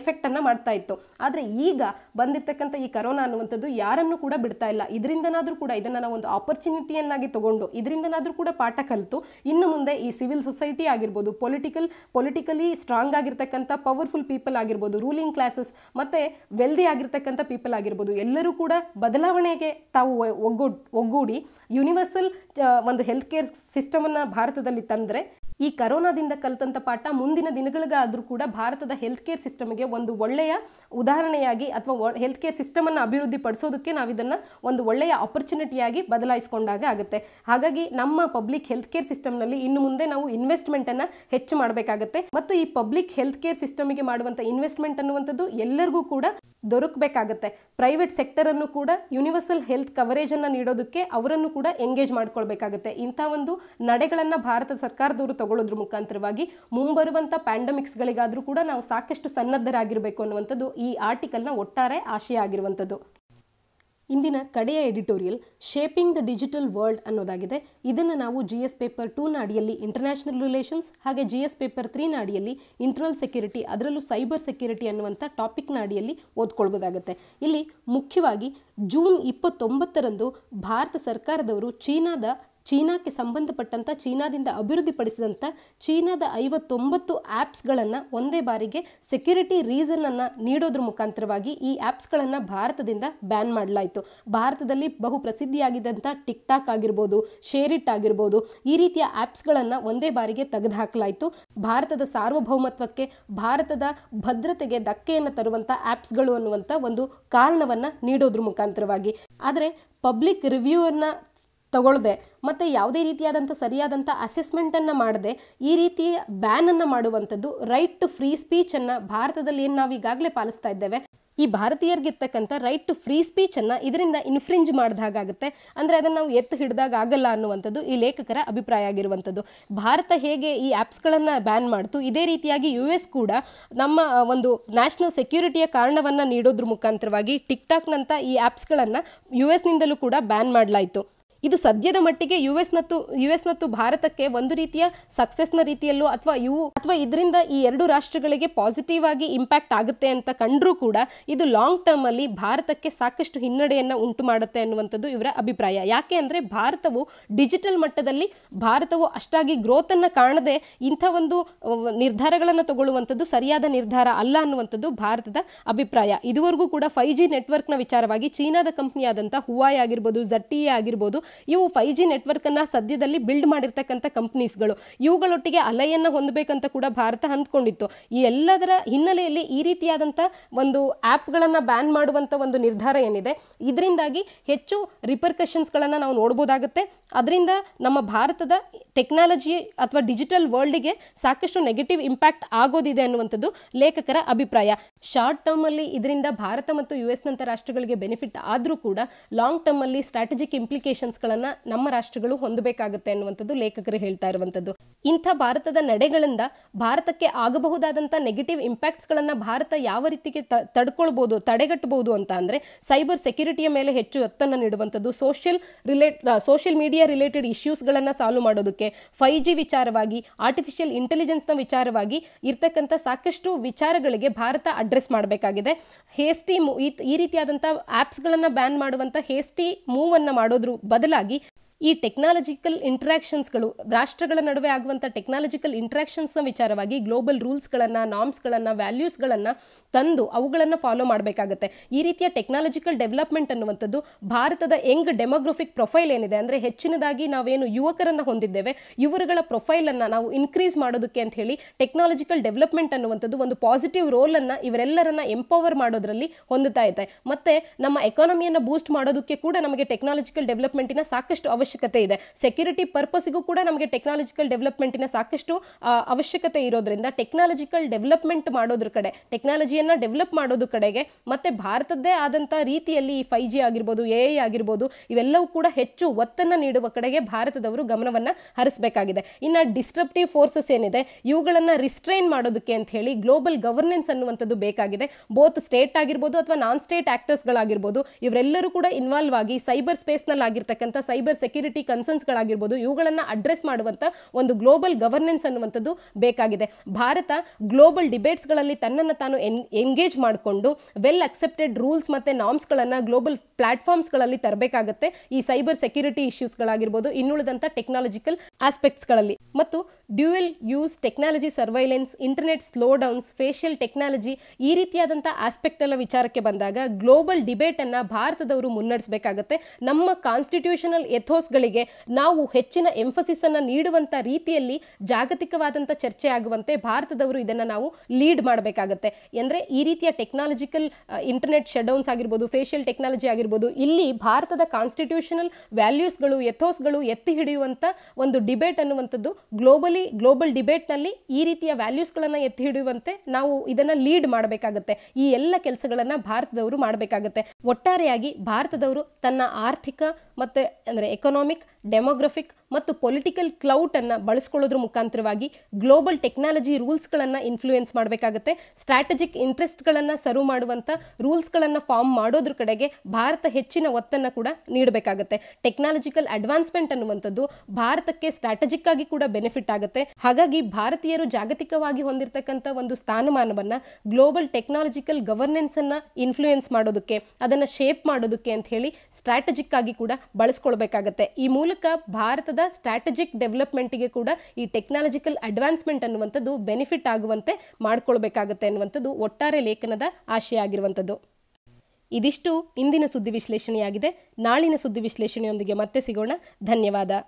ಎಫೆಕ್ಟನ್ನು ಮಾಡ್ತಾ ಇತ್ತು ಆದರೆ ಈಗ ಬಂದಿರತಕ್ಕಂಥ ಈ ಕರೋನಾ ಅನ್ನುವಂಥದ್ದು ಯಾರನ್ನು ಕೂಡ ಬಿಡ್ತಾ ಇಲ್ಲ ಇದರಿಂದನಾದರೂ ಕೂಡ ಇದನ್ನು ನಾವು ಒಂದು ಆಪರ್ಚುನಿಟಿಯನ್ನಾಗಿ ತಗೊಂಡು ಇದರಿಂದ ಕೂಡ ಪಾಠ ಕಲಿತು ಇನ್ನು ಮುಂದೆ ಈ ಸಿವಿಲ್ ಸೊಸೈಟಿ ಆಗಿರ್ಬೋದು ಪೊಲಿಟಿಕಲ್ ಪೊಲಿಟಿಕಲಿ ಸ್ಟ್ರಾಂಗ್ ಆಗಿರ್ತಕ್ಕಂಥ ಪವರ್ಫುಲ್ ಪೀಪಲ್ ಆಗಿರ್ಬೋದು ರೂಲಿಂಗ್ ಕ್ಲಾಸಸ್ ಮತ್ತು ವೆಲ್ದಿ ಆಗಿರ್ತಕ್ಕಂಥ ಪೀಪಲ್ ಆಗಿರ್ಬೋದು ಎಲ್ಲರೂ ಕೂಡ ಬದಲಾವಣೆಗೆ ತಾವು ಒಗ್ಗೂಡಿ ಯೂನಿವರ್ಸಲ್ ಒಂದು ಹೆಲ್ತ್ ಕೇರ್ ಸಿಸ್ಟಮನ್ನು ಭಾರತದಲ್ಲಿ ತಂದರೆ ಈ ಕರೋನಾದಿಂದ ಕಲಿತಂಥ ಪಾಠ ಮುಂದಿನ ದಿನಗಳಿಗಾದರೂ ಕೂಡ ಭಾರತದ ಹೆಲ್ತ್ ಕೇರ್ ಸಿಸ್ಟಮ್ಗೆ ಒಂದು ಒಳ್ಳೆಯ ಉದಾಹರಣೆಯಾಗಿ ಅಥವಾ ಹೆಲ್ತ್ ಕೇರ್ ಸಿಸ್ಟಮನ್ನು ಅಭಿವೃದ್ಧಿ ಪಡಿಸೋದಕ್ಕೆ ನಾವು ಇದನ್ನು ಒಂದು ಒಳ್ಳೆಯ ಆಪರ್ಚುನಿಟಿಯಾಗಿ ಬದಲಾಯಿಸ್ಕೊಂಡಾಗ ಆಗುತ್ತೆ ಹಾಗಾಗಿ ನಮ್ಮ ಪಬ್ಲಿಕ್ ಹೆಲ್ತ್ ಕೇರ್ ಸಿಸ್ಟಮ್ನಲ್ಲಿ ಇನ್ನು ಮುಂದೆ ನಾವು ಇನ್ವೆಸ್ಟ್ಮೆಂಟನ್ನು ಹೆಚ್ಚು ಮಾಡಬೇಕಾಗುತ್ತೆ ಮತ್ತು ಈ ಪಬ್ಲಿಕ್ ಹೆಲ್ತ್ ಕೇರ್ ಸಿಸ್ಟಮ್ಗೆ ಮಾಡುವಂಥ ಇನ್ವೆಸ್ಟ್ಮೆಂಟ್ ಅನ್ನುವಂಥದ್ದು ಎಲ್ಲರಿಗೂ ಕೂಡ ದೊರಕಬೇಕಾಗತ್ತೆ ಪ್ರೈವೇಟ್ ಸೆಕ್ಟರನ್ನು ಕೂಡ ಯೂನಿವರ್ಸಲ್ ಹೆಲ್ತ್ ಕವರೇಜನ್ನು ನೀಡೋದಕ್ಕೆ ಅವರನ್ನು ಕೂಡ ಎಂಗೇಜ್ ಮಾಡ್ಕೊಳ್ಬೇಕಾಗತ್ತೆ ಇಂಥ ಒಂದು ನಡೆಗಳನ್ನು ಭಾರತ ಸರ್ಕಾರದವರು ತಗೊಳ್ಳೋದ್ರ ಮುಖಾಂತರವಾಗಿ ಮುಂಬರುವಂಥ ಪ್ಯಾಂಡಮಿಕ್ಸ್ಗಳಿಗಾದರೂ ಕೂಡ ನಾವು ಸಾಕಷ್ಟು ಸನ್ನದ್ಧರಾಗಿರಬೇಕು ಅನ್ನುವಂಥದ್ದು ಈ ಆರ್ಟಿಕಲ್ನ ಒಟ್ಟಾರೆ ಆಶಯ ಆಗಿರುವಂಥದ್ದು ಇಂದಿನ ಕಡೆಯ editorial shaping the digital world ಅನ್ನೋದಾಗಿದೆ ಇದನ್ನು ನಾವು ಜಿ ಎಸ್ ಪೇಪರ್ ಟೂ ನಾಡಿಯಲ್ಲಿ ಇಂಟರ್ನ್ಯಾಷನಲ್ ರಿಲೇಷನ್ಸ್ ಹಾಗೆ ಜಿ ಎಸ್ ಪೇಪರ್ ತ್ರೀ ನಾಡಿಯಲ್ಲಿ ಇಂಟರ್ನಲ್ ಸೆಕ್ಯೂರಿಟಿ ಅದರಲ್ಲೂ ಸೈಬರ್ ಸೆಕ್ಯೂರಿಟಿ ಅನ್ನುವಂಥ ಟಾಪಿಕ್ ನಾಡಿಯಲ್ಲಿ ಓದ್ಕೊಳ್ಬೋದಾಗುತ್ತೆ ಇಲ್ಲಿ ಮುಖ್ಯವಾಗಿ ಜೂನ್ ಇಪ್ಪತ್ತೊಂಬತ್ತರಂದು ಭಾರತ ಸರ್ಕಾರದವರು ಚೀನಾದ ಚೀನಾಕ್ಕೆ ಸಂಬಂಧಪಟ್ಟಂಥ ಚೀನಾದಿಂದ ಅಭಿವೃದ್ಧಿಪಡಿಸಿದಂಥ ಚೀನಾದ ಐವತ್ತೊಂಬತ್ತು ಆ್ಯಪ್ಸ್ಗಳನ್ನು ಒಂದೇ ಬಾರಿಗೆ ಸೆಕ್ಯುರಿಟಿ ರೀಸನನ್ನು ನೀಡೋದ್ರ ಮುಖಾಂತರವಾಗಿ ಈ ಆ್ಯಪ್ಸ್ಗಳನ್ನು ಭಾರತದಿಂದ ಬ್ಯಾನ್ ಮಾಡಲಾಯಿತು ಭಾರತದಲ್ಲಿ ಬಹು ಪ್ರಸಿದ್ಧಿಯಾಗಿದ್ದಂಥ ಟಿಕ್ ಟಾಕ್ ಆಗಿರ್ಬೋದು ಶೇರಿಟ್ ಆಗಿರ್ಬೋದು ಈ ರೀತಿಯ ಆ್ಯಪ್ಸ್ಗಳನ್ನು ಒಂದೇ ಬಾರಿಗೆ ತೆಗೆದುಹಾಕಲಾಯಿತು ಭಾರತದ ಸಾರ್ವಭೌಮತ್ವಕ್ಕೆ ಭಾರತದ ಭದ್ರತೆಗೆ ಧಕ್ಕೆಯನ್ನು ತರುವಂಥ ಆ್ಯಪ್ಸ್ಗಳು ಅನ್ನುವಂಥ ಒಂದು ಕಾರಣವನ್ನು ನೀಡೋದ್ರ ಮುಖಾಂತರವಾಗಿ ಆದರೆ ಪಬ್ಲಿಕ್ ರಿವ್ಯೂ ಅನ್ನ ತಗೊಳ್ಳದೆ ಮತ್ತು ಯಾವುದೇ ರೀತಿಯಾದಂಥ ಸರಿಯಾದಂಥ ಅಸೆಸ್ಮೆಂಟನ್ನು ಮಾಡದೆ ಈ ರೀತಿ ಬ್ಯಾನನ್ನು ಮಾಡುವಂಥದ್ದು ರೈಟ್ ಟು ಫ್ರೀ ಸ್ಪೀಚನ್ನು ಭಾರತದಲ್ಲಿ ಏನು ನಾವು ಈಗಾಗಲೇ ಪಾಲಿಸ್ತಾ ಇದ್ದೇವೆ ಈ ಭಾರತೀಯರಿಗಿರ್ತಕ್ಕಂಥ ರೈಟ್ ಟು ಫ್ರೀ ಸ್ಪೀಚನ್ನು ಇದರಿಂದ ಇನ್ಫ್ರಿಂಜ್ ಮಾಡಿದ ಅಂದರೆ ಅದನ್ನು ನಾವು ಎತ್ತು ಹಿಡಿದಾಗ ಆಗಲ್ಲ ಅನ್ನುವಂಥದ್ದು ಈ ಲೇಖಕರ ಅಭಿಪ್ರಾಯ ಆಗಿರುವಂಥದ್ದು ಭಾರತ ಹೇಗೆ ಈ ಆ್ಯಪ್ಸ್ಗಳನ್ನು ಬ್ಯಾನ್ ಮಾಡ್ತು ಇದೇ ರೀತಿಯಾಗಿ ಯು ಎಸ್ ಕೂಡ ನಮ್ಮ ಒಂದು ನ್ಯಾಷನಲ್ ಸೆಕ್ಯೂರಿಟಿಯ ಕಾರಣವನ್ನು ನೀಡೋದ್ರ ಮುಖಾಂತರವಾಗಿ ಟಿಕ್ಟಾಕ್ನಂಥ ಈ ಆ್ಯಪ್ಸ್ಗಳನ್ನು ಯು ಎಸ್ನಿಂದಲೂ ಕೂಡ ಬ್ಯಾನ್ ಮಾಡಲಾಯಿತು ಇದು ಸದ್ಯದ ಮಟ್ಟಿಗೆ ಯು ಎಸ್ ಮತ್ತು ಯು ಎಸ್ ಮತ್ತು ಭಾರತಕ್ಕೆ ಒಂದು ರೀತಿಯ ಸಕ್ಸೆಸ್ನ ರೀತಿಯಲ್ಲೂ ಅಥವಾ ಇವು ಅಥವಾ ಇದರಿಂದ ಈ ಎರಡು ರಾಷ್ಟ್ರಗಳಿಗೆ ಪಾಸಿಟಿವ್ ಆಗಿ ಇಂಪ್ಯಾಕ್ಟ್ ಆಗುತ್ತೆ ಅಂತ ಕಂಡರೂ ಕೂಡ ಇದು ಲಾಂಗ್ ಟರ್ಮ್ ಅಲ್ಲಿ ಭಾರತಕ್ಕೆ ಸಾಕಷ್ಟು ಹಿನ್ನಡೆಯನ್ನು ಉಂಟು ಮಾಡುತ್ತೆ ಅನ್ನುವಂಥದ್ದು ಇವರ ಅಭಿಪ್ರಾಯ ಯಾಕೆ ಅಂದರೆ ಭಾರತವು ಡಿಜಿಟಲ್ ಮಟ್ಟದಲ್ಲಿ ಭಾರತವು ಅಷ್ಟಾಗಿ ಗ್ರೋತನ್ನು ಕಾಣದೆ ಇಂಥ ಒಂದು ನಿರ್ಧಾರಗಳನ್ನು ತಗೊಳ್ಳುವಂಥದ್ದು ಸರಿಯಾದ ನಿರ್ಧಾರ ಅಲ್ಲ ಅನ್ನುವಂಥದ್ದು ಭಾರತದ ಅಭಿಪ್ರಾಯ ಇದುವರೆಗೂ ಕೂಡ ಫೈ ಜಿ ನೆಟ್ವರ್ಕ್ನ ವಿಚಾರವಾಗಿ ಚೀನಾದ ಕಂಪ್ನಿಯಾದಂಥ ಹುವಾಯ್ ಆಗಿರ್ಬೋದು ಝಟ್ಟಿಯೇ ಆಗಿರ್ಬೋದು ಇವು ಫೈ ಜಿ ನೆಟ್ವರ್ಕನ್ನು ಸದ್ಯದಲ್ಲಿ ಬಿಲ್ಡ್ ಮಾಡಿರ್ತಕ್ಕಂಥ ಕಂಪ್ನೀಸ್ಗಳು ಇವುಗಳೊಟ್ಟಿಗೆ ಅಲೈಯನ್ನು ಹೊಂದಬೇಕಂತ ಕೂಡ ಭಾರತ ಹಂದ್ಕೊಂಡಿತ್ತು ಈ ಎಲ್ಲದರ ಹಿನ್ನೆಲೆಯಲ್ಲಿ ಈ ರೀತಿಯಾದಂಥ ಒಂದು ಆ್ಯಪ್ಗಳನ್ನು ಬ್ಯಾನ್ ಮಾಡುವಂಥ ಒಂದು ನಿರ್ಧಾರ ಏನಿದೆ ಇದರಿಂದಾಗಿ ಹೆಚ್ಚು ರಿಪರ್ಕಷನ್ಸ್ಗಳನ್ನು ನಾವು ನೋಡ್ಬೋದಾಗುತ್ತೆ ಅದರಿಂದ ನಮ್ಮ ಭಾರತದ ಟೆಕ್ನಾಲಜಿ ಅಥವಾ ಡಿಜಿಟಲ್ ಗೆ ಸಾಕಷ್ಟು ನೆಗೆಟಿವ್ ಇಂಪ್ಯಾಕ್ಟ್ ಆಗೋದಿದೆ ಅನ್ನುವಂಥದ್ದು ಲೇಖಕರ ಅಭಿಪ್ರಾಯ ಶಾರ್ಟ್ ಟರ್ಮಲ್ಲಿ ಇದರಿಂದ ಭಾರತ ಮತ್ತು ಯು ಎಸ್ನಂಥ ರಾಷ್ಟ್ರಗಳಿಗೆ ಬೆನಿಫಿಟ್ ಆದರೂ ಕೂಡ ಲಾಂಗ್ ಟರ್ಮಲ್ಲಿ ಸ್ಟ್ರಾಟಜಿಕ್ ಇಂಪ್ಲಿಕೇಶನ್ ಗಳನ್ನ ನಮ್ಮ ರಾಷ್ಟ್ರಗಳು ಹೊಂದಬೇಕಾಗುತ್ತೆ ಅನ್ನುವಂಥದ್ದು ಲೇಖಕರು ಹೇಳ್ತಾ ಇರುವಂತದ್ದು ಇಂಥ ಭಾರತದ ನಡೆಗಳಿಂದ ಭಾರತಕ್ಕೆ ಆಗಬಹುದಾದಂಥ ನೆಗೆಟಿವ್ ಗಳನ್ನ ಭಾರತ ಯಾವ ರೀತಿಗೆ ತಡ್ಕೊಳ್ಬಹುದು ತಡೆಗಟ್ಟಬಹುದು ಅಂತ ಅಂದ್ರೆ ಸೈಬರ್ ಸೆಕ್ಯೂರಿಟಿಯ ಮೇಲೆ ಹೆಚ್ಚು ಒತ್ತನ್ನು ನೀಡುವಂಥದ್ದು social relate social media related issues ಗಳನ್ನ ಸಾಲ್ವ್ ಮಾಡೋದಕ್ಕೆ ಫೈವ್ ಜಿ ವಿಚಾರವಾಗಿ ಆರ್ಟಿಫಿಷಿಯಲ್ ಇಂಟೆಲಿಜೆನ್ಸ್ ನ ವಿಚಾರವಾಗಿ ಇರ್ತಕ್ಕಂಥ ಸಾಕಷ್ಟು ವಿಚಾರಗಳಿಗೆ ಭಾರತ ಅಡ್ರೆಸ್ ಮಾಡಬೇಕಾಗಿದೆ ಹೇಸ್ಟಿ ಈ ರೀತಿಯಾದಂಥ ಆ್ಯಪ್ಸ್ಗಳನ್ನು ಬ್ಯಾನ್ ಮಾಡುವಂತ ಹೇಸ್ಟಿ ಮೂವನ್ನು ಮಾಡೋದ್ರ ಬದಲು बदला ಈ ಟೆಕ್ನಾಲಜಿಕಲ್ ಇಂಟ್ರಾಕ್ಷನ್ಸ್ಗಳು ರಾಷ್ಟ್ರಗಳ ನಡುವೆ ಆಗುವಂಥ ಟೆಕ್ನಾಲಜಿಕಲ್ ಇಂಟ್ರಾಕ್ಷನ್ಸ್ನ ವಿಚಾರವಾಗಿ ಗ್ಲೋಬಲ್ ರೂಲ್ಸ್ಗಳನ್ನು ನಾಮ್ಸ್ಗಳನ್ನು ವ್ಯಾಲ್ಯೂಸ್ಗಳನ್ನು ತಂದು ಅವುಗಳನ್ನು ಫಾಲೋ ಮಾಡಬೇಕಾಗುತ್ತೆ ಈ ರೀತಿಯ ಟೆಕ್ನಾಲಜಿಕಲ್ ಡೆವಲಪ್ಮೆಂಟ್ ಅನ್ನುವಂಥದ್ದು ಭಾರತದ ಯಂಗ್ ಡೆಮೋಗ್ರಫಿಕ್ ಪ್ರೊಫೈಲ್ ಏನಿದೆ ಅಂದರೆ ಹೆಚ್ಚಿನದಾಗಿ ನಾವೇನು ಯುವಕರನ್ನು ಹೊಂದಿದ್ದೇವೆ ಇವರುಗಳ ಪ್ರೊಫೈಲನ್ನು ನಾವು ಇನ್ಕ್ರೀಸ್ ಮಾಡೋದಕ್ಕೆ ಅಂತ ಹೇಳಿ ಟೆಕ್ನಾಲಜಿಕಲ್ ಡೆವಲಪ್ಮೆಂಟ್ ಅನ್ನುವಂಥದ್ದು ಒಂದು ಪಾಸಿಟಿವ್ ರೋಲನ್ನು ಇವರೆಲ್ಲರನ್ನ ಎಂಪವರ್ ಮಾಡೋದರಲ್ಲಿ ಹೊಂದುತ್ತಾ ಇದೆ ಮತ್ತು ನಮ್ಮ ಎಕಾನಮಿಯನ್ನು ಬೂಸ್ಟ್ ಮಾಡೋದಕ್ಕೆ ಕೂಡ ನಮಗೆ ಟೆಕ್ನಾಲಜಿಕಲ್ ಡೆವಲಪ್ಮೆಂಟಿನ ಸಾಕಷ್ಟು ಅವಶ್ಯಕ ಅವಶ್ಯಕತೆ ಇದೆ ಸೆಕ್ಯೂರಿಟಿ ಪರ್ಪಸ್ಗೂ ಕೂಡ ನಮಗೆ ಟೆಕ್ನಾಲಜಿಕಲ್ ಡೆವಲಪ್ಮೆಂಟಿನ ಸಾಕಷ್ಟು ಅವಶ್ಯಕತೆ ಇರೋದ್ರಿಂದ ಟೆಕ್ನಾಲಜಿಕಲ್ ಡೆವಲಪ್ಮೆಂಟ್ ಮಾಡೋದ್ರ ಕಡೆ ಟೆಕ್ನಾಲಜಿಯನ್ನು ಡೆವಲಪ್ ಮಾಡೋದ್ರ ಕಡೆಗೆ ಮತ್ತೆ ಭಾರತದ್ದೇ ಆದಂಥ ರೀತಿಯಲ್ಲಿ ಈ ಫೈ ಜಿ ಆಗಿರ್ಬೋದು ಎ ಐ ಆಗಿರ್ಬೋದು ಇವೆಲ್ಲವೂ ಕೂಡ ಹೆಚ್ಚು ಒತ್ತನ್ನು ನೀಡುವ ಕಡೆಗೆ ಭಾರತದವರು ಗಮನವನ್ನು ಹರಿಸಬೇಕಾಗಿದೆ ಇನ್ನು ಡಿಸ್ಟ್ರಪ್ಟಿವ್ ಫೋರ್ಸಸ್ ಏನಿದೆ ಇವುಗಳನ್ನು ರಿಸ್ಟ್ರೈನ್ ಮಾಡೋದಕ್ಕೆ ಅಂತ ಹೇಳಿ ಗ್ಲೋಬಲ್ ಗವರ್ನೆನ್ಸ್ ಅನ್ನುವಂಥದ್ದು ಬೇಕಾಗಿದೆ ಬೋತ್ ಸ್ಟೇಟ್ ಆಗಿರ್ಬೋದು ಅಥವಾ ನಾನ್ ಸ್ಟೇಟ್ ಆ್ಯಕ್ಟರ್ಸ್ಗಳಾಗಿರ್ಬೋದು ಇವರೆಲ್ಲರೂ ಕೂಡ ಇನ್ವಾಲ್ವ್ ಆಗಿ ಸೈಬರ್ ಸ್ಪೇಸ್ನಲ್ಲಿ ಆಗಿರ್ತಕ್ಕಂಥ ಸೈಬರ್ ಸೆಕ್ಯೂರಿಟಿ ಗಳಾಗಿರ್ಬೋದು ಇವುಗಳನ್ನು ಅಡ್ರೆಸ್ ಮಾಡುವಂಥ ಒಂದು ಗ್ಲೋಬಲ್ ಗವರ್ನೆನ್ಸ್ ಅನ್ನುವಂಥದ್ದು ಬೇಕಾಗಿದೆ ಭಾರತ ಗ್ಲೋಬಲ್ ಗಳಲ್ಲಿ ತನ್ನನ್ನು ತಾನು ಎನ್ ಎಂಗೇಜ್ ಮಾಡಿಕೊಂಡು ವೆಲ್ ಅಕ್ಸೆಪ್ಟೆಡ್ ರೂಲ್ಸ್ ಮತ್ತು ನಾಮ್ಸ್ಗಳನ್ನು ಗ್ಲೋಬಲ್ ಪ್ಲಾಟ್ಫಾರ್ಮ್ಸ್ ಗಳಲ್ಲಿ ತರಬೇಕಾಗುತ್ತೆ ಈ ಸೈಬರ್ ಸೆಕ್ಯೂರಿಟಿ ಇಶ್ಯೂಸ್ಗಳಾಗಿರ್ಬೋದು ಇನ್ನುಳಿದಂಥ ಟೆಕ್ನಾಲಜಿಕಲ್ ಆಸ್ಪೆಕ್ಟ್ಸ್ಗಳಲ್ಲಿ ಮತ್ತು dual use technology surveillance internet slow downs facial technology ಈ ರೀತಿಯಾದಂತಹ ಆಸ್ಪೆಕ್ಟ್ ವಿಚಾರಕ್ಕೆ ಬಂದಾಗ ಗ್ಲೋಬಲ್ ಅನ್ನ ಭಾರತದವರು ಮುನ್ನಡೆಸಬೇಕಾಗುತ್ತೆ ನಮ್ಮ ಕಾನ್ಸ್ಟಿಟ್ಯೂಷನಲ್ ಎಥೋಸ್ ಕೋರ್ಸ್ಗಳಿಗೆ ನಾವು ಹೆಚ್ಚಿನ ಎಂಫಸಿಸ್ ಅನ್ನು ನೀಡುವಂತ ರೀತಿಯಲ್ಲಿ ಜಾಗತಿಕವಾದಂಥ ಚರ್ಚೆ ಆಗುವಂತೆ ಭಾರತದವರು ಇದನ್ನು ನಾವು ಲೀಡ್ ಮಾಡಬೇಕಾಗುತ್ತೆ ಅಂದ್ರೆ ಈ ರೀತಿಯ ಟೆಕ್ನಾಲಜಿಕಲ್ ಇಂಟರ್ನೆಟ್ ಶಟ್ಡೌನ್ಸ್ ಆಗಿರ್ಬೋದು ಫೇಷಿಯಲ್ ಟೆಕ್ನಾಲಜಿ ಆಗಿರ್ಬೋದು ಇಲ್ಲಿ ಭಾರತದ ಕಾನ್ಸ್ಟಿಟ್ಯೂಷನಲ್ ವ್ಯಾಲ್ಯೂಸ್ಗಳು ಎಥೋಸ್ಗಳು ಎತ್ತಿ ಹಿಡಿಯುವಂತ ಒಂದು ಡಿಬೇಟ್ ಅನ್ನುವಂಥದ್ದು ಗ್ಲೋಬಲಿ ಗ್ಲೋಬಲ್ ಡಿಬೇಟ್ ನಲ್ಲಿ ಈ ರೀತಿಯ ವ್ಯಾಲ್ಯೂಸ್ ವ್ಯಾಲ್ಯೂಸ್ಗಳನ್ನು ಎತ್ತಿ ಹಿಡಿಯುವಂತೆ ನಾವು ಇದನ್ನು ಲೀಡ್ ಮಾಡಬೇಕಾಗುತ್ತೆ ಈ ಎಲ್ಲ ಕೆಲಸಗಳನ್ನು ಭಾರತದವರು ಮಾಡಬೇಕಾಗುತ್ತೆ ಒಟ್ಟಾರೆಯಾಗಿ ಭಾರತದವರು ತನ್ನ ಆರ್ಥಿಕ ಮತ್ತೆ ಅಂದ್ರೆ economic ಡೆಮೋಗ್ರಫಿಕ್ ಮತ್ತು ಪೊಲಿಟಿಕಲ್ ಕ್ಲೌಟನ್ನು ಬಳಸ್ಕೊಳ್ಳೋದ್ರ ಮುಖಾಂತರವಾಗಿ ಗ್ಲೋಬಲ್ ಟೆಕ್ನಾಲಜಿ ರೂಲ್ಸ್ಗಳನ್ನು ಇನ್ಫ್ಲೂಯೆನ್ಸ್ ಮಾಡಬೇಕಾಗುತ್ತೆ ಸ್ಟ್ರಾಟಜಿಕ್ ಇಂಟ್ರೆಸ್ಟ್ಗಳನ್ನು ಸರ್ವ್ ಮಾಡುವಂಥ ರೂಲ್ಸ್ಗಳನ್ನು ಫಾರ್ಮ್ ಮಾಡೋದ್ರ ಕಡೆಗೆ ಭಾರತ ಹೆಚ್ಚಿನ ಒತ್ತನ್ನು ಕೂಡ ನೀಡಬೇಕಾಗುತ್ತೆ ಟೆಕ್ನಾಲಜಿಕಲ್ ಅಡ್ವಾನ್ಸ್ಮೆಂಟ್ ಅನ್ನುವಂಥದ್ದು ಭಾರತಕ್ಕೆ ಸ್ಟ್ರಾಟಜಿಕ್ ಆಗಿ ಕೂಡ ಬೆನಿಫಿಟ್ ಆಗುತ್ತೆ ಹಾಗಾಗಿ ಭಾರತೀಯರು ಜಾಗತಿಕವಾಗಿ ಹೊಂದಿರತಕ್ಕಂಥ ಒಂದು ಸ್ಥಾನಮಾನವನ್ನು ಗ್ಲೋಬಲ್ ಟೆಕ್ನಾಲಜಿಕಲ್ ಗವರ್ನೆನ್ಸ್ ಅನ್ನ ಇನ್ಫ್ಲೂಯೆನ್ಸ್ ಮಾಡೋದಕ್ಕೆ ಅದನ್ನು ಶೇಪ್ ಮಾಡೋದಕ್ಕೆ ಅಂತ ಹೇಳಿ ಸ್ಟ್ರಾಟಜಿಕ್ ಆಗಿ ಕೂಡ ಬಳಸ್ಕೊಳ್ಬೇಕಾಗುತ್ತೆ ಈ ಮೂಲ ಮೂಲಕ ಭಾರತದ ಸ್ಟ್ರಾಟಜಿಕ್ ಡೆವಲಪ್ಮೆಂಟ್ಗೆ ಕೂಡ ಈ ಟೆಕ್ನಾಲಜಿಕಲ್ ಅಡ್ವಾನ್ಸ್ಮೆಂಟ್ ಅನ್ನುವಂಥದ್ದು ಬೆನಿಫಿಟ್ ಆಗುವಂತೆ ಮಾಡಿಕೊಳ್ಬೇಕಾಗತ್ತೆ ಅನ್ನುವಂಥದ್ದು ಒಟ್ಟಾರೆ ಲೇಖನದ ಆಶಯ ಆಗಿರುವಂಥದ್ದು ಇದಿಷ್ಟು ಇಂದಿನ ಸುದ್ದಿ ವಿಶ್ಲೇಷಣೆಯಾಗಿದೆ ನಾಳಿನ ಸುದ್ದಿ ವಿಶ್ಲೇಷಣೆಯೊಂದಿಗೆ ಮತ್ತೆ ಸಿಗೋಣ ಧನ್ಯವಾದ